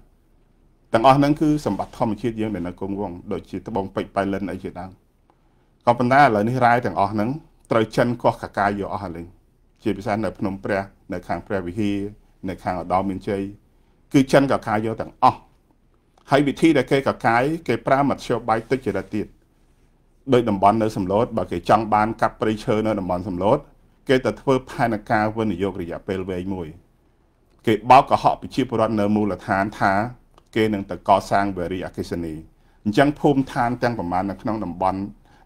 ទាំងអស់ហ្នឹងគឺសម្បត្តិធម្មជាតិយើងដែលនៅគង់វង្សដូចជាត្បូងពេជ្រប៉ៃលិនអីជាដើមក៏ប៉ុន្តែឥឡូវនេះរ៉ែទាំងអស់ហ្នឹងត្រូវចិនកោះកាកាយកអស់ហើយលេងជាពិសេសនៅភ្នំព្រះនៅខាងព្រះវិហារនៅខាងឧត្តមមានជ័យគឺចិនកកាយយកទាំងអស់ហើយវិធី ដែលគេកកាយគេប្រើមធ្យោបាយទឹកចរិតទៀតដោយតំបន់នៅសំឡូតបើគេចង់បាន កាប់ព្រៃឈើនៅតំបន់សំឡូតគេទៅធ្វើផែនការវិនិយោគរយៈពេលវែងមួយគេបោកកុហកប្រជាពលរដ្ឋនៅមូលដ្ឋានថា គេនឹងទៅកសាងវេរីអកេសនីអញ្ចឹងភូមិឋានទាំងប្រមាណនៅក្នុងតំបន់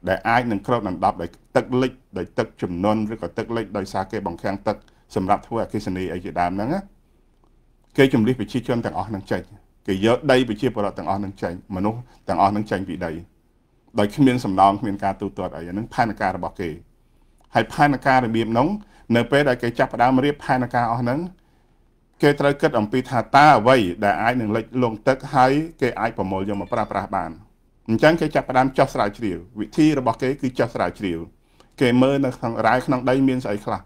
ដែលអាចនឹងគ្របដណ្ដប់ដោយទឹក លិចដោយទឹកចំនួនឬក៏ទឹកលិចដោយសារគេបង្ខាំងទឹកសម្រាប់ធ្វើអគិសនីអីជាដើមហ្នឹងណាគេជំនះប្រជាជនទាំងអស់នឹងចេញគេយកដីប្រជាពលរដ្ឋទាំងអស់នឹងចេញមនុស្សទាំងអស់នឹងចេញពីដីដោយគ្មានសំណងគ្មានការទូទាត់អីហ្នឹងផែនការរបស់គេហើយផែនការរបៀបហ្នឹងនៅពេលដែលគេចាប់ផ្ដើមរៀបផែនការអស់ហ្នឹងគេត្រូវគិតអំពីថាតើអ្វី ដែលអាចនឹងលិចលង់ទឹកហើយគេអាចប្រមូលយកមកប្រើប្រាស់បានអញ្ចឹងគេចាប់ផ្ដើមចោះស្រាវជ្រាវវិធីរបស់គេគឺចោះស្រាវជ្រាវគេមើលនៅក្នុងរាយក្នុងដីមានស្អីខ្លះ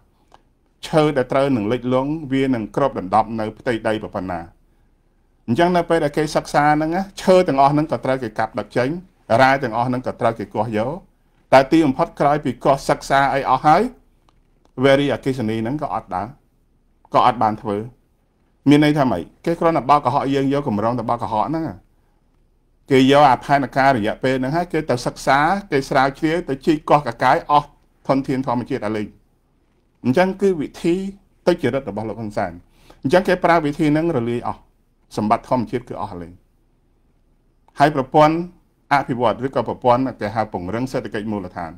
ឈើដែលត្រូវនឹងលិចលង់វានឹងគ្របដណ្ដប់នៅផ្ទៃដីប៉ុណ្ណាអញ្ចឹងនៅពេលដែលគេសិក្សាហ្នឹងឈើទាំងអស់ហ្នឹងក៏ត្រូវគេកាប់ដឹកចេញរាយទាំងអស់ហ្នឹងក៏ត្រូវគេកោះយកតែទីបំផុតក្រោយពីកោះសិក្សាអីអស់ហើយ very អកេសនីហ្នឹងក៏អត់ដែរក៏អត់បានធ្វើមានន័យថាម៉េចគេគ្រាន់តែបោកកុហកយើងយកកម្រងទៅបោកកុហកហ្នឹងគេយកអាផែនការរយៈពេលហ្នឹងហើយគេទៅសិក្សាគេស្រាវជ្រាវទៅជីកកោះកកាយអស់ធនធានធម្មជាតិអលេងអញ្ចឹងគឺវិធីទុច្ចរិតរបស់លោកហ៊ុនសែនអញ្ចឹងគេប្រើវិធីហ្នឹងរលាយអស់សម្បត្តិធម្មជាតិគឺអស់អលេង ហើយប្រព័ន្ធអភិវឌ្ឍឬក៏ប្រព័ន្ធគេហៅពង្រឹងសេដ្ឋកិច្ចមូលដ្ឋាន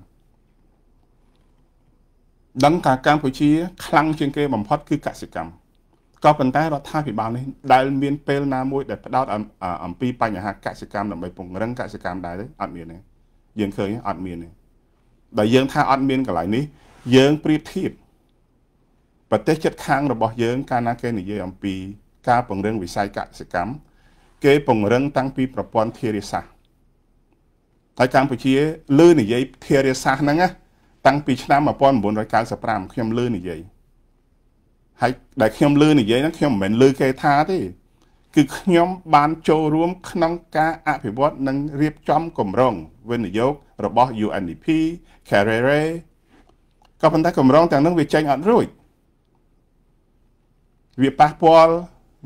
ដឹងថាកម្ពុជា ខ្លាំងជាងគេបំផុតគឺកសិកម្មក៏ប៉ុន្តែរដ្ឋាភិបាលនេះដែលមានពេលណាមួយដែលផ្ដោតអំពីបញ្ហាកសិកម្មដើម្បីពង្រឹងកសិកម្មដែរទេអត់មានទេយើងឃើញអត់មានទេដែលយើងថាអត់មានកន្លែងនេះ យើងប្រៀបធៀបប្រទេសជិតខាងរបស់យើងកាលណាគេនិយាយអំពីការពង្រឹងវិស័យកសិកម្មគេពង្រឹងតាំងពីប្រព័ន្ធធារាសាស្ត្រតែកម្ពុជា លើនិយាយធារាសាស្ត្រហ្នឹងតាំងពីឆ្នាំ1995ខ្ញុំលើនិយាយហើយដែលខ្ញុំលើនិយាយហ្នឹងខ្ញុំមិនមែនលើគេថាទេគឺខ្ញុំបាន ចូលរួម ក្នុងការអភិវឌ្ឍនិងរៀបចំកម្រងវិនិយោគរបស់ UNDP Carrere ក៏ប៉ុន្តែកម្រងទាំងនោះវាចេញអត់រួចវាប៉ះពាល់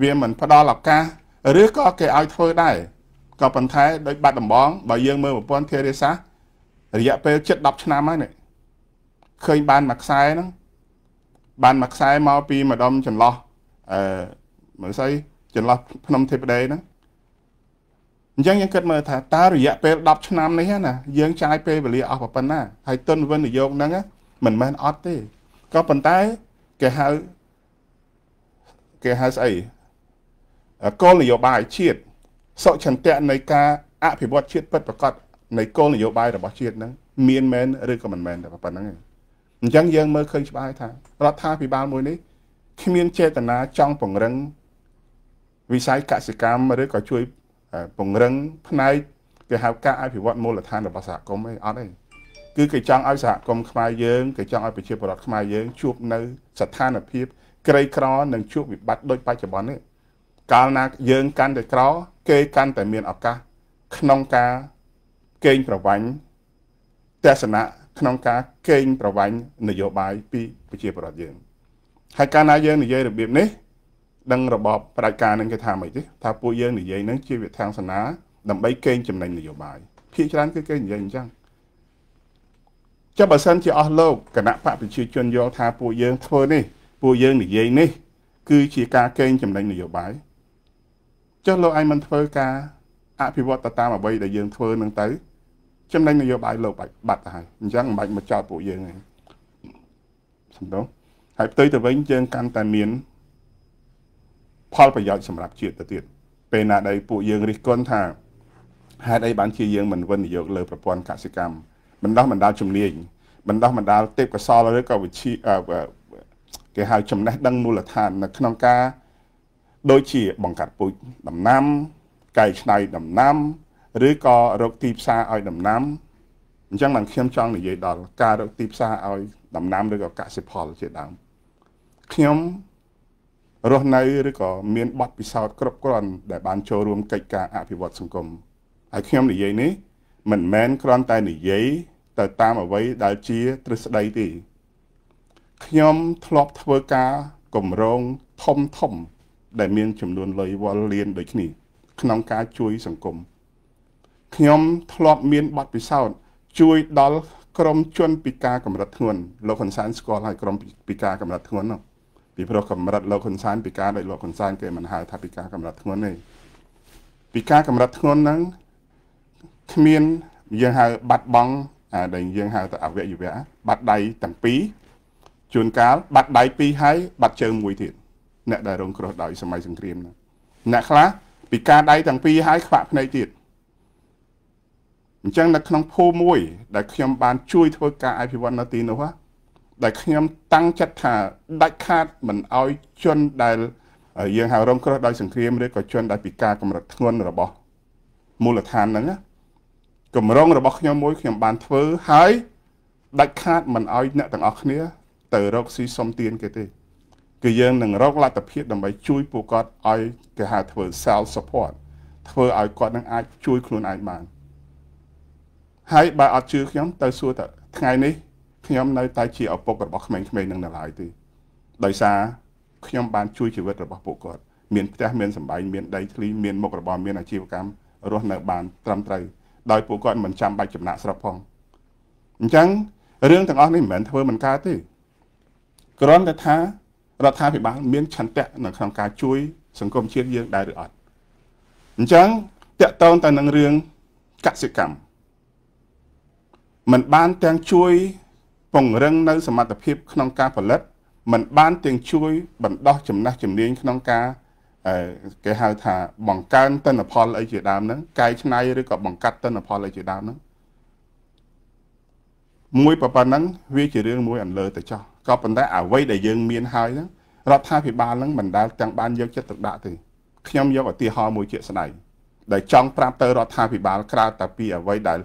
វាមិនផ្ដល់ឱកាសឬក៏គេឲ្យធ្វើដែរក៏ប៉ុន្តែដោយបាត់ដំបងបើយើងមើលប្រព័ន្ធធារាសាស្ត្ររយៈពេលជិត10ឆ្នាំហើយនេះឃើញ បានមួយខ្សែហ្នឹងបានមួយខ្សែមកពីម្ដុំចន្លោះអឺមើលស្អីចន្លោះភ្នំទេពដីហ្នឹងអញ្ចឹងយើងគិតមើលថាតើរយៈពេល10ឆ្នាំនេះណាយើង ចាយពេលវេលាអស់ប៉ុណ្ណា ហើយទុនវិនិយោគហ្នឹងមិនមែនអត់ទេក៏ប៉ុន្តែគេហៅគេហៅស្អីគោលនយោបាយជាតិសុចន្ទៈនៃការអភិវឌ្ឍជាតិពិតប្រាកដនៃគោលនយោបាយរបស់ជាតិហ្នឹងមានមែនឬក៏មិនមែនតែប៉ុណ្្នឹងឯងអញ្ចឹងយើងមើលឃើញច្បាស់ថារដ្ឋាភិបាលមួយនេះគ្មានចេតនាចង់ពង្រឹង វិស័យកសិកម្មឬក៏ជួយពង្រឹងផ្នែកគេហៅការអភិវឌ្ឍមូលដ្ឋានរបស់សហគមន៍ឯងអត់ទេគឺគេចង់ឲ្យសហគមន៍ខ្មែរយើងគេចង់ឲ្យប្រជាពលរដ្ឋខ្មែរយើងជួបនៅស្ថានភាពក្រីក្រនិង ជួបវិបត្តិដូចបច្ចុប្បន្ននេះកាលណាយើង កាន់តែក្រ គេកាន់តែមានឱកាសក្នុងការកេងប្រវ័ញ្ចទស្សនៈក្នុងការកេងប្រវ័ញ្ចនយោបាយពីប្រជាពលរដ្ឋយើងហើយកាលណាយើង និយាយរបៀបនេះ ដឹងរបបផ្ដាច់ការនឹងគេថាម៉េចទេថាពួកយើងនិយាយនឹងជាវិធានសាសនាដើម្បីកេងចំណេញនយោបាយភាគច្រើនគឺគេនិយាយអញ្ចឹងចុះបើសិនជាអស់លោកគណៈបកប្រជា ជនយល់ថាពួកយើងធ្វើនេះពួកយើងនិយាយនេះគឺជាការកេងចំណេញនយោបាយចុះលោកឯងមិនធ្វើការអភិវឌ្ឍទៅតាមអ្វីដែលយើងធ្វើនឹងទៅចំណេញនយោបាយលោកបាត់ទៅហើយអញ្ចឹងមិនបាច់មកចោទពួកយើងទេសំដងហើយផ្ទុយទៅវិញយើងកាន់តែមានផលប្រយោជន៍សម្រាប់ជាតិទៅទៀតពេលណាដែលពួកយើងរិះគន់ថាហេតុអីបានជាយើងមិនវិនិយោគលើប្រព័ន្ធកសិកម្មបណ្ដោះបណ្ដាលជំនាញបណ្ដោះបណ្ដាលទេពកោសលឬក៏វិជាគេហៅចំណេះដឹងមូលដ្ឋាននៅក្នុងការដូចជាបង្កាត់ពូជដំណាំ កែច្នៃដំណាំឬក៏រកទីផ្សារឲ្យដំណាំអញ្ចឹងបានខ្ញុំចង់និយាយដល់ការរកទីផ្សារឲ្យដំណាំឬក៏កសិផលជាដើមខ្ញុំរស់នៅឬក៏មានបទពិសោធន៍គ្រប់គ្រាន់ ដែលបានចូលរួមកិច្ចការអភិវឌ្ឍសង្គមហើយខ្ញុំនិយាយនេះមិនមែនគ្រាន់តែនិយាយទៅតាមអ្វីដែលជាទ្រឹស្ដីទេខ្ញុំធ្លាប់ធ្វើការគម្រោងធំធំ ដែលមាន ចំនួនលុយវល់លានដូចនេះក្នុងការជួយ សង្គមខ្ញុំធ្លាប់មានបទពិសោធន៍ជួយដល់ក្រមជនពិការកម្រិតធ្ងន់លោកហ៊ុនសែនស្គាល់ហើយក្រមពិការ កម្រិតធ្ងន់នោះពីព្រោះកម្រិតលោកហ៊ុនសែនពិការដោយលោកហ៊ុនសែនគេមិនហៅថាពិការកម្រិតធ្ងន់ទេពិការកម្រិតធ្ងន់ហ្នឹងគ្មានយើងហៅបាត់បង់ដែលយើងហៅថាអវយវៈបាត់ដៃទាំងពីរជួនកាលបាត់ដៃពីរហើយបាត់ជើងមួយទៀតអ្នកដែលរងគ្រោះដោយសម័យសង្គ្រាមហ្នឹងអ្នកខ្លះពិការដៃទាំងពីរហើយខ្វាក់ភ្នែកទៀតអញ្ចឹងនៅក្នុងភូមិមួយ ដែលខ្ញុំបានជួយធ្វើការអភិវឌ្ឍនៅទីនោះដែលខ្ញុំតាំងចិត្តថាដាច់ខាតមិនអោយជនដែលយើងហៅរងគ្រោះដោយសង្គ្រាមឬក៏ជនដែលពិការកម្រិតធ្ងន់របស់មូលដ្ឋានហ្នឹងគម្រងរបស់ខ្ញុំមួយ ខ្ញុំបានធ្វើហើយដាច់ខាតមិនអោយអ្នកទាំងអស់គ្នា ទៅរកស៊ីសុំទានគេទេគឺយើងនឹងរកលទ្ធភាពដើម្បីជួយពួកគាត់ឲ្យគេហៅធ្វើ self support ធ្វើឲ្យគាត់នឹងអាចជួយខ្លួនឯងបាន។ហើយបើអត់ជឿខ្ញុំទៅសួរតើថ្ងៃនេះខ្ញុំនៅតែជាឪពុករបស់ក្មេងៗនឹងនៅឡើយទេដោយសារខ្ញុំបានជួយជីវិតរបស់ពួកគាត់មានផ្ទះមានសម្បែងមានដីធ្លីមានមុខរបរមានអាជីវកម្មរស់នៅបានត្រឹមត្រូវដោយពួកគាត់មិនចាំបាច់ចំណាក់ស្រុកផងអញ្ចឹងរឿងទាំងអស់នេះមិនមែនធ្វើមិនកើតទេគ្រាន់តែថារដ្ឋាភិបាលមានឆន្ទៈនៅក្នុងការជួយ សង្គមជាតិយើងដែរឬអត់អញ្ចឹងតកតងទៅនឹងរឿងកសិកម្មมันបានទាំងជួយពង្រឹងនៅ សមត្ថភាព ក្នុងការផលិតมันបាន ទាំងជួយ បណ្ដោះចំណេះជំនាញក្នុងការគេហៅថាបង្កើនទិន្នផលអីជាដើមហ្នឹងកែច្នៃឬក៏បង្កាត់ទិន្នផលអីជាដើមហ្នឹងមួយប្រព័ន្ធហ្នឹងវាជារឿងមួយអន្លើទៅចោះក៏ប៉ុន្តែអ្វីដែលយើងមានហើយហ្នឹង រដ្ឋាភិបាលហ្នឹងមិនដែលទាំងបានយកចិត្តទុកដាក់ទេខ្ញុំយកឧទាហរណ៍មួយជាក់ស្ដែងដែលចង់ប្រាប់ទៅរដ្ឋាភិបាល ក្រៅតែពីអ្វីដែល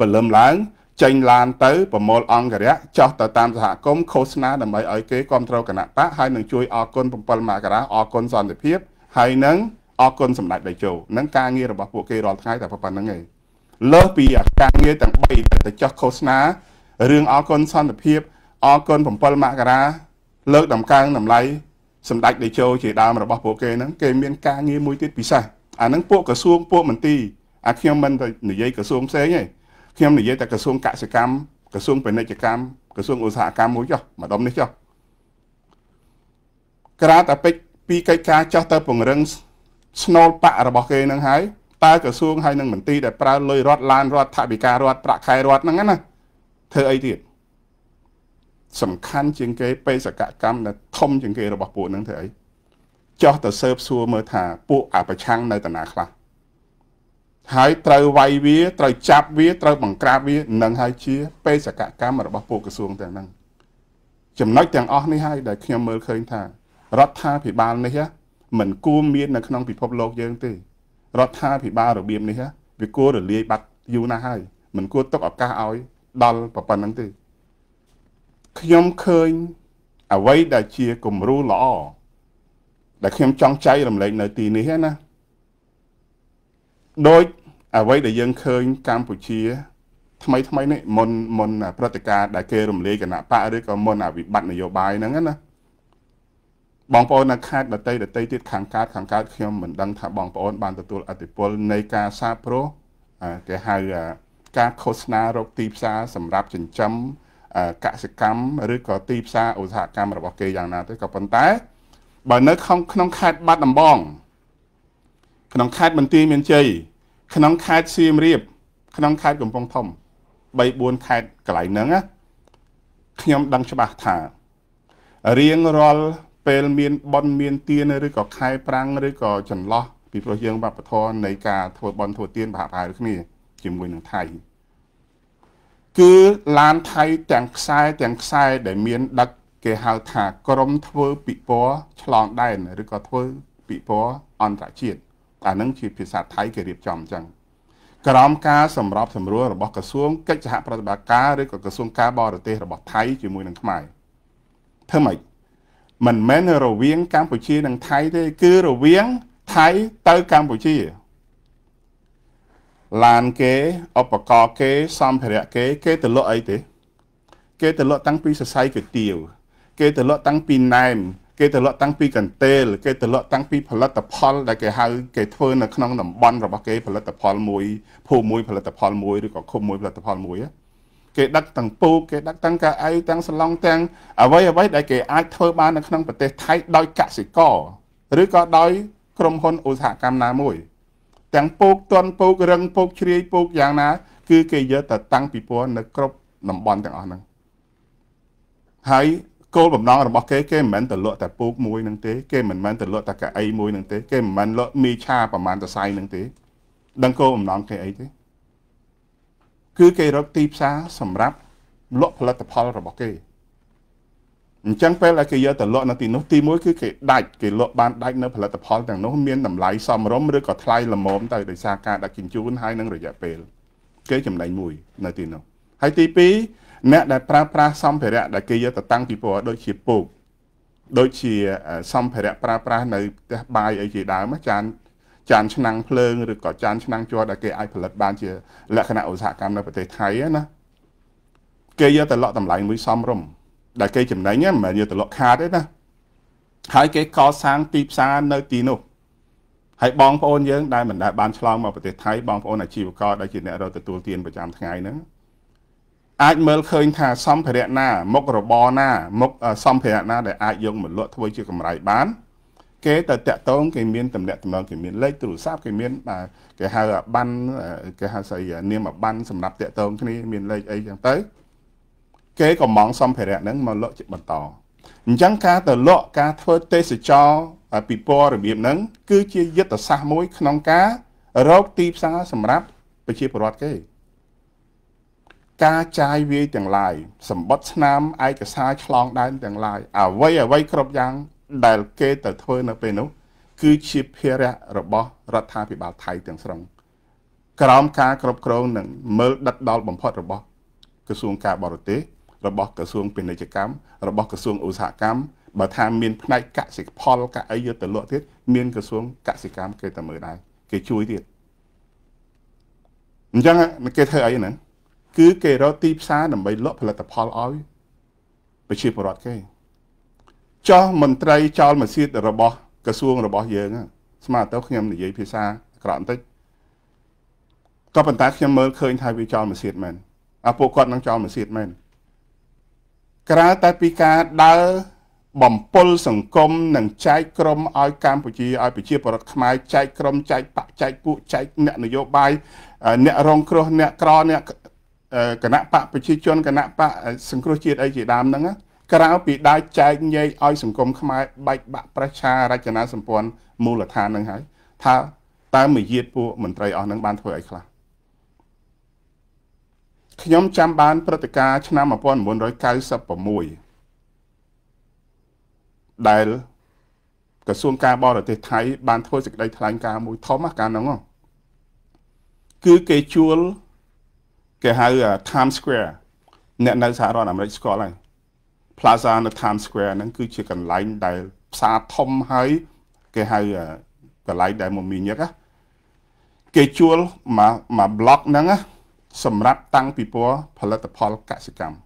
ពលឹមឡើងចេញឡានទៅប្រមូលអង្គរៈចោះទៅតាមសហគមន៍ឃោសនាដើម្បីឲ្យគេគ្រប់គ្រងគណៈបកហើយនឹងជួយអរគុណ7មករាអរគុណសន្តិភាពហើយនឹងអរគុណសម្ដេចតេជោនឹងការងាររបស់ពួកគេរាល់ថ្ងៃតែប៉ុណ្្នឹងឯងលើសពីការងារទាំង3ដែលទៅចោះឃោសនារឿងអរគុណសន្តិភាពអរគុណ7មករាលើកតម្កើងតម្លៃសម្ដេចតេជោជាដើមរបស់ពួកគេហ្នឹងគេមានការងារមួយទៀតពិសេសអាហ្នឹងពួកក្រសួងពួកមន្ទីរអាខ្ញុំមិនទៅនិយាយក្រសួងផ្សេងទេខ្ញុំនិយាយតែក្រសួងកសិកម្មក្រសួងពាណិជ្ជកម្មក្រសួងឧស្សាហកម្មមួយចុះម្ដុំនេះចុះក្រាតាពេចពីកិច្ចការចោះទៅពង្រឹងស្នូលបៈរបស់គេនឹងហើយតើក្រសួងហើយនឹងមន្ត្រីដែលប្រើលុយរដ្ឋឡានរដ្ឋថវិការដ្ឋប្រាក់ខែរដ្ឋហ្នឹងណាធ្វើអីទៀតសំខាន់ជាង គេបេសកកម្មដែលធំជាងគេរបស់ពួកហ្នឹងធ្វើអីចោះទៅស៊ើបសួរមើលថាពួកអប្រឆាំងនៅតាណាខ្លះហើយត្រូវវាយវាត្រូវចាប់វាត្រូវបង្ក្រាបវានឹងហើយជាបេសកកម្មរបស់ពួកក្រសួងទាំងហ្នឹងចំណុចទាំងអស់នេះហើយដែលខ្ញុំមើលឃើញថារដ្ឋាភិបាលនេះមិនគួរមាននៅក្នុងពិភពលោក យើងទេរដ្ឋាភិបាលរបៀបនេះវាគួររលាយបាត់យូរណាស់ហើយមិនគួរទុកឱកាសឲ្យ ដល់ប៉ុណ្ណឹងទេខ្ញុំឃើញអ្វីដែលជាគំរូល្អដែលខ្ញុំចង់ចែករំលែកនៅទីនេះណាដោយអ្វីដែលយើងឃើញកម្ពុជា ថ្មីថ្មីនេះមុនមុនព្រឹត្តិការណ៍ដែលគេរំលាយគណៈបកឬក៏មុនអាវិបត្តិនយោបាយហ្នឹងណាបងប្អូននៅខេត្តដតីដតីទៀតខាងកើតខាងកើតខ្ញុំមិនដឹង ថាបងប្អូន បានទទួលអតិពលនៃការសាប្រុសគេហៅការឃោសនារកទីផ្សារ សម្រាប់ចិញ្ចឹមកសិកម្មឬក៏ទីផ្សារឧស្សាហកម្មរបស់គេយ៉ាងណាទៅក៏ប៉ុន្តែបើនៅក្នុងខេត្តបាត់ដំបងក្នុងខេត្តបន្ទាយមានជ័យក្នុងខេត្តសៀមរាបក្នុងខេត្តកំពង់ធំ3 4ខេត្តកន្លែងហ្នឹងណាខ្ញុំដឹងច្បាស់ថារៀងរាល់ពេលមានប៉ុនមានទានឬក៏ខែប្រាំងឬក៏ចន្លោះពីព្រោះយើងវប្បធម៌នៃការធ្វើប៉ុនធ្វើទានប្រហាក់ប្រហែលគ្នាជាមួយនឹងថៃគឺឡានថៃទាំងខ្សែទាំងខ្សែដែលមាន ដឹកគេហៅថាក្រមធ្វើពិព័រឆ្លងដែនឬក៏ធ្វើពិព័រអន្តរជាតិអានឹងជាភាសាថៃគេរៀបចំអញ្ចឹងក្រមការសម្របសម្រួលរបស់ក្រសួងកិច្ចសហប្រតិបត្តិការឬក៏ក្រសួងការបរទេសរបស់ថៃជាមួយនឹងខ្មែរធ្វើម៉េចមិនមែនរវាងកម្ពុជានិងថៃទេ គឺរវាងថៃទៅកម្ពុជា ឡានគេឧបករណ៍គេសម្ភារៈគេ គេទៅលក់អីទេ គេទៅលក់តាំងពីសរសៃគុយទាវគេទៅលក់តាំងពីណែមគេទៅលក់តាំងពីកន្ទេលគេទៅលក់តាំងពី ផលិតផលដែលគេហៅគេធ្វើនៅក្នុងតំបន់របស់គេ ផលិតផលមួយភូមិមួយផលិតផលមួយឬក៏ឃុំមួយផលិតផលមួយគេដឹកទាំងពូគេដឹកទាំងកាអីទាំងសឡុងទាំងអ្វីអ្វីដែលគេអាចធ្វើបាននៅក្នុងប្រទេសថៃដោយកសិករឬក៏ដោយក្រុមហ៊ុនឧស្សាហកម្មណាមួយទាំងពូកទន់ពូករឹងពូកជ្រាយពូកយ៉ាងណា គឺគេយកទៅតាំងពីពណ៌នៅគ្រប់តំបន់ទាំងអស់ហ្នឹងហើយគោលបំណងរបស់គេគេមិនមែនទៅលក់តែពូកមួយនឹងទេ គេមិនមែនទៅលក់តែកៅអីមួយនឹងទេគេមិនមែនលក់មីឆាប្រមាណសរសៃនឹងទេដឹងគោលបំណងគេអីទេគឺគេរកទីផ្សារសម្រាប់ លក់ផលិតផលរបស់គេអញ្ចឹងពេលដែលគេយកទៅលក់នៅទីនោះទីមួយគឺគេដាច់គេលក់បានដាច់នៅផលិតផលទាំងនោះមានតម្លៃសមរម្យឬក៏ថ្លៃល្មមទៅដោយសារការដាក់ជញ្ជូនហើយនឹងរយៈពេល គេចំណេញមួយ នៅទីនោះហើយទី2អ្នកដែលប្រើប្រាស់សម្ភារៈដែលគេយកទៅតាំងពីព្រោះដូចជាពោកដូចជាសម្ភារៈប្រើប្រាស់នៅផ្ទះបាយអីជាដើមចាន ចានឆ្នាំងភ្លើងឬក៏ចានឆ្នាំងជ័រដែលគេអាចផលិតបានជាលក្ខណៈឧស្សាហកម្មនៅប្រទេសថៃណាគេយកទៅលក់តម្លៃមួយសមរម្យដែលគេចំណេញមិនមែនយកទៅលក់ខាតទេណាហើយគេកសាងទីផ្សារនៅទីនោះហើយបងប្អូនយើងដែលមិនដែលបានឆ្លងមកប្រទេសថៃបងប្អូនអាជីវករដែលជាអ្នករកទទួលទានប្រចាំថ្ងៃហ្នឹងអាចមើលឃើញ ថាសម្ភារៈណាមុខរបរណាមុខសម្ភារៈណា ដែលអាចយកមកលក់ធ្វើជាកម្រៃបាន គេទៅតាក់ទងគេមានតំណែងតំណងគេមានលេខទូរស័ព្ទគេមានបាទគេហៅប័ណ្ណគេហៅស្អីនាមប័ណ្ណសម្រាប់តាក់ទងគ្នាមានលេខអីចឹងទៅគេក៏មងសម្ភារៈហ្នឹងមកលក់ជាបន្តអញ្ចឹងការទៅលក់ការធ្វើទេសចរពិព័រណ៍របៀបហ្នឹងគឺជាយុទ្ធសាស្ត្រមួយក្នុងការរកទីផ្សារសម្រាប់ប្រជាពលរដ្ឋគេការចាយវាយទាំងឡាយសម្បត្តិឆ្នាំឯកសារឆ្លងដែនទាំងឡាយអ្វីអ្វីគ្រប់យ៉ាង ដែលគេទៅធ្វើនៅ ពេលនោះគឺជាភារៈរបស់រដ្ឋាភិបាលថៃទាំងស្រុង ក្រោមការគ្រប់គ្រងនិងមើលដិតដល់បំផុតរបស់ក្រសួងការបរទេសរបស់ក្រសួងពាណិជ្ជកម្មរបស់ក្រសួងឧស្សាហកម្មបើថាមានផ្នែកកសិផលកអីយកទៅលក់ទៀតមានក្រសួងកសិកម្មគេតែមើលដែរគេជួយទៀតអញ្ចឹងគេធ្វើអីហ្នឹងគឺគេរកទីផ្សារដើម្បីលក់ផលិតផលឲ្យប្រជាពលរដ្ឋគេចោះមន្ត្រីចោលមសៀតរបស់ក្រសួងរបស់យើង ស្មើទៅខ្ញុំនិយាយភាសាអាក្រក់បន្តិចក៏ប៉ុន្តែខ្ញុំមើលឃើញថាវាចោលមសៀតមែនអាពួកគាត់នឹងចោលមសៀតមែនក្រៅតែពីការដើរបំពល់សង្គមនិងចែកក្រុមឲ្យកម្ពុជាឲ្យប្រជាពលរដ្ឋខ្មែរចែកក្រុមចែកបកចែកពួកចែកអ្នកនយោបាយអ្នករងគ្រោះអ្នកក្រអ្នកគណៈបកប្រជាជនគណៈបកសង្គ្រោះជាតិអីជាដើមហ្នឹងក្រៅពីដើរចែកញែកឲ្យសង្គមខ្មែរបែកបាក់ប្រឆារចនាសម្ព័ន្ធមូលដ្ឋានហ្នឹងហើយថាតើមួយយាតពួកមន្ត្រីអស់ហ្នឹងបានធ្វើអីខ្លះខ្ញុំចាំបានព្រឹត្តិការណ៍ឆ្នាំ1996ដែលក្រសួងការបរទេសថៃ បាន ធ្វើសេចក្តីថ្លែងការណ៍មួយធំកាលហ្នឹងគឺគេជួលគេហៅ Times Square អ្នកនៅសហរដ្ឋអាមេរិកស្គាល់ហើយ Plaza នៅ Times Square ហ្នឹងគឺជាកន្លែងដែលផ្សារធំហើយគេហៅកន្លែងដែលមមាញឹកគេជួលមកមក block ហ្នឹងសម្រាប់តាំងពិព័រណ៍ផលិតផលកសិកម្ម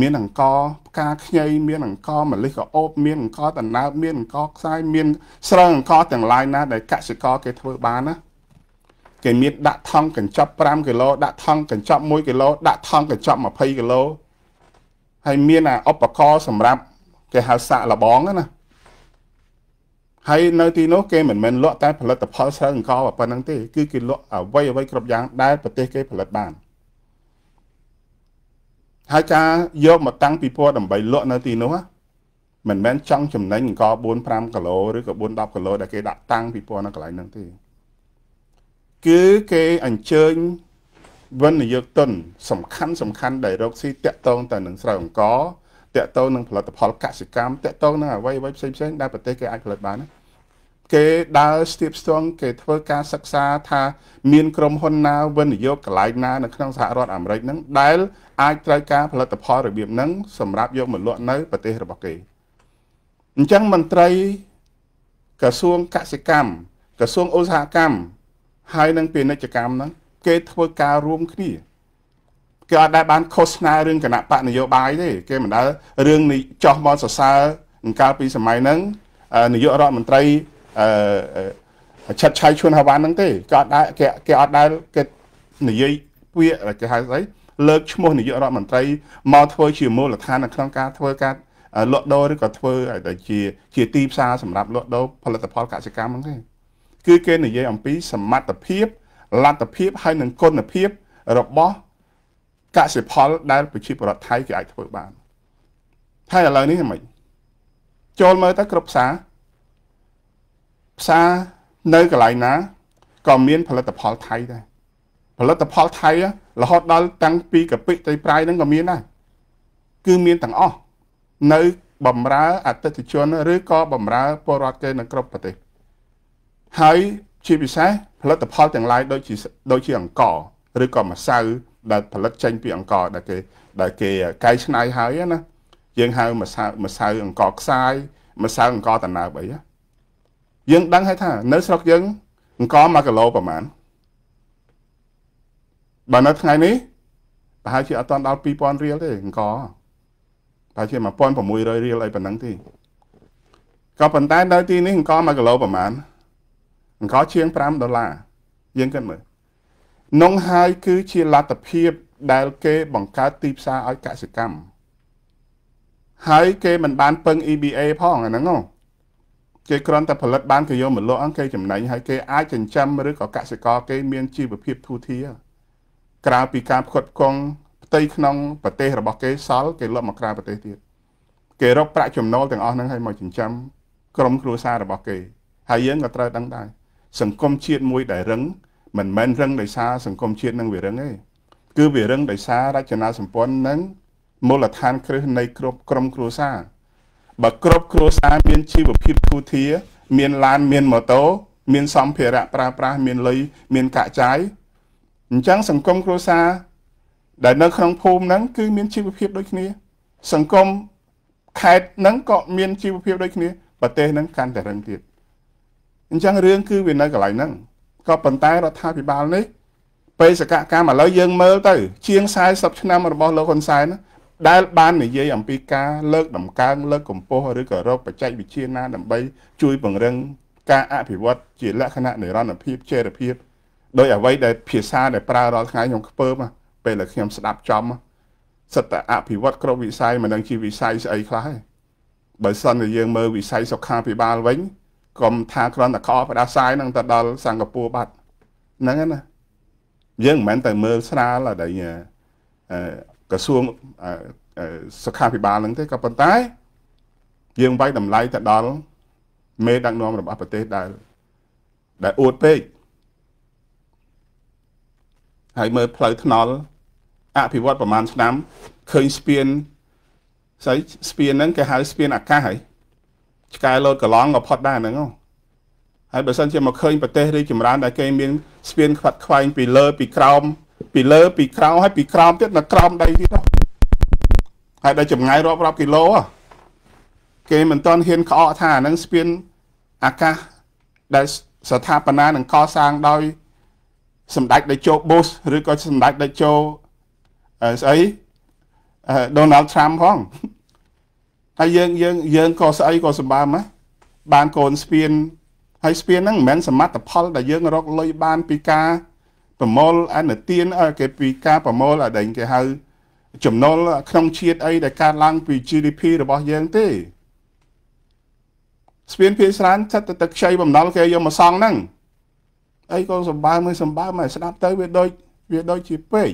មានអង្ករផ្កាខ្ញីមានអង្ករម្លិះក្អូបមានអង្ករដំណើបមានអង្ករខ្សាយមានស្រូវអង្ករទាំងឡាយណាដែលកសិករគេធ្វើបានណាគេមានដាក់ថង់កញ្ចប់5គីឡូដាក់ថង់កញ្ចប់1គីឡូដាក់ថង់កញ្ចប់20គីឡូហើយមានអាឧបករណ៍សម្រាប់ គេហៅសាក់លបងណាហើយនៅទីនោះគេមិនមែនលក់តែផលិតផលស្រូវអង្ករប៉ុណ្្នឹងទេគឺគេលក់អ្វីអ្វីគ្រប់យ៉ាងដែលប្រទេសគេផលិតបានហើយការយកមកតាំងពីពណ៌ដើម្បីលក់នៅទីនោះមិនមែនចង់ចំណេញអង្គ4 5គីឡូឬក៏4 10គីឡូដែលគេដាក់តាំងពីពណ៌នៅកន្លែងហ្នឹងទេគឺគេអញ្ជើញវិនិយោគទុន សំខាន់សំខាន់ដែលរកស៊ីតាក់ទងតែនឹងស្រូវអង្ករតាក់ទងនឹងផលិតផលកសិកម្មតាក់ទងនឹងអ្វីអ្វីផ្សេងផ្សេងដែលប្រទេសគេអាចផលិតបានណាគេដើរស្ទាបស្ទង់គេធ្វើការសិក្សាថាមានក្រុមហ៊ុនណាវិនិយោគកន្លែងណានៅក្នុងសហរដ្ឋអាមេរិកហ្នឹងដែលអាចត្រូវការផលិតផលរបៀបហ្នឹងសម្រាប់យកមកលក់នៅប្រទេសរបស់គេអញ្ចឹងមន្ត្រីក្រសួងកសិកម្មក្រសួងឧស្សាហកម្មហើយនឹងពាណិជ្ជកម្មហ្នឹងគេធ្វើការរួមគ្នាគេអត់ដែលបានឃោសនារឿងគណៈបកនយោបាយទេគេមិនដែលរឿងនេះចោះមកសរសើរអង្ការពីសម័យហ្នឹងនាយករដ្ឋមន្ត្រីអឺឆាត់ឆៃឈុនហវ៉ាន់ហ្នឹងទេគេអត់ដែលគេគេអត់ដែលគេនិយាយពាក្យគេហៅស្អីលើកឈ្មោះនាយករដ្ឋមន្ត្រីមកធ្វើជាមូលដ្ឋាននៅក្នុងការធ្វើការលក់ដូរឬក៏ធ្វើឲ្យទៅជាជាទីផ្សារសម្រាប់លក់ដូរផលិតផលកសិកម្មហ្នឹងទេគឺគេនិយាយអំពីសមត្ថភាពលទ្ធភាពហើយនិងគុណភាពរបស់កសិផលដែលប្រជាពលរដ្ឋថៃគេអាចធ្វើបានហើយឥឡូវនេះយ៉ាងម៉េចចូលមើលទៅគ្រប់ផ្សារផ្សារនៅកន្លែងណាក៏មានផលិតផលថៃដែរផលិតផលថៃរហូតដល់តាំងពីកាពិត្រីប្រៃហ្នឹងក៏មានដែរគឺមានទាំងអស់នៅបំរើអតិថិជនឬក៏បំរើពលរដ្ឋគេនៅគ្រប់ប្រទេសហើយជាពិសេសផលិតផល ទាំងឡាយដូចជាដូចជាអង្ករឬក៏ម្សៅ ដែល ផលិតចេញពីអង្ករដែលគេដែលគេកែច្នៃហើយណាយើងហៅម្សៅម្សៅអង្ករខ្សាយ ម្សៅ អង្ករតណើបអីយើងដឹងហើយថា នៅស្រុកយើងអង្ករ1គីឡូប្រហែលបើនៅថ្ងៃនេះប្រហែលជាអត់ទាន់ដល់2000រៀលទេអង្គប្រហែលជា1600រៀលអីប៉ុណ្ណឹងទេក៏ប៉ុន្តែនៅទីនេះអង្គ1គីឡូប្រហែលអង្គជាង5ដុល្លារយើងគិតមើលនោះហើយគឺជាលទ្ធភាពដែលគេបង្កើតទីផ្សារឲ្យកសិកម្មហើយគេមិនបានពឹង EBA ផងអាហ្នឹងហ៎គេគ្រាន់តែផលិតបានគេយកមកលក់អង្គគេចំណេញហើយគេ អាចចិញ្ចឹមឬក៏កសិករគេមានជីវភាពធូរធារក្រៅពីការផ្គត់ផ្គង់ផ្ទៃក្នុងប្រទេសរបស់គេសល់គេលក់មកក្រៅប្រទេសទៀតគេរកប្រាក់ចំណូលទាំងអស់ហ្នឹងឲ្យមកចិញ្ចឹមក្រុមគ្រួសាររបស់គេហើយយើងក៏ត្រូវដឹងដែរសង្គមជាតិមួយដែលរឹងមិនមែនរឹងដោយសារសង្គមជាតិនឹងវារឹងទេគឺវារឹងដោយសាររចនាសម្ព័ន្ធនិងមូលដ្ឋានគ្រឹះនៃគ្រប់ក្រុមគ្រួសារបើគ្រប់គ្រួសារមានជីវភាពទូធា មានឡានមានម៉ូតូ មានសម្ភារៈប្រើប្រាស់មានលុយមានកាក់ចាយអញ្ចឹងសង្គមគ្រួសារដែលនៅក្នុងភូមិហ្នឹងគឺមានជីវភាពដូចគ្នាសង្គមខេត្តហ្នឹងក៏មានជីវភាពដូចគ្នាប្រទេសហ្នឹងកាន់តែរឹងទៀតអញ្ចឹងរឿងគឺវានៅកន្លែងហ្នឹងក៏ប៉ុន្តែរដ្ឋាភិបាលនេះបេសកកម្មឥឡូវយើងមើលទៅជាង40ឆ្នាំរបស់លោកហ៊ុនសែនដែលបាននិយាយអំពីការលើកតម្កើងលើកកម្ពស់ឬក៏រកបច្ចេកវិទ្យាណាដើម្បីជួយពង្រឹងការអភិវឌ្ឍជាលក្ខណៈនិរន្តរភាពចេរភាពដោយអ្វីដែលភាសាដែលប្រើរាល់ថ្ងៃខ្ញុំខ្ពើមពេលដែលខ្ញុំស្ដាប់ចំសិតតែអភិវឌ្ឍគ្រប់វិស័យមិនដឹងជាវិស័យស្អីខ្លះទេបើសិនតែយើងមើលវិស័យសុខាភិបាលវិញកុំថាគ្រាន់តែខោផ្ដាសាយនឹងទៅដល់សិង្ហបុរីបាត់ហ្នឹងណាយើងមិនមែនតែមើលស្រាលដល់ក្រសួងសុខាភិបាលហ្នឹងទេក៏ប៉ុន្តែ យើងវាយតម្លៃទៅដល់មេដឹកនាំរបស់ប្រទេសដែលដែលអួតពេកហើយមើលផ្លូវថ្នល់អភិវឌ្ឍប្រមាណឆ្នាំឃើញស្ពានស្អីស្ពានហ្នឹងគេហៅស្ពានអាកាសហើយឆ្កែលោតកន្លងក៏ផុតដែរហ្នឹងហើយបើសិនជាមកឃើញប្រទេសរីចម្រើនដែលគេមានស្ពានខ្វាត់ខ្វែងពីលើ ពីក្រោមពីលើ ពីក្រោមហើយពីក្រោមទៀតនៅក្រោមដីទៀតហើយដល់ចម្ងាយរាប់រាប់គីឡូគេមិនទាន់ហ៊ានក្អកថាអានឹងស្ពានអាកាសដែលស្ថាបនានិងកសាងដោយ សម្ដេចតេជោប៊ូសឬក៏សម្ដេចតេជោស្អីដូណាល់ត្រាំផងហើយយើងយើងយើងក៏ស្អីក៏សម្បើមដែរបានកូនស្ពានហើយស្ពានហ្នឹងមិនមែនសមត្ថផលដែលយើងរកលុយបាន ពីការប្រមូលអនុទានគេពីការប្រមូលអដែងគេហៅ ចំណុលក្នុងជាតិអី ដែលកើតឡើង ពី GDP របស់យើងទេស្ពានភីស្រានចិត្តទៅទឹកខ្ចីបំណុលគេយកមកសង់ហ្នឹងអីក៏សម្បើមមួយសម្បើមហើយស្ដាប់ទៅវាដូចវាដូចជាពេក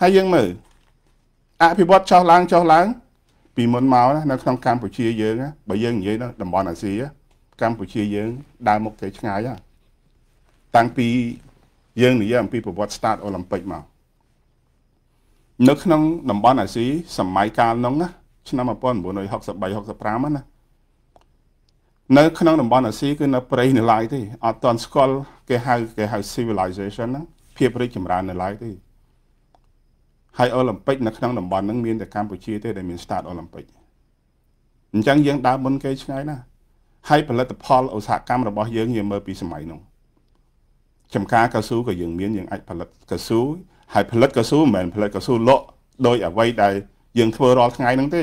ហើយយើងមើលអភិវឌ្ឍចោះឡើងចោះឡើងពីមុនមកណានៅក្នុងកម្ពុជាយើងបើយើងនិយាយដល់តំបន់អាស៊ីកម្ពុជាយើងដើរមុខទៅឆ្ងាយតាំងពីយើងនិយាយអំពីប្រវត្តិ Start Olympic មកនៅក្នុងតំបន់អាស៊ីសម័យកាលនោះណាឆ្នាំ1963 65ណានៅក្នុងតំបន់អាស៊ីគឺនៅប្រៃនៅឡើយទេអត់តន់ស្គាល់គេហៅគេហៅ civilization ណាភាពរីកចម្រើននៅឡើយទេហើយអូឡ িম্প ិកនៅក្នុងតំបន់ហ្នឹងមានតែកម្ពុជាទេដែលមាន start អូឡ িম্প ិកអញ្ចឹងយើងដើរមុនគេឆ្ងាយណាស់ហើយផលិតផលឧស្សាហកម្មរបស់យើងយើងមើលពីសម័យនោះចំការកៅស៊ូក៏យើងមានយើងអាចផលិតកៅស៊ូហើយផលិតកៅស៊ូមិនមែនផលិតកៅស៊ូលក់ដោយអ្វីដែលយើងធ្វើរាល់ថ្ងៃហ្នឹងទេ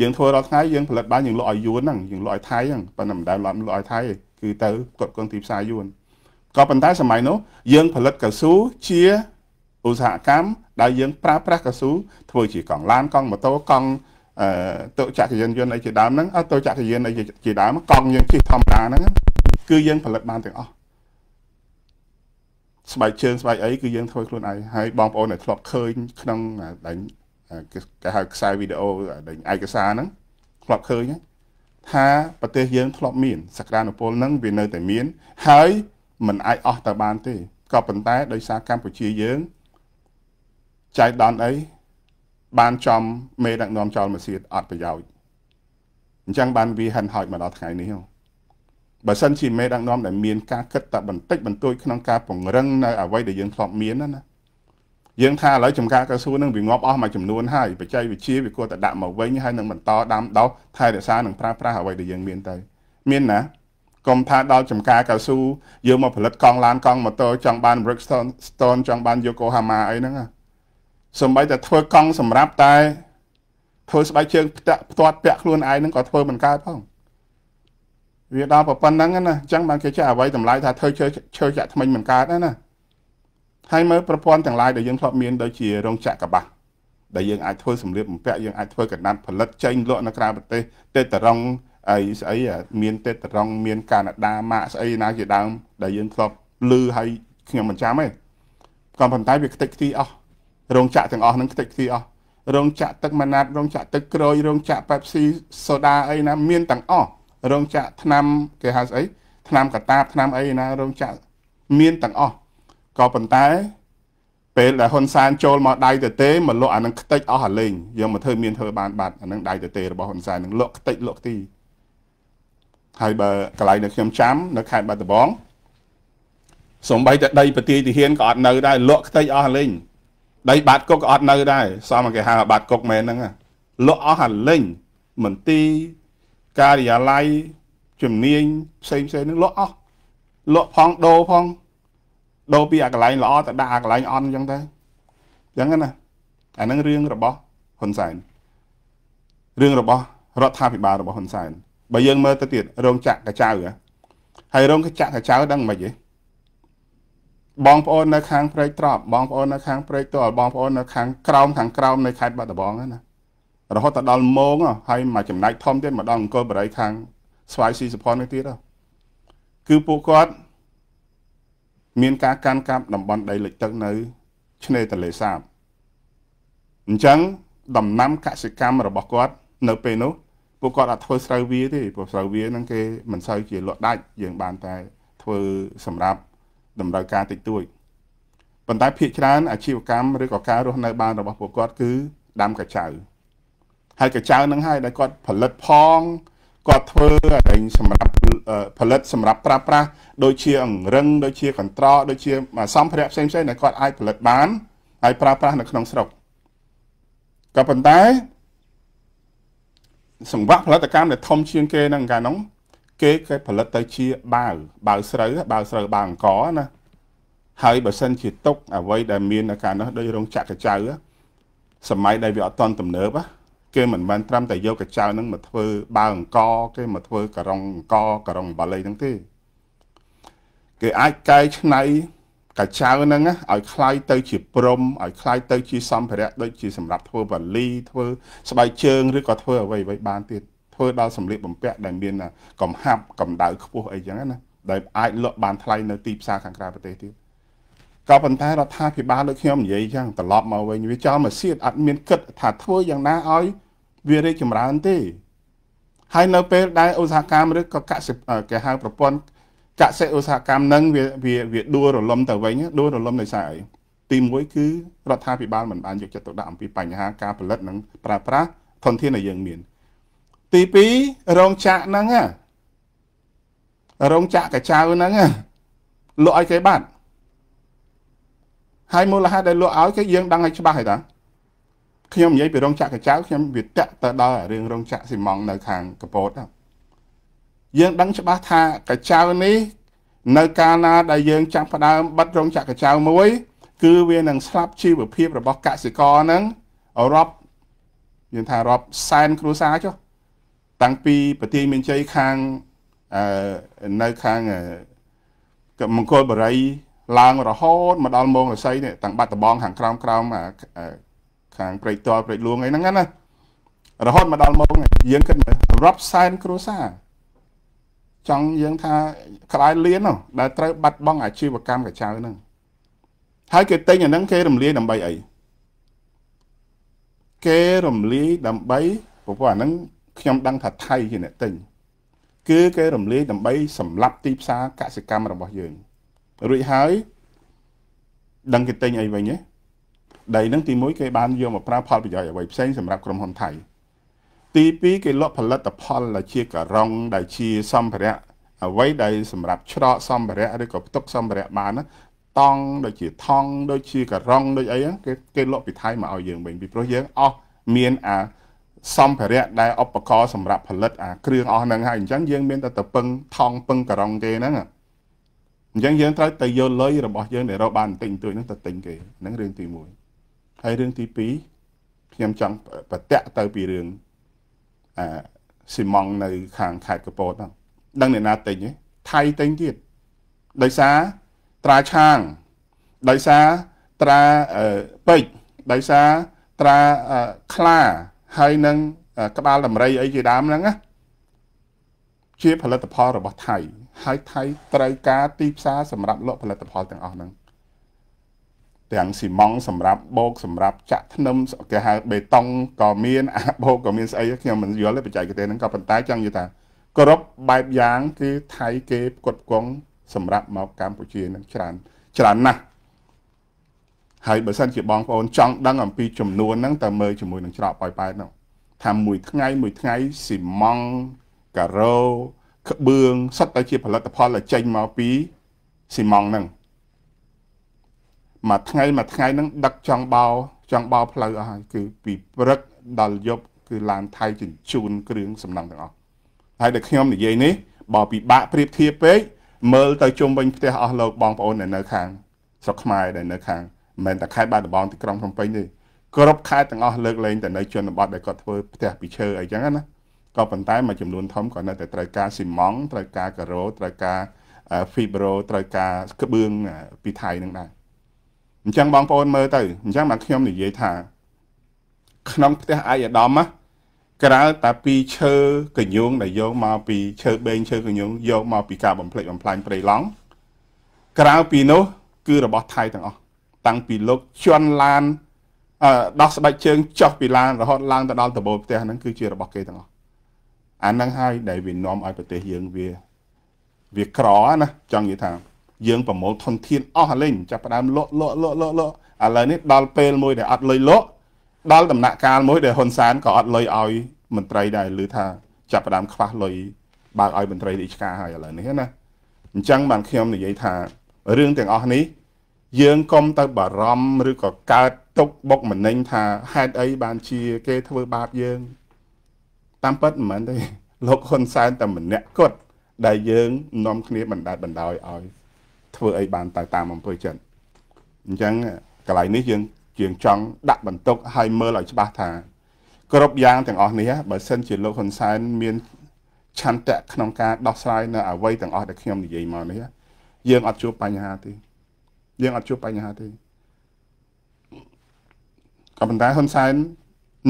យើងធ្វើរាល់ថ្ងៃយើងផលិតបានយើងលក់ឲ្យយួនហ្នឹងយើងលក់ឲ្យថៃហ្នឹងប៉ុន្តែមិនដែលលក់ឲ្យថៃគឺទៅគាត់គង់ទីផ្សារយួនក៏ប៉ុន្តែសម័យនោះយើងផលិតកៅស៊ូជាឧស្សាហកម្មដែលយើងប្រើប្រាស់កស៊ូធ្វើជាកង់ឡានកង់ម៉ូតូកង់អឺតុចក្រយានយន្តអីជាដើមហ្នឹងអត់តុចក្រយានអីជាដើមកង់យើងជិះធម្មតាហ្នឹងគឺយើងផលិតបានទាំងអស់ស្បែកជើងស្បែកអីគឺយើងធ្វើខ្លួនឯងហើយបងប្អូនដែលធ្លាប់ឃើញក្នុងដែលគេហៅខ្សែវីដេអូដែលឯកសារហ្នឹងធ្លាប់ឃើញថាប្រទេសយើងធ្លាប់មាន សក្តានុពលហ្នឹងវានៅតែមានហើយមិនអាចអស់ទៅបានទេក៏ប៉ុន្តែ ដោយសារកម្ពុជាយើងចៃដន្យអីបានចំមេដឹកនាំចោលមួយទៀតអត់ប្រយោជន៍អញ្ចឹងបានវាហិនហោចមកដល់ថ្ងៃនេះបើសិនជាមេដឹកនាំដែលមានការគិតតែបន្តិចបន្តួចក្នុងការពង្រឹងនៅអ្វីដែលយើងធ្លាប់មានណាណាយើងថាឥឡូវចំការកៅស៊ូនឹងវាងាប់អស់មួយចំនួនហើយបច្ចេកវិទ្យាវាគួរតែដាក់មកវិញហើយនឹងបន្តដាំដុះថែរក្សានិងប្រើប្រាស់អ្វីដែលយើងមានទៅមានណាកុំថាដល់ចំការកៅស៊ូយើងមកផលិតកង់ឡានកង់ម៉ូតូចង់បាន Brickstone Stone ចង់បាន Yokohama អីហ្នឹងណាសំបីតែធ្វើកង់សម្រាប់តែ ធ្វើស្បែកជើងផ្ទាក់ផ្ទាត់ពាក់ខ្លួនឯងហ្នឹងក៏ធ្វើមិនកើតផងវាដល់ប្រប៉ុណ្្នឹងណាអញ្ចឹងបានគេចេះអ្វីតម្លៃថាធ្វើឈើឈើចាក់ថ្មិញមិនកើតណាណាហើយមើលប្រព័ន្ធទាំងឡាយដែលយើងធ្លាប់មានដូចជារោងចក្រកបាស់ដែលយើងអាចធ្វើសម្លៀកបំពាក់យើងអាចធ្វើកណ្ដាប់ផលិតចេញលក់នៅក្រៅប្រទេសទេតរងអីស្អីមានទេតរងមានកាណាដាម៉ាកស្អីណាជាដើម ដែលយើងធ្លាប់លឺហើយខ្ញុំមិនចាំទេក៏ប៉ុន្តែវាខ្ទេចខ្ទីអស់រោងចក្រទាំងអស់ហ្នឹងខ្ទេចខ្ទីអស់រោងចក្រទឹកម៉ាណាត់រោងចក្រទឹកក្រូចរោងចក្រប៉េបស៊ីសូដាអីណាមានទាំងអស់រោងចក្រថ្នាំគេហៅស្អីថ្នាំកតាបថ្នាំអីណារោងចក្រមានទាំងអស់ក៏ប៉ុន្តែពេលដែលហ៊ុនសែនចូលមកដៃទៅទេមកលក់អានឹងខ្ទេចអស់អាលេងយើងមកធ្វើមានធ្វើបានបាត់អានឹងដៃទៅទេរបស់ហ៊ុនសែននឹងលក់ខ្ទេចលក់ទីហើយបើកន្លែងដែលខ្ញុំចាំនៅខេត្តបាត់ដំបងសំបីតែដីបទាយទាហានក៏អត់នៅដែរលក់ខ្ទេចអស់អាលេងដីបាតគុកក៏អត់នៅដែរសមគេហៅបាតគុកមែនហ្នឹងលក់អស់អាលេងមន្ទីរការិយាល័យជំនាញផ្សេងផ្សេងហ្នឹងលក់អស់លក់ផងដូរផងដូរពីអាកន្លែងល្អទៅដាក់អាកន្លែងអន់អញ្ចឹងទៅអញ្ចឹងណាអាហ្នឹងរឿងរបស់ហ៊ុនសែនរឿងរបស់រដ្ឋាភិបាលរបស់ហ៊ុនសែនបើយើងមើលទៅទៀតរោងចក្រកាចៅហើយរោងចក្រកាចៅដឹងមិនហ៎បងប្អូននៅខាងព្រែកត្រប់បងប្អូននៅខាងព្រែកតលបងប្អូននៅខាងក្រោមខាងក្រោមនៅខេត្តបាត់ដំបងណារហូតដល់ម៉ោងហើយមកចំណែកធំទៀតមកដល់អង្គរបរិយខាងស្វាយស៊ីសុផននេះទៀតគឺពួកគាត់មានការកាន់កាប់តំបន់ដីលិចទឹកនៅ ឆ្នេរទន្លេសាបអញ្ចឹងដំណាំកសិកម្មរបស់គាត់ នៅពេលនោះ ពួកគាត់អាចធ្វើស្រូវវាទេព្រោះស្រូវវាហ្នឹងគេមិនសូវជាលក់ដាច់យើងបានតែធ្វើសម្រាប់តម្រូវការតិចតួចប៉ុន្តែភាគច្រើនអាជីវកម្មឬក៏ការរស់នៅបានរបស់ពួកគាត់គឺដាំកញ្ចៅហើយកញ្ចៅនឹងហើយ ដែលគាត់ផលិតផងគាត់ធ្វើអ្វីសម្រាប់ផលិតសម្រាប់ប្រើប្រាស់ដូចជាអង្រឹងដូចជាកន្ត្រកដូចជាសម្ភារៈផ្សេងផ្សេងដែលគាត់អាចផលិតបានហើយប្រើប្រាស់នៅក្នុងស្រុកក៏ប៉ុន្តែសង្វាក់ផលិតកម្មដែលធំជាងគេនឹងកាលនោះគេគេផលិតទៅជាបាវបាវស្រូវបាវស្រូវបាវអង្គណាហើយបើសិនជាຕົកអ្វីដែលមាននៅកាលនោះដោយរោងចក្រកចៅសម័យដែលវាអត់តន់ទំនើបគេមិនមែនត្រឹមតែយកកចៅនឹងមកធ្វើបាវអង្គគេមកធ្វើករងអង្គករងបាលីហ្នឹងទេគេអាចកែច្នៃកាចៅហ្នឹងឲ្យคล้ายទៅជាព្រំឲ្យคล้ายទៅជាសម្ភារៈដូចជាសម្រាប់ធ្វើវ៉ាលីធ្វើស្បែកជើងឬក៏ធ្វើអ្វីៗបានទៀតធ្វើដល់សម្លៀកបំពាក់ដែលមានកំហាប់កម្ដៅខ្ពស់អីចឹងណាដែលអាចលក់បានថ្លៃនៅទីផ្សារខាងក្រៅប្រទេសទៀតក៏ប៉ុន្តែរដ្ឋាភិបាលដូចខ្ញុំនិយាយចឹងត្រឡប់មកវិញវាចោលមកសៀតអត់មានគិតថាធ្វើយ៉ាងណាឲ្យវារីកចម្រើនទេហើយនៅពេលដែលឧស្សាហកម្មឬក៏កសិគេហៅប្រព័ន្ធកសិឧស្សាហកម្មនឹងវាវាវាដួលរលំទៅវិញដួលរលំដោយសារអីទី1គឺរដ្ឋាភិបាលមិនបានយកចិត្តទុកដាក់អំពីបញ្ហាការផលិតនិងប្រើប្រាស់ធនធានដែលយើងមានទី2រោងចក្រហ្នឹងរោងចក្រកចៅហ្នឹងលក់ឲ្យគេបាត់ហើយមូលហេតុដែលលក់ឲ្យគេយើងដឹងឲ្យច្បាស់ហើយតា ខ្ញុំនិយាយពីរោងចក្រកចៅខ្ញុំវាតាក់ទៅដល់រឿងរោងចក្រស៊ីម៉ង់នៅខាងកពតយើងដឹងច្បាស់ថាកចៅនេះ នៅកាលណាដែលយើងចាប់ផ្ដើមបិទរោងចក្រកចៅមួយ គឺ វានឹងស្លាប់ជីវភាពរបស់កសិករហ្នឹងរាប់យើងថារាប់សែនគ្រួសារចុះតាំងពីប្រទាយមានជ័យខាងអឺនៅខាងមង្គលបរិយឡើងរហូតមកដល់មងរស័យនេះតាំងបាត់ដបងខាងក្រោមក្រោមខាងព្រៃតលព្រៃលួងអីហ្នឹងណារហូតមកដល់មងយើងគិតមើលរាប់សែនគ្រួសារចង់យើងថាក្លាយលៀននោះដែលត្រូវបាត់បង់អាជីវកម្មកញ្ចៅហ្នឹងហើយគេទិញអាហ្នឹងគេរំលាយដើម្បីអីគេរំលាយដើម្បីព្រោះអាហ្នឹងខ្ញុំដឹងថាថៃជាអ្នកទិញគឺគេរំលាយដើម្បីសម្លាប់ទីផ្សារកសិកម្មរបស់យើងរួចហើយដឹងគេទិញអីវិញហ៎ដីនឹងទី1គេបានយកមកប្រើផលប្រយោជន៍អ្វីផ្សេងសម្រាប់ក្រុមហ៊ុនថៃទី2គេលក់ ផលិតផលដែលជាការ៉ុងដែលជា សម្ភារៈអ្វីដែលសម្រាប់ច្រកសម្ភារៈឬក៏ផ្ទុក សម្ភារៈបាន តង់ដូចជាថង់ដូចជាការ៉ុងដូចអីគេគេលក់ពីថៃមកឲ្យយើងវិញពីព្រោះយើងអស់មានអាសម្ភារៈដែលឧបករណ៍សម្រាប់ផលិតអាគ្រឿងអស់ហ្នឹងហើយអញ្ចឹងយើងមានតែទៅពឹងថង់ពឹងករងគេហ្នឹងអញ្ចឹងយើងត្រូវតែយកលុយរបស់យើងដែលរកបានបន្តិចបន្តួចហ្នឹងទៅទិញគេហ្នឹងរឿងទី1ហើយរឿងទី2ខ្ញុំចង់បតៈទៅពីរឿងអាស៊ីម៉ង់នៅខាងខេត្តកពតហ្នឹងដឹងអ្នកណាទិញទេថៃទិញទៀតដោយសារត្រាឆាងដោយសារត្រាពេជ្រដោយសារត្រាខ្លាហើយនឹងក្បាលដំរីអីជាដើមហ្នឹងណាជាផលិតផលរបស់ថៃហើយថៃត្រូវការទីផ្សារសម្រាប់ លក់ ផលិតផលទាំងអស់ហ្នឹងទាំងស៊ីម៉ង់សម្រាប់បូកសម្រាប់ចាក់ធ្នឹមគេហៅបេតុងក៏មានអាបូកក៏មានស្អីខ្ញុំមិនយល់ទេបច្ចេកទេសហ្នឹងក៏ប៉ុន្តែចង់និយាយថាគោរពបែបយ៉ាង គឺ ថៃគេផ្គត់ផ្គង់សម្រាប់មកកម្ពុជានឹងច្រើនច្រើនណាស់ហើយបើសិនជាបងប្អូនចង់ដឹងអំពីចំនួនហ្នឹងតើមើលជាមួយនឹងច្រកប៉ោយប៉ែតនោះថាមួយថ្ងៃមួយថ្ងៃស៊ីម៉ង់ការ៉ូក្បឿងសុទ្ធតែជាផលិតផលដែលចេញមកពីស៊ីម៉ង់ហ្នឹងមួយថ្ងៃមួយថ្ងៃហ្នឹង ដឹកចង់បោចង់បោផ្លូវអស់ហើយគឺពីព្រឹកដល់យប់គឺឡានថៃជញ្ជូនគ្រឿងសំណង់ទាំងអស់ហើយដែលខ្ញុំនិយាយនេះបើពិបាកប្រៀបធៀបពេកមើលទៅជុំវិញផ្ទះអស់លោកបងប្អូនដែលនៅខាងស្រុកខ្មែរដែលនៅខាងមិនតែខេត្តបាត់ដំបងទីក្រុងភ្នំពេញទេគ្រប់ខេត្តទាំងអស់លើកលែងតែនៅជនបទដែលគាត់ធ្វើផ្ទះពីឈើអីចឹងណាក៏ប៉ុន្តែមួយចំនួនធំក៏នៅតែត្រូវការស៊ីម៉ង់ត្រូវការការ៉ូត្រូវការ fibro ត្រូវការក្បឿងពីថៃនឹងដែរអញ្ចឹងបងប្អូនមើលទៅអញ្ចឹងបានខ្ញុំនិយាយថា ក្នុងផ្ទះអាយដាមណាក្រៅតាពីឈើកញ្ញូងដែលយកមកពីឈើបេងឈើកញ្ញូងយកមកពីការបំផ្លិចបំផ្លាញព្រៃឡង់ក្រៅពីនោះគឺរបស់ថៃទាំងអស់តាំងពីលោកជន់ឡានដោះស្បែកជើងចុះពីឡានរហូតឡើងទៅដល់ដំបូលផ្ទះហ្នឹងគឺជារបស់គេទាំងអស់អាហ្នឹងហើយដែលវានាំឲ្យប្រទេសយើងវា វាក្រណា ចង់និយាយថាយើងប្រមូលធនធានអស់លេងចាប់ផ្ដើមលក់លក់លក់លក់លក់ឥឡូវនេះដល់ពេលមួយដែលអត់លុយលក់ដល់ដំណាក់កាលមួយដែលហ៊ុនសែនក៏អត់លុយឲ្យមន្ត្រីដែរឮថាចាប់ផ្ដើមខ្វះលុយបើកឲ្យមន្ត្រីរាជការហើយឥឡូវនេះណាអញ្ចឹងបានខ្ញុំនិយាយថារឿងទាំងអស់នេះយើងកុំទៅបារម្ភឬក៏កើតទុកបុកម្នេញថាហេតុអីបានជាគេធ្វើបាបយើង តាមពិតមិនមែនទេ លោកហ៊ុនសែនតែម្នាក់គត់ដែលយើងនាំគ្នាបណ្ដាច់បណ្ដោយឲ្យធ្វើអីបានទៅតាមអំពើចិត្តអញ្ចឹងកន្លែងនេះយើងជាងចង់ដាក់បន្ទុកឲ្យមើលឲ្យច្បាស់ថាគ្រប់យ៉ាងទាំងអស់នេះបើសិន ជាលោកហ៊ុនសែនមានឆន្ទៈក្នុងការដោះស្រាយនៅអ្វីទាំងអស់ដែលខ្ញុំនិយាយមកនេះយើងអត់ជួបបញ្ហាទេយើងអត់ជួបបញ្ហាទេក៏ប៉ុន្តែហ៊ុនសែន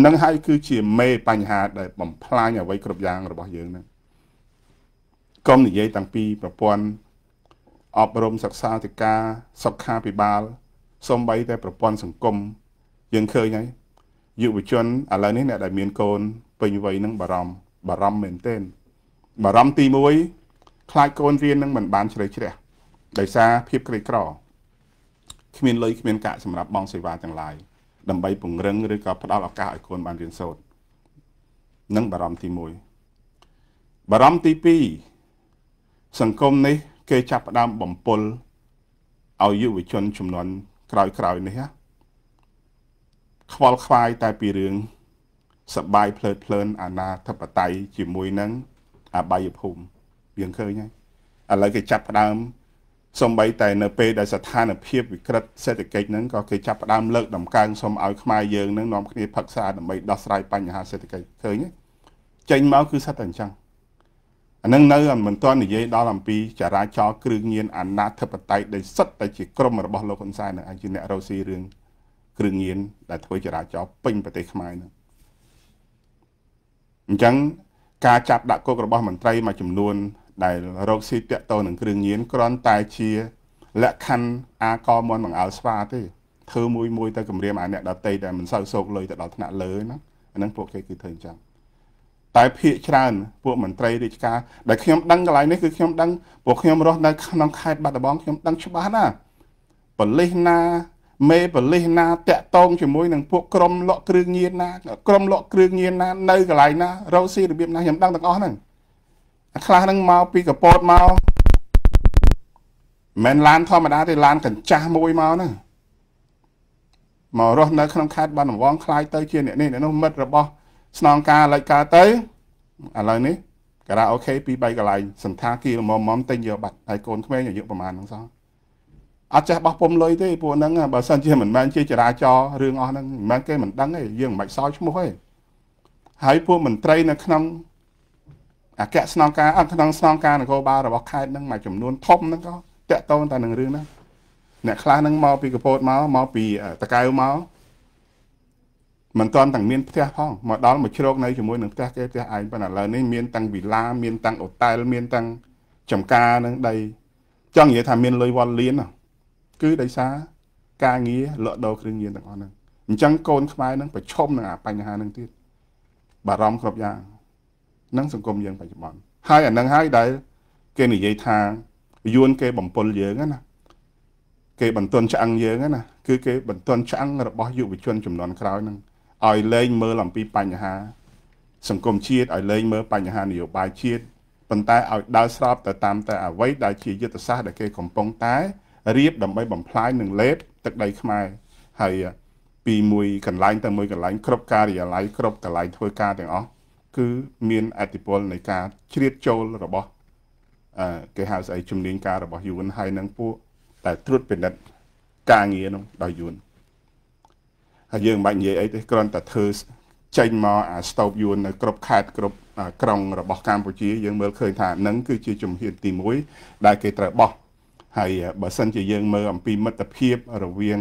នឹងហើយគឺជាមេបញ្ហា ដែល បំផ្លាញអ្វីគ្រប់យ៉ាងរបស់យើងហ្នឹងកុំនិយាយតាំងពីប្រព័ន្ធអប់រំសិក្សាធិការសុខាភិបាលសំបីតែប្រព័ន្ធសង្គមយើងឃើញហើយយុវជនឥឡូវនេះអ្នក ដែលមានកូនពេញវ័យនឹងបារម្ភបារម្ភមែនទែនបារម្ភទី1ខ្លាចកូនរៀននឹងមិនបានជ្រៅជ្រះដោយសារភាពក្រីក្រគ្មានលុយគ្មានកាក់សម្រាប់បង់សេវាទាំងឡាយដើម្បីពង្រឹងឬក៏ផ្ដល់ឱកាសឲ្យកូនបានរៀនសូត្រនឹងបារម្ភទី1បារម្ភទី2សង្គមនេះ គេចាប់ផ្ដើមបំពល់ឲ្យយុវជនចំនួនក្រោយក្រោយនេះខ្វល់ខ្វាយតែពីរឿងសបាយភ្លើតភ្លើនអាណាធិបតេយ្យជាមួយនឹងអបាយភូមិយើងឃើញហើយឥឡូវគេចាប់ផ្ដើមសម្បីតែនៅពេលដែលស្ថានភាពវិក្រិតសេដ្ឋកិច្ចហ្នឹងក៏គេចាប់ផ្ដើមលើកដំកើងសុំឲ្យខ្មែរយើងហ្នឹងនាំគ្នាផឹកស្រាដើម្បីដោះស្រាយបញ្ហាសេដ្ឋកិច្ចឃើញទេចេញមកគឺសិតតែអញ្ចឹងអានឹងនៅមិនទាន់និយាយដល់អំពីចរាចរគ្រឿងញៀនអាណាធិបតេយ្យដែលសិតតែជាក្រុមរបស់លោកហ៊ុនសែននឹងឯងជាអ្នករ៉ូស៊ីរឿងគ្រឿងញៀនដែលធ្វើចរាចរពេញប្រទេសខ្មែរហ្នឹងអញ្ចឹងការចាប់ដាក់គុករបស់មន្ត្រីមួយចំនួនដែលរោគស៊ីតកតនឹងគ្រឿងញៀនគ្រាន់តែជា លក្ខខណ្ឌអាកមន់បង្អើលស្វាទេធ្វើមួយមួយទៅគម្រាមអាអ្នកដតីដែលមិនសូវសោកលុយទៅដល់ថ្នាក់លើហ្នឹងអាហ្នឹងពួកគេគឺធ្វើអញ្ចឹងតែភាកច្រើនពួកមន្ត្រីរាជការដែលខ្ញុំដឹងកន្លែងនេះគឺខ្ញុំដឹងពួកខ្ញុំរស់នៅក្នុងខេត្តបាត់ដំបងខ្ញុំដឹងច្បាស់ណាប៉ូលីសណាមេប៉ូលីសណាតាក់តងជាមួយនឹងពួកក្រុមលក់គ្រឿងញៀនណាក្រុមលក់គ្រឿងញៀនណានៅកន្លែងណារោស៊ីរបៀបណាខ្ញុំដឹងទាំងអស់ហ្នឹងខ្លះហ្នឹងមកពីកពតមកមិនឡានធម្មតាទេឡានកញ្ចាស់មួយមកហ្នឹងមករស់នៅក្នុងខេត្តបាត់ដំបងคล้ายទៅ ជាអ្នកនេះអ្នកនោះមិត្តរបស់ ស្នងការលេចកើតទៅឥឡូវនេះការ៉ាអូខេពី3កន្លែងសន្តាគារល្មមមទិញយកបាត់ហើយកូនក្មេងអាយុប្រហែលហ្នឹងសោះអត់ចេះបោះពុំលុយទេពួកហ្នឹងបើសិនជាមិនមែនជាចរាចររឿងអស់ហ្នឹងមិនមែនគេមិនដឹងទេយើងមិនបាច់សោយឈ្មោះទេហើយពួកមន្ត្រី នៅក្នុងអគ្គស្នងការក្នុងស្នងការនគរបាលរបស់ខេត្តហ្នឹងមួយចំនួនធំហ្នឹងក៏តាក់ទងតែនឹងរឿងហ្នឹងអ្នកខ្លះហ្នឹងមកពីកពតមកមកពីតកៅមកមិនតាន់ទាំងមានផ្ទះផងមកដល់មកជ្រោកនៅជាមួយ នឹងផ្ទះគេផ្ទះឯងប៉ុន្តែឥឡូវនេះមានទាំងវីឡាមានទាំងអូតែលមានទាំងចំការនឹងដីចង់និយាយថាមានលុយវ៉ាន់លៀនគឺដោយសារការងារលក់ដូរគ្រឿងញៀនទាំងអស់ហ្នឹងអញ្ចឹងកូនខ្មែរនឹងប្រឈមនឹងអាបញ្ហាហ្នឹងទៀតបារម្ភគ្រប់យ៉ាងនិងសង្គមយើងបច្ចុប្បន្នហើយអានឹងហើយដែលគេនិយាយថាយួនគេបំពល់យើងណាគេបន្ទន់ឆ្អឹងយើងណាគឺគេបន្ទន់ឆ្អឹងរបស់យុវជនចំនួនក្រោយហ្នឹងឲ្យលែងមើលអំពីបញ្ហាសង្គមជាតិឲ្យលែងមើលបញ្ហានយោបាយជាតិប៉ុន្តែឲ្យដើរស្របទៅតាមតែអ្វីដែលជាយុទ្ធសាស្ត្រដែលគេកំពុងតែរៀបដើម្បីបំផ្លាញនិងលេបទឹកដីខ្មែរហើយពីមួយកន្លែងទៅមួយកន្លែងគ្រប់ការិយាល័យគ្រប់កន្លែងធ្វើការទាំងអស់គឺមានអធិបុលនៃការជ្រៀតចូលរបស់គេហៅស្អីជំនាញការរបស់យួនហើយនឹងពួកតែត្រួតពិនិត្យការងារនោះដោយយួនហើយយើងមិនបាច់និយាយអីទេគ្រាន់តែធ្វើចេញមកអាស្តូបយួននៅគ្រប់ខេត្តគ្រប់ក្រុងរបស់កម្ពុជា យើងមើលឃើញថានឹងគឺជាជំហានទី1ដែលគេត្រូវបោះហើយបើសិនជាយើងមើលអំពីមិត្តភាពរវាង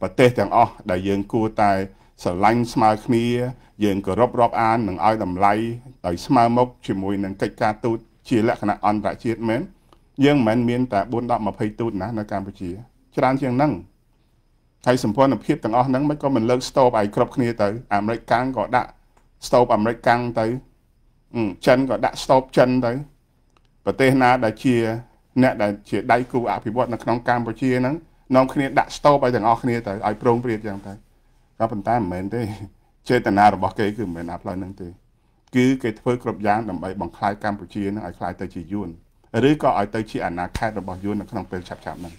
ប្រទេសទាំងអស់ដែលយើងគួរតែស្រឡាញ់ស្មើគ្នាយើងគោរពរាប់អាននិងឲ្យតម្លៃដោយស្មើមុខជាមួយនឹងកិច្ចការទូតជាលក្ខណៈអន្តរជាតិមែនយើងមិនមែនមានតែ4 10 20ទូតណានៅកម្ពុជា ច្រើនជាងហ្នឹងហើយសម្ព័ន្ធភាពទាំងអស់ហ្នឹងមិនក៏មិនលើកស្ទប់ឲ្យគ្រប់គ្នាទៅអាមេរិកកាំងក៏ដាក់ស្ទប់អាមេរិកកាំងទៅចិនក៏ដាក់ស្ទប់ចិនទៅប្រទេសណាដែលជាអ្នក ដែលជាដៃគូអភិវឌ្ឍនៅក្នុងកម្ពុជាហ្នឹងនាំគ្នាដាក់ស្ទប់ឲ្យទាំងអស់គ្នាទៅឲ្យប្រងព្រាតយ៉ាងទៅក៏ប៉ុន្តែមិនមែនទេចេតនារបស់គេគឺមិនមែនអាផ្លូវហ្នឹងទេគឺគេធ្វើគ្រប់យ៉ាងដើម្បីបង្ខ្លាយកម្ពុជានឹងឲ្យខ្លាយទៅជាយួនឬក៏ឲ្យទៅជាអាណាខេត្តរបស់យួននៅក្នុងពេលឆាប់ៗហ្នឹង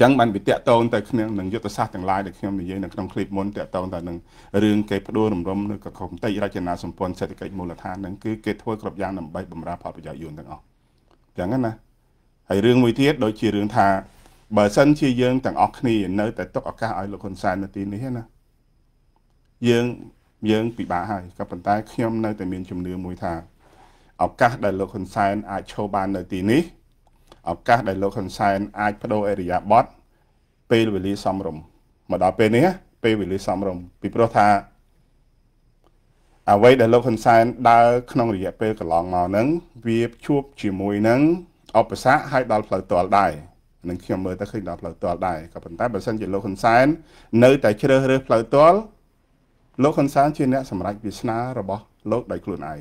ចឹងបានវាតាក់តងទៅគ្នានឹងយុទ្ធសាស្ត្រទាំងឡាយដែលខ្ញុំនិយាយនៅក្នុងឃ្លីបមុនតាក់តងទៅនឹងរឿងគេផ្ដួលរំលំនៅកកុំតិចរចនាសម្ព័ន្ធសេដ្ឋកិច្ចមូលដ្ឋានហ្នឹងគឺគេធ្វើគ្រប់យ៉ាងដើម្បីបំរើផលប្រយោជន៍យួនទាំងអស់ចឹងណាហើយរឿងមួយទៀតដូចជារឿងថាបើសិនជាយើងទាំងអស់គ្នា នៅតែទុកឱកាសឲ្យលោកហ៊ុនសែននៅទីនេះណាយើងយើងពិបាកហើយក៏ប៉ុន្តែខ្ញុំនៅតែមានជំនឿមួយថាឱកាស ដែលលោកហ៊ុនសែន អាចឈរបាននៅទីនេះឱកាសដែលលោកហ៊ុនសែនអាចបដូរអេរិយាប័តពេលវេលាសមរម្យមកដល់ពេលនេះពេលវេលាសមរម្យពីព្រោះថាអ្វីដែលលោកហ៊ុនសែនដើរក្នុងរយៈពេលកន្លងមកហ្នឹងវាជួប ជាមួយនឹងឧបសគ្គឲ្យដល់ផ្លូវតលដែរនឹងខ្ញុំមើលទៅឃើញដល់ផ្លូវទាល់ដែរក៏ប៉ុន្តែបើសិនជាលោកហ៊ុនសែននៅតែជ្រើសរើសផ្លូវទាល់លោកហ៊ុនសែនជាអ្នកសម្រេចវាសនារបស់ លោកដោយខ្លួនឯង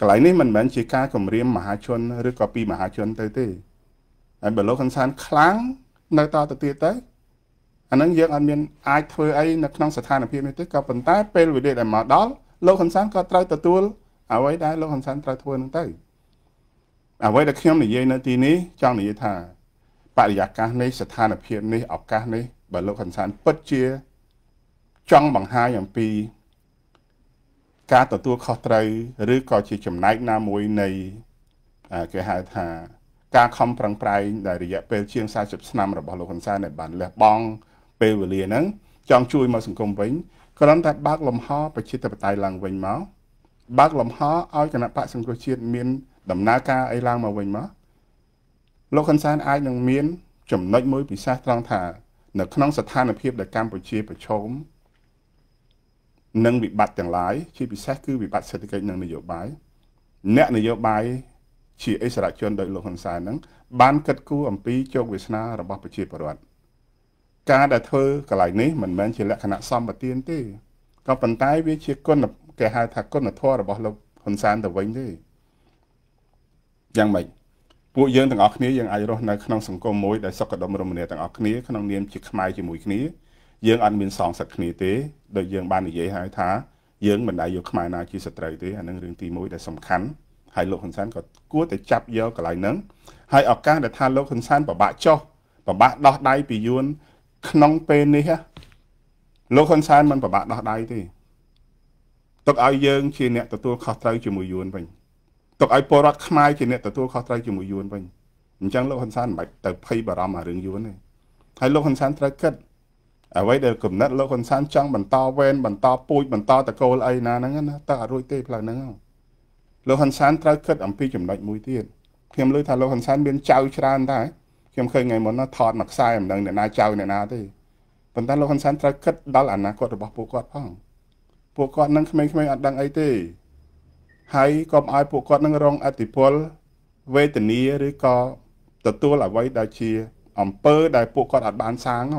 កន្លែងនេះមិនមែនជាការគម្រាមមហាជន ឬក៏ពីមហាជនទៅទេហើយបើលោកហ៊ុនសែនខ្លាំងនៅតទៅទៀតទៅអានឹងយើងអត់មានអាចធ្វើអីនៅក្នុងស្ថានភាពនេះទេក៏ប៉ុន្តែពេលវេលាដែលមកដល់លោកហ៊ុនសែនក៏ត្រូវទទួលអ្វីដែលលោកហ៊ុនសែនត្រូវធ្វើនឹងទៅអ្វីដែលខ្ញុំនិយាយ នៅ ទីនេះចង់និយាយថាបរិយាកាសនេះស្ថានភាពនេះឱកាសនេះបើលោកហ៊ុនសែនពិតជាចង់បង្ហាញអំពី ការទទួលខុសត្រូវឬក៏ជាចំណែកណាមួយនៃគេហៅថា ការខំប្រឹងប្រែងដែលរយៈពេលជាង40ឆ្នាំរបស់លោកហ៊ុនសែនដែលបានលះបង់ពេលវេលាហ្នឹងចង់ជួយមកសង្គមវិញគ្រាន់តែបើកលំហ ប្រជាធិបតេយ្យឡើងវិញមកបើកលំហឲ្យគណៈបកសង្គ្រោះជាតិមាន ដំណើរការអីឡើងមកវិញមកលោកហ៊ុនសែនអាចនឹងមាន ចំណុចមួយពិសេសត្រង់ថានៅក្នុង ស្ថានភាពដែលកម្ពុជាប្រឈមនឹងវិបត្តិទាំងឡាយជាពិសេសគឺវិបត្តិសេដ្ឋកិច្ចនិងនយោបាយអ្នកនយោបាយជាអិសរាជជនដោយលោកហ៊ុនសែនហ្នឹង បានកិត្តគូអំពីជោគវាសនារបស់ ប្រជាពលរដ្ឋការដែលធ្វើកន្លែងនេះមិនមែនជាលក្ខណៈសម្បទានទេក៏ប៉ុន្តែ វាជាគុណគេហៅថាគុណធម៌របស់លោកហ៊ុនសែនទៅវិញទេយ៉ាងម៉េចពួកយើងទាំងអស់គ្នាយើងអាចរស់នៅក្នុងសង្គមមួយដែលសុខដុមរមនាទាំងអស់គ្នាក្នុងនាមជាខ្មែរជាមួយគ្នាយើងអត់មានសងសឹកគ្នាទេដូចយើងបាននិយាយហើយថាយើងមិនដែលយកខ្មែរណាជាសត្រូវទេអានឹងរឿងទី1ដែលសំខាន់ហើយលោកហ៊ុនសែនក៏គួរតែចាប់យកកន្លែងហ្នឹងហើយឱកាសដែលថាលោកហ៊ុនសែនប្របាក់ចុះប្របាក់ដោះដៃពីយួនក្នុងពេលនេះលោកហ៊ុនសែនមិនប្របាក់ដោះដៃទេទុកឲ្យយើងជាអ្នកទទួលខុសត្រូវជាមួយយួនវិញទុកឲ្យពលរដ្ឋខ្មែរជាអ្នកទទួលខុសត្រូវជាមួយយួនវិញអញ្ចឹងលោកហ៊ុនសែនមិនបាច់ទៅភ័យបារម្ភអារឿងយួនទេហើយលោកហ៊ុនសែនត្រូវគិតអ្វីដែលគំនិតលោកហ៊ុនសែនចង់បន្តវេនបន្តពូជបន្តតកូលអីណាហ្នឹងណាតើអត់រួចទេផ្លូវហ្នឹងលោកហ៊ុនសែនត្រូវគិតអំពីចំណុចមួយទៀតខ្ញុំលើថាលោកហ៊ុនសែនមានចៅច្រើនដែរខ្ញុំឃើញថ្ងៃមុនណាថតមកខ្សែមិនដឹងអ្នកណាចៅអ្នកណាទេប៉ុន្តែលោកហ៊ុនសែនត្រូវគិតដល់អនាគតរបស់ពួកគាត់ផងពួកគាត់នឹងក្មេងៗអត់ដឹងអីទេហើយកុំឲ្យពួកគាត់នឹងរងអតិពលវេទនាឬក៏ទទួលអ្វីដែលជា អំពើដែលពួកគាត់អាចបានសាង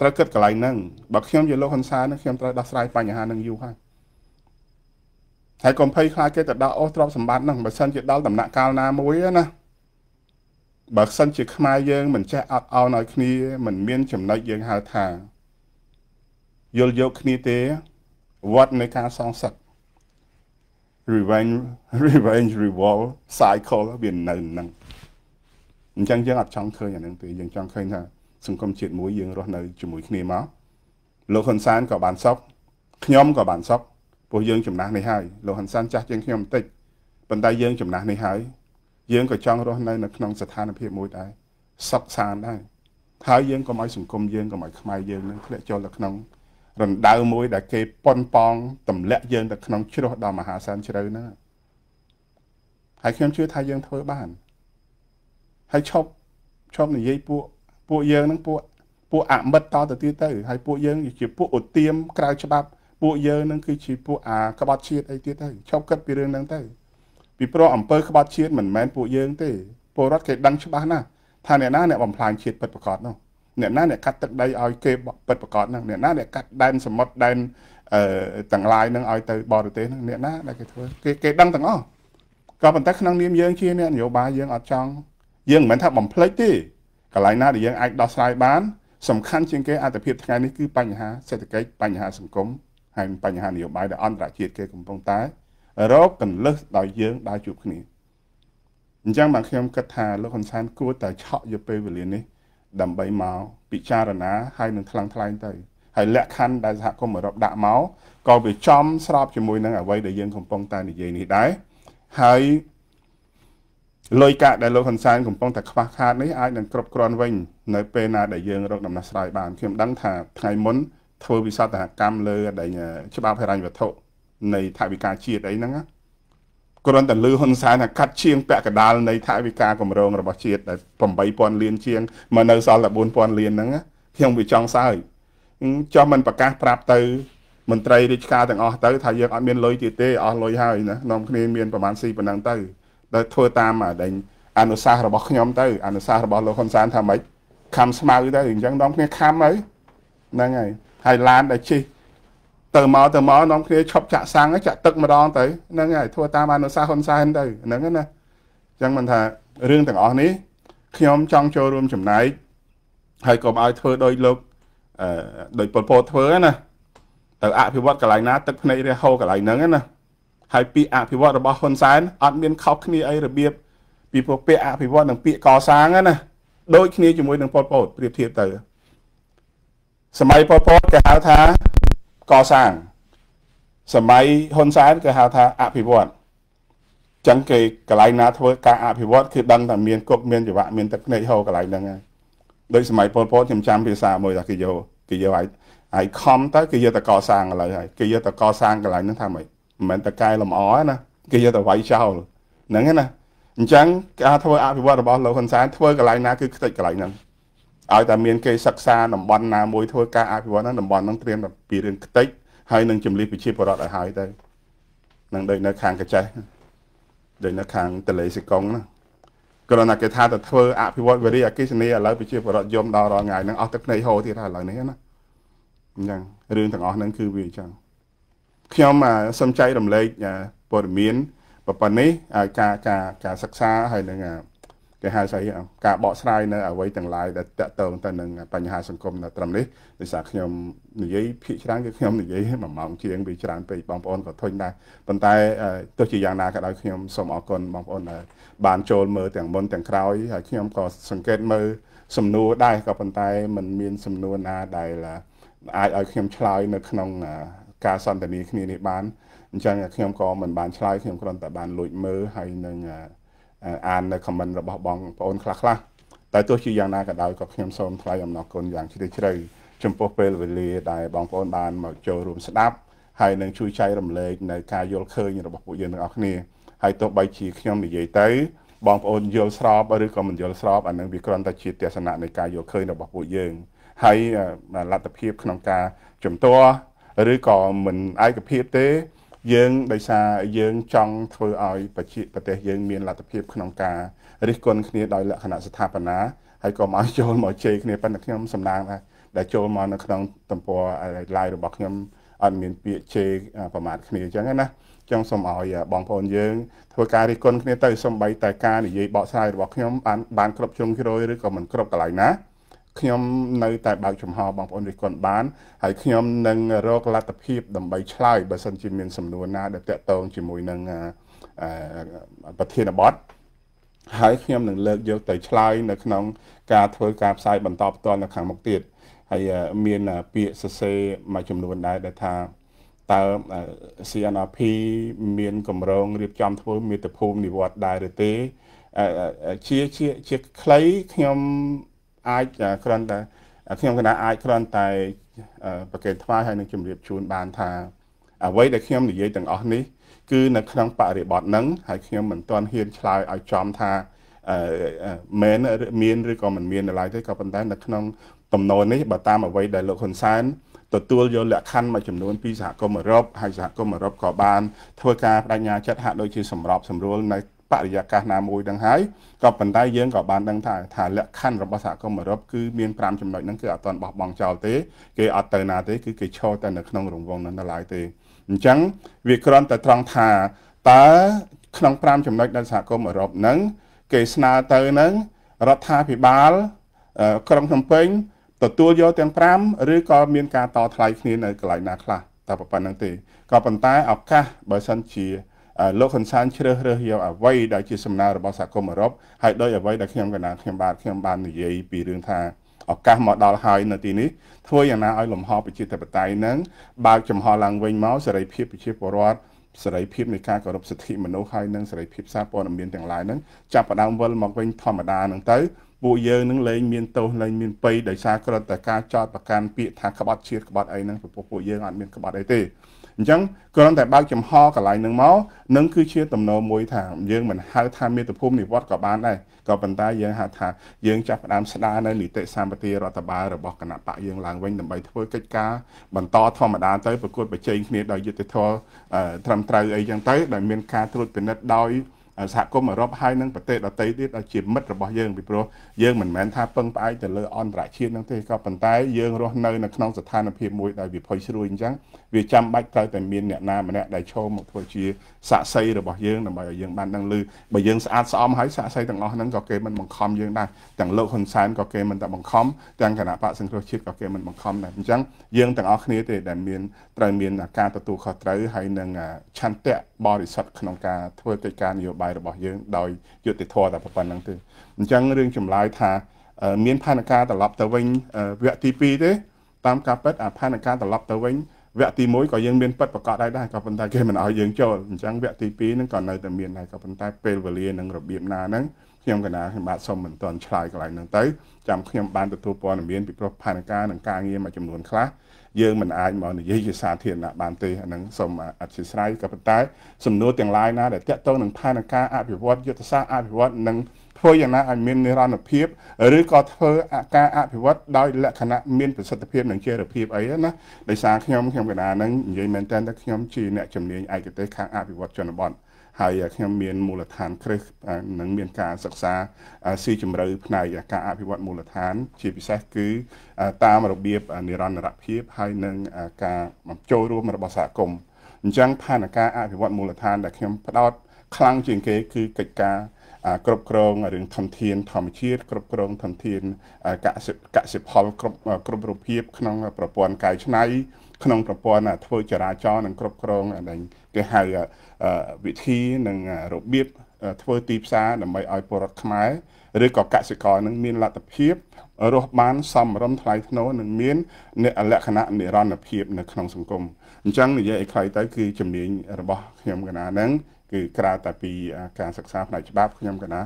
ត្រូវគិតកន្លែងហ្នឹងបើខ្ញុំជាលោកហ៊ុនសែនខ្ញុំត្រូវដោះស្រាយបញ្ហានឹងយូរហើយហើយកុំភ័យខ្លាចគេទៅដោះអស់ទ្រព្យសម្បត្តិហ្នឹងបើសិនជាដល់ដំណាក់កាលណាមួយណាបើសិនជាខ្មែរយើងមិនចេះអត់ឱនឲ្យគ្នា មិន មាន ចំណុចយើងហៅថាយល់យកគ្នាទេវត្តនៃការសងសឹក revenge revenge reward cycle វានៅនឹងអញ្ចឹងយើងអត់ចង់ឃើញអានឹងទេយើងចង់ឃើញថាសង្គមជាតិមួយយើងរស់នៅជាមួយគ្នាមកលោកហ៊ុនសែនក៏បានសោកខ្ញុំក៏បានសោកពួកយើងចំណាស់នេះហើយលោកហ៊ុនសែនចាស់ជាងខ្ញុំបន្តិចប៉ុន្តែយើងចំណាស់នេះហើយយើងក៏ចង់រស់នៅនៅក្នុងស្ថានភាពមួយដែរសោកសានដែរហើយយើងក៏មកសង្គមយើងក៏មកខ្មែរយើងនឹងធ្លាក់ចូលទៅក្នុងដណ្ដៅមួយដែលគេប៉ុនប៉ងទម្លាក់យើងទៅក្នុងជ្រោះដ៏មហាសានជ្រៅហ្នឹងហើយខ្ញុំជឿថាយើងធ្វើបានហើយឈប់ឈប់និយាយពួកពួកយើងហ្នឹងពួកពួកអមិត្តតទៅទៀតទៅហើយពួកយើងជាពួកឧទាមក្រៅច្បាប់ ពួកយើងហ្នឹងគឺជាពួកអាក្បត់ ជាតិអីទៀតទៅឈប់គិតពីរឿងហ្នឹងទៅពីព្រោះអំពើក្បត់ជាតិមិនមែនពួកយើងទេពលរដ្ឋគេដឹងច្បាស់ណាស់ថាអ្នកណាអ្នកបំផ្លាញជាតិពិតប្រាកដនោះអ្នកណាអ្នកកាត់ទឹកដីឲ្យគេពិតប្រកបហ្នឹងអ្នកណាអ្នកកាត់ដែនសមុទ្រដែនអឺទាំងឡាយហ្នឹងឲ្យទៅបរទេសហ្នឹងអ្នកណាដែលគេធ្វើគេគេដឹងទាំងអស់ក៏ប៉ុន្តែក្នុងនាមយើងជាអ្នកនយោបាយយើងអត់ចង់យើងមិនមែនថាបំភ្លេចទេកន្លែងណាដែលយើងអាចដោះស្រាយបានសំខាន់ជាងគេអត្តភាពថ្ងៃនេះគឺ បញ្ហា សេដ្ឋកិច្ចបញ្ហាសង្គមហើយបញ្ហានយោបាយដែលអន្តរជាតិគេកំពុងតែរកកលឹះដោយយើងដើរជួបគ្នាអញ្ចឹងបាទខ្ញុំគិតថាលោកហ៊ុនសែនគួរតែឆក់យកពេលវេលានេះដើម្បីមកពិចារណាហើយនឹងថ្លឹងថ្លែងទៅហើយលក្ខខណ្ឌដែលសហគមន៍អឺរ៉ុបដាក់មកក៏វាចំស្របជាមួយនឹងអ្វីដែលយើងកំពុងតែនិយាយនេះដែរហើយលុយកាក់ដែលលោកហ៊ុនសែនកំពុងតែខ្វះខាតនេះអាចនឹងគ្រប់គ្រាន់វិញនៅ ពេលណាដែលយើងរកដំណោះស្រាយបានខ្ញុំដឹងថាថ្ងៃមុនធ្វើវិសោធនកម្មលើដែលច្បាប់ហិរញ្ញវត្ថុនៃថាវិការជាតិអីហ្នឹងណាគ្រាន់តែលើហ៊ុនសែនថាកាត់ឈៀងពាក់កដាលនៃថវិកាគម្រោងរបស់ជាតិដែល8000លានជាងមកនៅ សល់តែ4000លានហ្នឹងខ្ញុំវាចង់សើចចុះមិនប្រកាសប្រាប់ទៅ មន្ត្រីរាជការទាំងអស់ទៅថាយើងអត់មានលុយទៀតទេអស់លុយហើយណានាំគ្នាមានប្រហែលស៊ីប៉ុណ្ណឹងទៅដល់ធ្វើតាមអាដែងអនុសាសន៍របស់ខ្ញុំទៅ អនុសាសន៍របស់លោកហ៊ុនសែនថាម៉េចខំស្មៅទៅអញ្ចឹងនាំគ្នាខំហើយហ្នឹងហើយហើយឡានដែលជិះទៅមកទៅមកនាំគ្នាឈប់ចាក់សាំងចាក់ទឹកម្ដងទៅហ្នឹងហើយធ្វើតាមអនុសាសន៍ហ៊ុនសែនទៅហ្នឹងណាអញ្ចឹងមិនថារឿងទាំងអស់នេះខ្ញុំចង់ចូលរួមចំណែកហើយកុំឲ្យធ្វើដោយលោកអឺដោយពលពតធ្វើណាទៅអភិវឌ្ឍកន្លែងណាទឹកភ្នែករះហោកន្លែងហ្នឹងណាហើយពាក្យអភិវឌ្ឍរបស់ហ៊ុនសែនអត់មានខុសគ្នាអីរបៀបពីពួកពាក្យអភិវឌ្ឍនិងពាក្យកសាងណាដូចគ្នាជាមួយនឹងពលពតប្រៀបធៀបទៅសម័យពលពតគេហៅថាកសាងសម័យហ៊ុនសែនគេហៅថាអភិវឌ្ឍចឹងគេកន្លែងណាធ្វើការអភិវឌ្ឍគឺដឹងថាមានគុកមានចវៈមានទឹកភ្នែកហូរកន្លែងហ្នឹងហើយដូចសម័យប៉ុលពតខ្ញុំចាំភាសាមួយថាគេយកគេយកឲ្យឲ្យខំទៅគេយកទៅកសាងឥឡូវហើយគេយកទៅកសាងកន្លែងហ្នឹងថាម៉េចមិនមែនតែកែលម្អណាគេយកទៅវាយចោលហ្នឹងណាអញ្ចឹងការធ្វើអភិវឌ្ឍរបស់លោកហ៊ុនសែនធ្វើកន្លែងណាគឺខ្ទេចកន្លែងហ្នឹងឲ្យតែមានគេសិក្សាតំបន់ណាមួយធ្វើការអភិវឌ្ឍហ្នឹងតំបន់ហ្នឹងត្រៀមតែពីរឿងខ្ទេចហើយនឹងជំលីប្រជាពលរដ្ឋឲ្យហើយទៅនឹងដូចនៅខាងកចេះដូចនៅខាងតលេសេកុងណាគ្រាន់តែគេថាទៅធ្វើអភិវឌ្ឍវិរិយអកិសនីឥឡូវប្រជាពលរដ្ឋយំដល់រាល់ថ្ងៃហ្នឹងអស់ទឹកភ្នែកហូរទៀតហើយឥឡូវនេះណាអញ្ចឹងរឿងទាំងអស់ហ្នឹងគឺវាអញ្ចឹងខ្ញុំសូមចែករំលែកព័ត៌មានប៉ុណ្ណេះការការការសិក្សាហើយនឹងគេហៅស្អីការបកស្រាយនៅអ្វីទាំងឡាយដែលតកតងទៅនឹងបញ្ហាសង្គមនៅត្រឹមនេះដោយសារខ្ញុំនិយាយភាគច្រើនគឺខ្ញុំនិយាយមួយម៉ោងជាងវាច្រើនពេកបងប្អូនក៏ធុញដែរប៉ុន្តែទោះជាយ៉ាងណាក៏ដោយខ្ញុំសូមអរគុណបងប្អូនដែលបានចូលមើលទាំងមុនទាំងក្រោយហើយខ្ញុំក៏សង្កេតមើលសំណួរដែរក៏ប៉ុន្តែมันមានសំណួរណាដែលអាចឲ្យខ្ញុំឆ្លើយនៅក្នុង ការសន្ទនាគ្នានេះបានអញ្ចឹងខ្ញុំក៏មិនបានឆ្លើយខ្ញុំគ្រាន់តែបានលួចមើលហើយនឹងអាននៅ comment របស់បងប្អូនខ្លះៗតែទោះជាយ៉ាងណាក៏ដោយក៏ខ្ញុំសូមថ្លែងអំណរគុណយ៉ាងជ្រាលជ្រៅចំពោះពេលវេលាដែលបងប្អូនបានមកចូលរួមស្ដាប់ហើយនឹងជួយចែករំលែកនៅការយល់ឃើញរបស់ពួកយើងទាំងអស់គ្នាហើយទោះបីជាខ្ញុំនិយាយទៅបងប្អូនយល់ស្របឬក៏មិនយល់ស្របអានឹងវាគ្រាន់តែជាទស្សនៈនៃការយល់ឃើញរបស់ពួកយើងហើយលទ្ធភាពក្នុងការជំទាស់ឬក៏មិនឯកភាពទេយើងដោយសារយើងចង់ធ្វើឲ្យប្រទេសយើងមានលទ្ធភាពក្នុងការរិះគន់គ្នាដោយលក្ខណៈស្ថាបនាហើយក៏មកចូលមកជេរគ្នាប៉ុន្តែខ្ញុំសំឡាងដែរដែលចូលមកនៅក្នុងទំព័រ live របស់ខ្ញុំអត់មានពាក្យជេរប្រមាថគ្នាអញ្ចឹងណាចង់សូមឲ្យ បងប្អូនយើងធ្វើការរិះគន់គ្នាទៅសំបីតែការនិយាយបកស្រាយរបស់ខ្ញុំបានបានគ្រប់ជ្រុងជ្រោយឬក៏មិនគ្រប់កន្លែងណាខ្ញុំនៅតែបើកចំហបងប្អូនរិះគន់បានហើយខ្ញុំនឹងរកលទ្ធភាពដើម្បីឆ្លើយបើសិនជាមាន សំណួរណាដែលតកតងជាមួយនឹងប្រធានបទហើយខ្ញុំនឹងលើកយកទៅឆ្លើយនៅ ក្នុងការធ្វើការផ្សាយបន្តផ្ទាល់នៅខាងមុខទៀតហើយមានពាក្យសរសេរមួយចំនួនដែរដែលថាតើ CNRP មាន កម្រងរៀបចំធ្វើមេត្តភូមិនិវត្តដែរឬទេ ជាជាជាខ្លីខ្ញុំអាចគ្រាន់តែខ្ញុំគណៈអាចគ្រាន់តែប្រកេនថ្វាយហើយនឹងជម្រាបជូនបានថា អ្វីដែលខ្ញុំនិយាយទាំងអស់នេះគឺនៅក្នុងបរិបទហ្នឹងហើយខ្ញុំមិនទាន់ហ៊ានឆ្លើយឲ្យចំថាមែនមានឬក៏មិនមានឡើយទេក៏ប៉ុន្តែនៅក្នុងទំនោរនេះបើតាមអ្វីដែលលោកហ៊ុនសែនទទួលយកលក្ខខណ្ឌមួយចំនួនពីសហគមន៍អឺរ៉ុបហើយសហគមន៍អឺរ៉ុបក៏បានធ្វើការបដិញ្ញាចិត្តហាក់ដូចជាសម្របសម្រួលនៅបរិយាកាសណាមួយនឹងហើយក៏ប៉ុន្តែយើងក៏បានដឹងថាថាលក្ខខណ្ឌរបស់សហគមន៍អឺរ៉ុបគឺមាន5ចំណុចហ្នឹងគឺអត់ទាន់បោះបង់ចោលទេគេអត់ទៅណាទេគឺគេឈរតែនៅក្នុងរង្វង់ហ្នឹងដល់ឡើយទេអញ្ចឹងវាគ្រាន់តែត្រង់ថាតើក្នុង5ចំណុចដែលសហគមន៍អឺរ៉ុបហ្នឹងគេស្នើទៅហ្នឹងរដ្ឋាភិបាល ក្រុងភ្នំពេញទទួលយកទាំង5ឬក៏មានការត ថ្លៃគ្នានៅកន្លែងណាខ្លះតែប៉ុណ្្នឹងទេក៏ប៉ុន្តែឱកាសបើសិនជាលោកហ៊ុនសែនជ្រើសរើសយកអ្វីដែលជាសំណើរបស់សហគមន៍អឺរ៉ុបហើយដោយអ្វីដែលខ្ញុំកណាខ្ញុំបាទខ្ញុំបាននិយាយពីរឿងថាឱកាសមកដល់ហើយនៅទីនេះធ្វើយ៉ាងណាឲ្យលំហប្រជាធិបតេយ្យនឹងបើកចំហឡើងវិញមកសេរីភាពប្រជាពលរដ្ឋសេរីភាពនៃការគោរពសិទ្ធិមនុស្សហើយនិងសេរីភាពសារព័ត៌មានទាំងឡាយហ្នឹងចាប់ផ្ដើមវិលមកវិញធម្មតាហ្នឹងទៅពួកយើងនឹងលែងមានទោសលែងមានពៃដោយសារគ្រាន់តែការចោទប្រកាន់ពាក្យថាក្បត់ជាតិក្បត់អីហ្នឹងព្រោះពួកយើងអត់មានក្បត់អីទេអញ្ចឹងគ្រាន់តែបើកចំហកន្លែងនឹងមកនឹងគឺជាទំនោរមួយថាយើងមិនហៅថាមេត្តភូមិនិវត្តក៏បានដែរក៏ប៉ុន្តែយើងហៅថាយើងចាប់ផ្ដើមស្ដារនៅនីតិសម្បទារដ្ឋបាលរបស់គណៈបកយើងឡើងវិញដើម្បីធ្វើកិច្ចការបន្តធម្មតាទៅប្រកួតប្រជែងគ្នាដោយយុត្តិធម៌ត្រឹមត្រូវអីចឹងទៅដែលមានការត្រួតពិនិត្យដោយសហគមន៍អឺរ៉ុបហើយនិងប្រទេសដទៃទៀតដែលជាមិត្តរបស់យើងពីព្រោះយើងមិនមែនថាពឹងផ្អែកទៅលើអន្តរជាតិនោះទេក៏ប៉ុន្តែយើងរស់នៅនៅក្នុងស្ថានភាពមួយដែលវាភ័យស្រួយអញ្ចឹងវាចាំបាច់ត្រូវតែមានអ្នកណាម្នាក់ដែលចូលមកធ្វើជាសាក្សីរបស់យើងដើម្បីឲ្យយើងបានដឹងឮបើយើងស្អាតស្អំហើយសាក្សីទាំងអស់ហ្នឹងក៏គេមិនបង្ខំយើងដែរទាំងលោកហ៊ុនសែនក៏គេមិនតែបង្ខំទាំងគណៈបកសង្គ្រោះជាតិក៏គេមិនបង្ខំដែរអញ្ចឹងយើងទាំងអស់គ្នាទេដែលមានត្រូវមាន ការទទួលខុសត្រូវហើយនឹងឆន្ទៈបរិសុទ្ធក្នុងការធ្វើកិច្ចការនយោបាយរបស់យើងដោយយុត្តិធម៌តែប៉ុណ្្នឹងទេអញ្ចឹងរឿងចម្លើយថា មានផែនការត្រឡប់ទៅវិញវគ្គទី2ទេតាមការពិតអាផែនការត្រឡប់ទៅវិញវគ្គទី1ក៏យើងមានពិតប្រកាសដែរដែរក៏ប៉ុន្តែគេមិនអោយយើងចូលអញ្ចឹងវគ្គទី2ហ្នឹងក៏នៅតែមានដែរក៏ប៉ុន្តែពេលវេលានិងរបៀបណាហ្នឹងខ្ញុំកណាខ្ញុំបាទសូមមិនតន់ឆ្លើយកន្លែងហ្នឹងទៅចាំខ្ញុំបានទទួលព័ត៌មានពីប្រុសផែនការនិងការងារមួយចំនួនខ្លះយើងមិនអាចមកនិយាយជាសាធារណៈបានទេអាហ្នឹងសូមអធិស្ឋានក៏ប៉ុន្តែសំណួរទាំងឡាយណាដែលតកតងនឹងផែនការអភិវឌ្ឍយុទ្ធសាស្ត្រអភិវឌ្ឍនិងធ្វើយ៉ាងណាឲ្យមាននិរន្តរភាពឬក៏ធ្វើការអភិវឌ្ឍដោយលក្ខណៈមានប្រសិទ្ធភាពនិងចីរភាពអីណាដោយសារខ្ញុំខ្ញុំកណ្ដាលហ្នឹងនិយាយមែនតើខ្ញុំជាអ្នកជំនាញឯកទេសខាងអភិវឌ្ឍជនបទហើយខ្ញុំមានមូលដ្ឋាន គ្រឹះនិងមានការសិក្សាស៊ីជម្រៅផ្នែកការអភិវឌ្ឍមូលដ្ឋាន ជាពិសេសគឺ តាមរបៀបនិរន្តរភាពហើយនិងការចូលរួមរបស់សហគមន៍អញ្ចឹងផែនការអភិវឌ្ឍមូលដ្ឋានដែលខ្ញុំផ្ដោតខ្លាំងជាងគេគឺកិច្ចការគ្រប់គ្រងរឿងធនធាន ធម្មជាតិគ្រប់គ្រងធនធានកសិកសិផលគ្រប់គ្រប់រូបភាព ក្នុងប្រព័ន្ធកែច្នៃក្នុងប្រព័ន្ធធ្វើចរាចរណ៍និងគ្រប់គ្រងគេហៅវិធីនិងរបៀបធ្វើទីផ្សារដើម្បីឲ្យពលរដ្ឋខ្មែរឬក៏កសិករនឹងមានលទ្ធភាពរស់បានសមរម្យថ្លៃថ្នូរនិងមានលក្ខណៈនិរន្តរភាពនៅក្នុងសង្គមអញ្ចឹងនិយាយឲ្យខ្លីទៅគឺជំនាញរបស់ខ្ញុំកណាហ្នឹងគឺក្រៅតែពីការសិក្សាផ្នែកច្បាប់ខ្ញុំកណា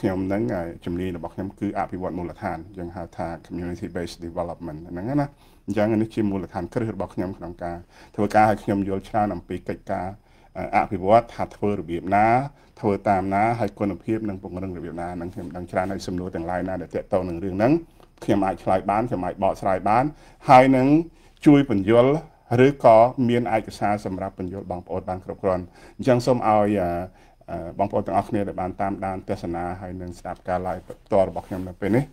ខ្ញុំនឹងជំនាញរបស់ខ្ញុំគឺអភិវឌ្ឍមូលដ្ឋានយើងហៅថា community based development ហ្នឹងណាអញ្ចឹងនេះជាមូលដ្ឋានគ្រឹះរបស់ខ្ញុំក្នុងការធ្វើការឲ្យខ្ញុំយល់ច្រើនអំពីកិច្ចការអភិវឌ្ឍថាធ្វើរបៀបណាធ្វើតាមណាហើយគុណភាពនិងពង្រឹងរបៀបណានឹងខ្ញុំដឹងច្រើនហើយសំណួរទាំងឡាយណាដែលតកតងនឹងរឿងហ្នឹងខ្ញុំអាចឆ្លើយបានខ្ញុំអាចបកស្រាយបាន ហើយនឹងជួយបញ្យលឬក៏មានឯកសារសម្រាប់បញ្យលបងប្អូនបានគ្រប់គ្រាន់អញ្ចឹងសូមឲ្យបងប្អូនទាំងអស់គ្នាដែលបានតាមដានទស្សនាហើយនឹងស្ដាប់ការ live ផ្ទាល់របស់ខ្ញុំនៅពេលនេះ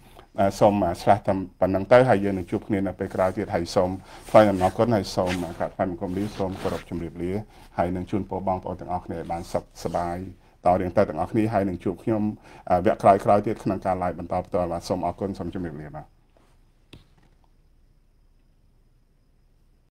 សូមឆ្លាស់តាមប៉ុណ្ណឹងទៅហើយយើងនឹងជួបគ្នានៅពេលក្រោយទៀតហើយសូមថ្លែងអំណរគុណហើយសូមក្រាបថ្វាយបង្គំលាសូមគោរពជម្រាបលាហើយនឹងជូនពរបងប្អូនទាំងអស់គ្នាឲ្យបានសុខសប្បាយតរៀងតែទាំងអស់គ្នាហើយនឹងជួបខ្ញុំវគ្គក្រោយៗទៀតក្នុងការ live បន្តផ្ទាល់បាទសូមអរគុណសូមជម្រាបលាបាទ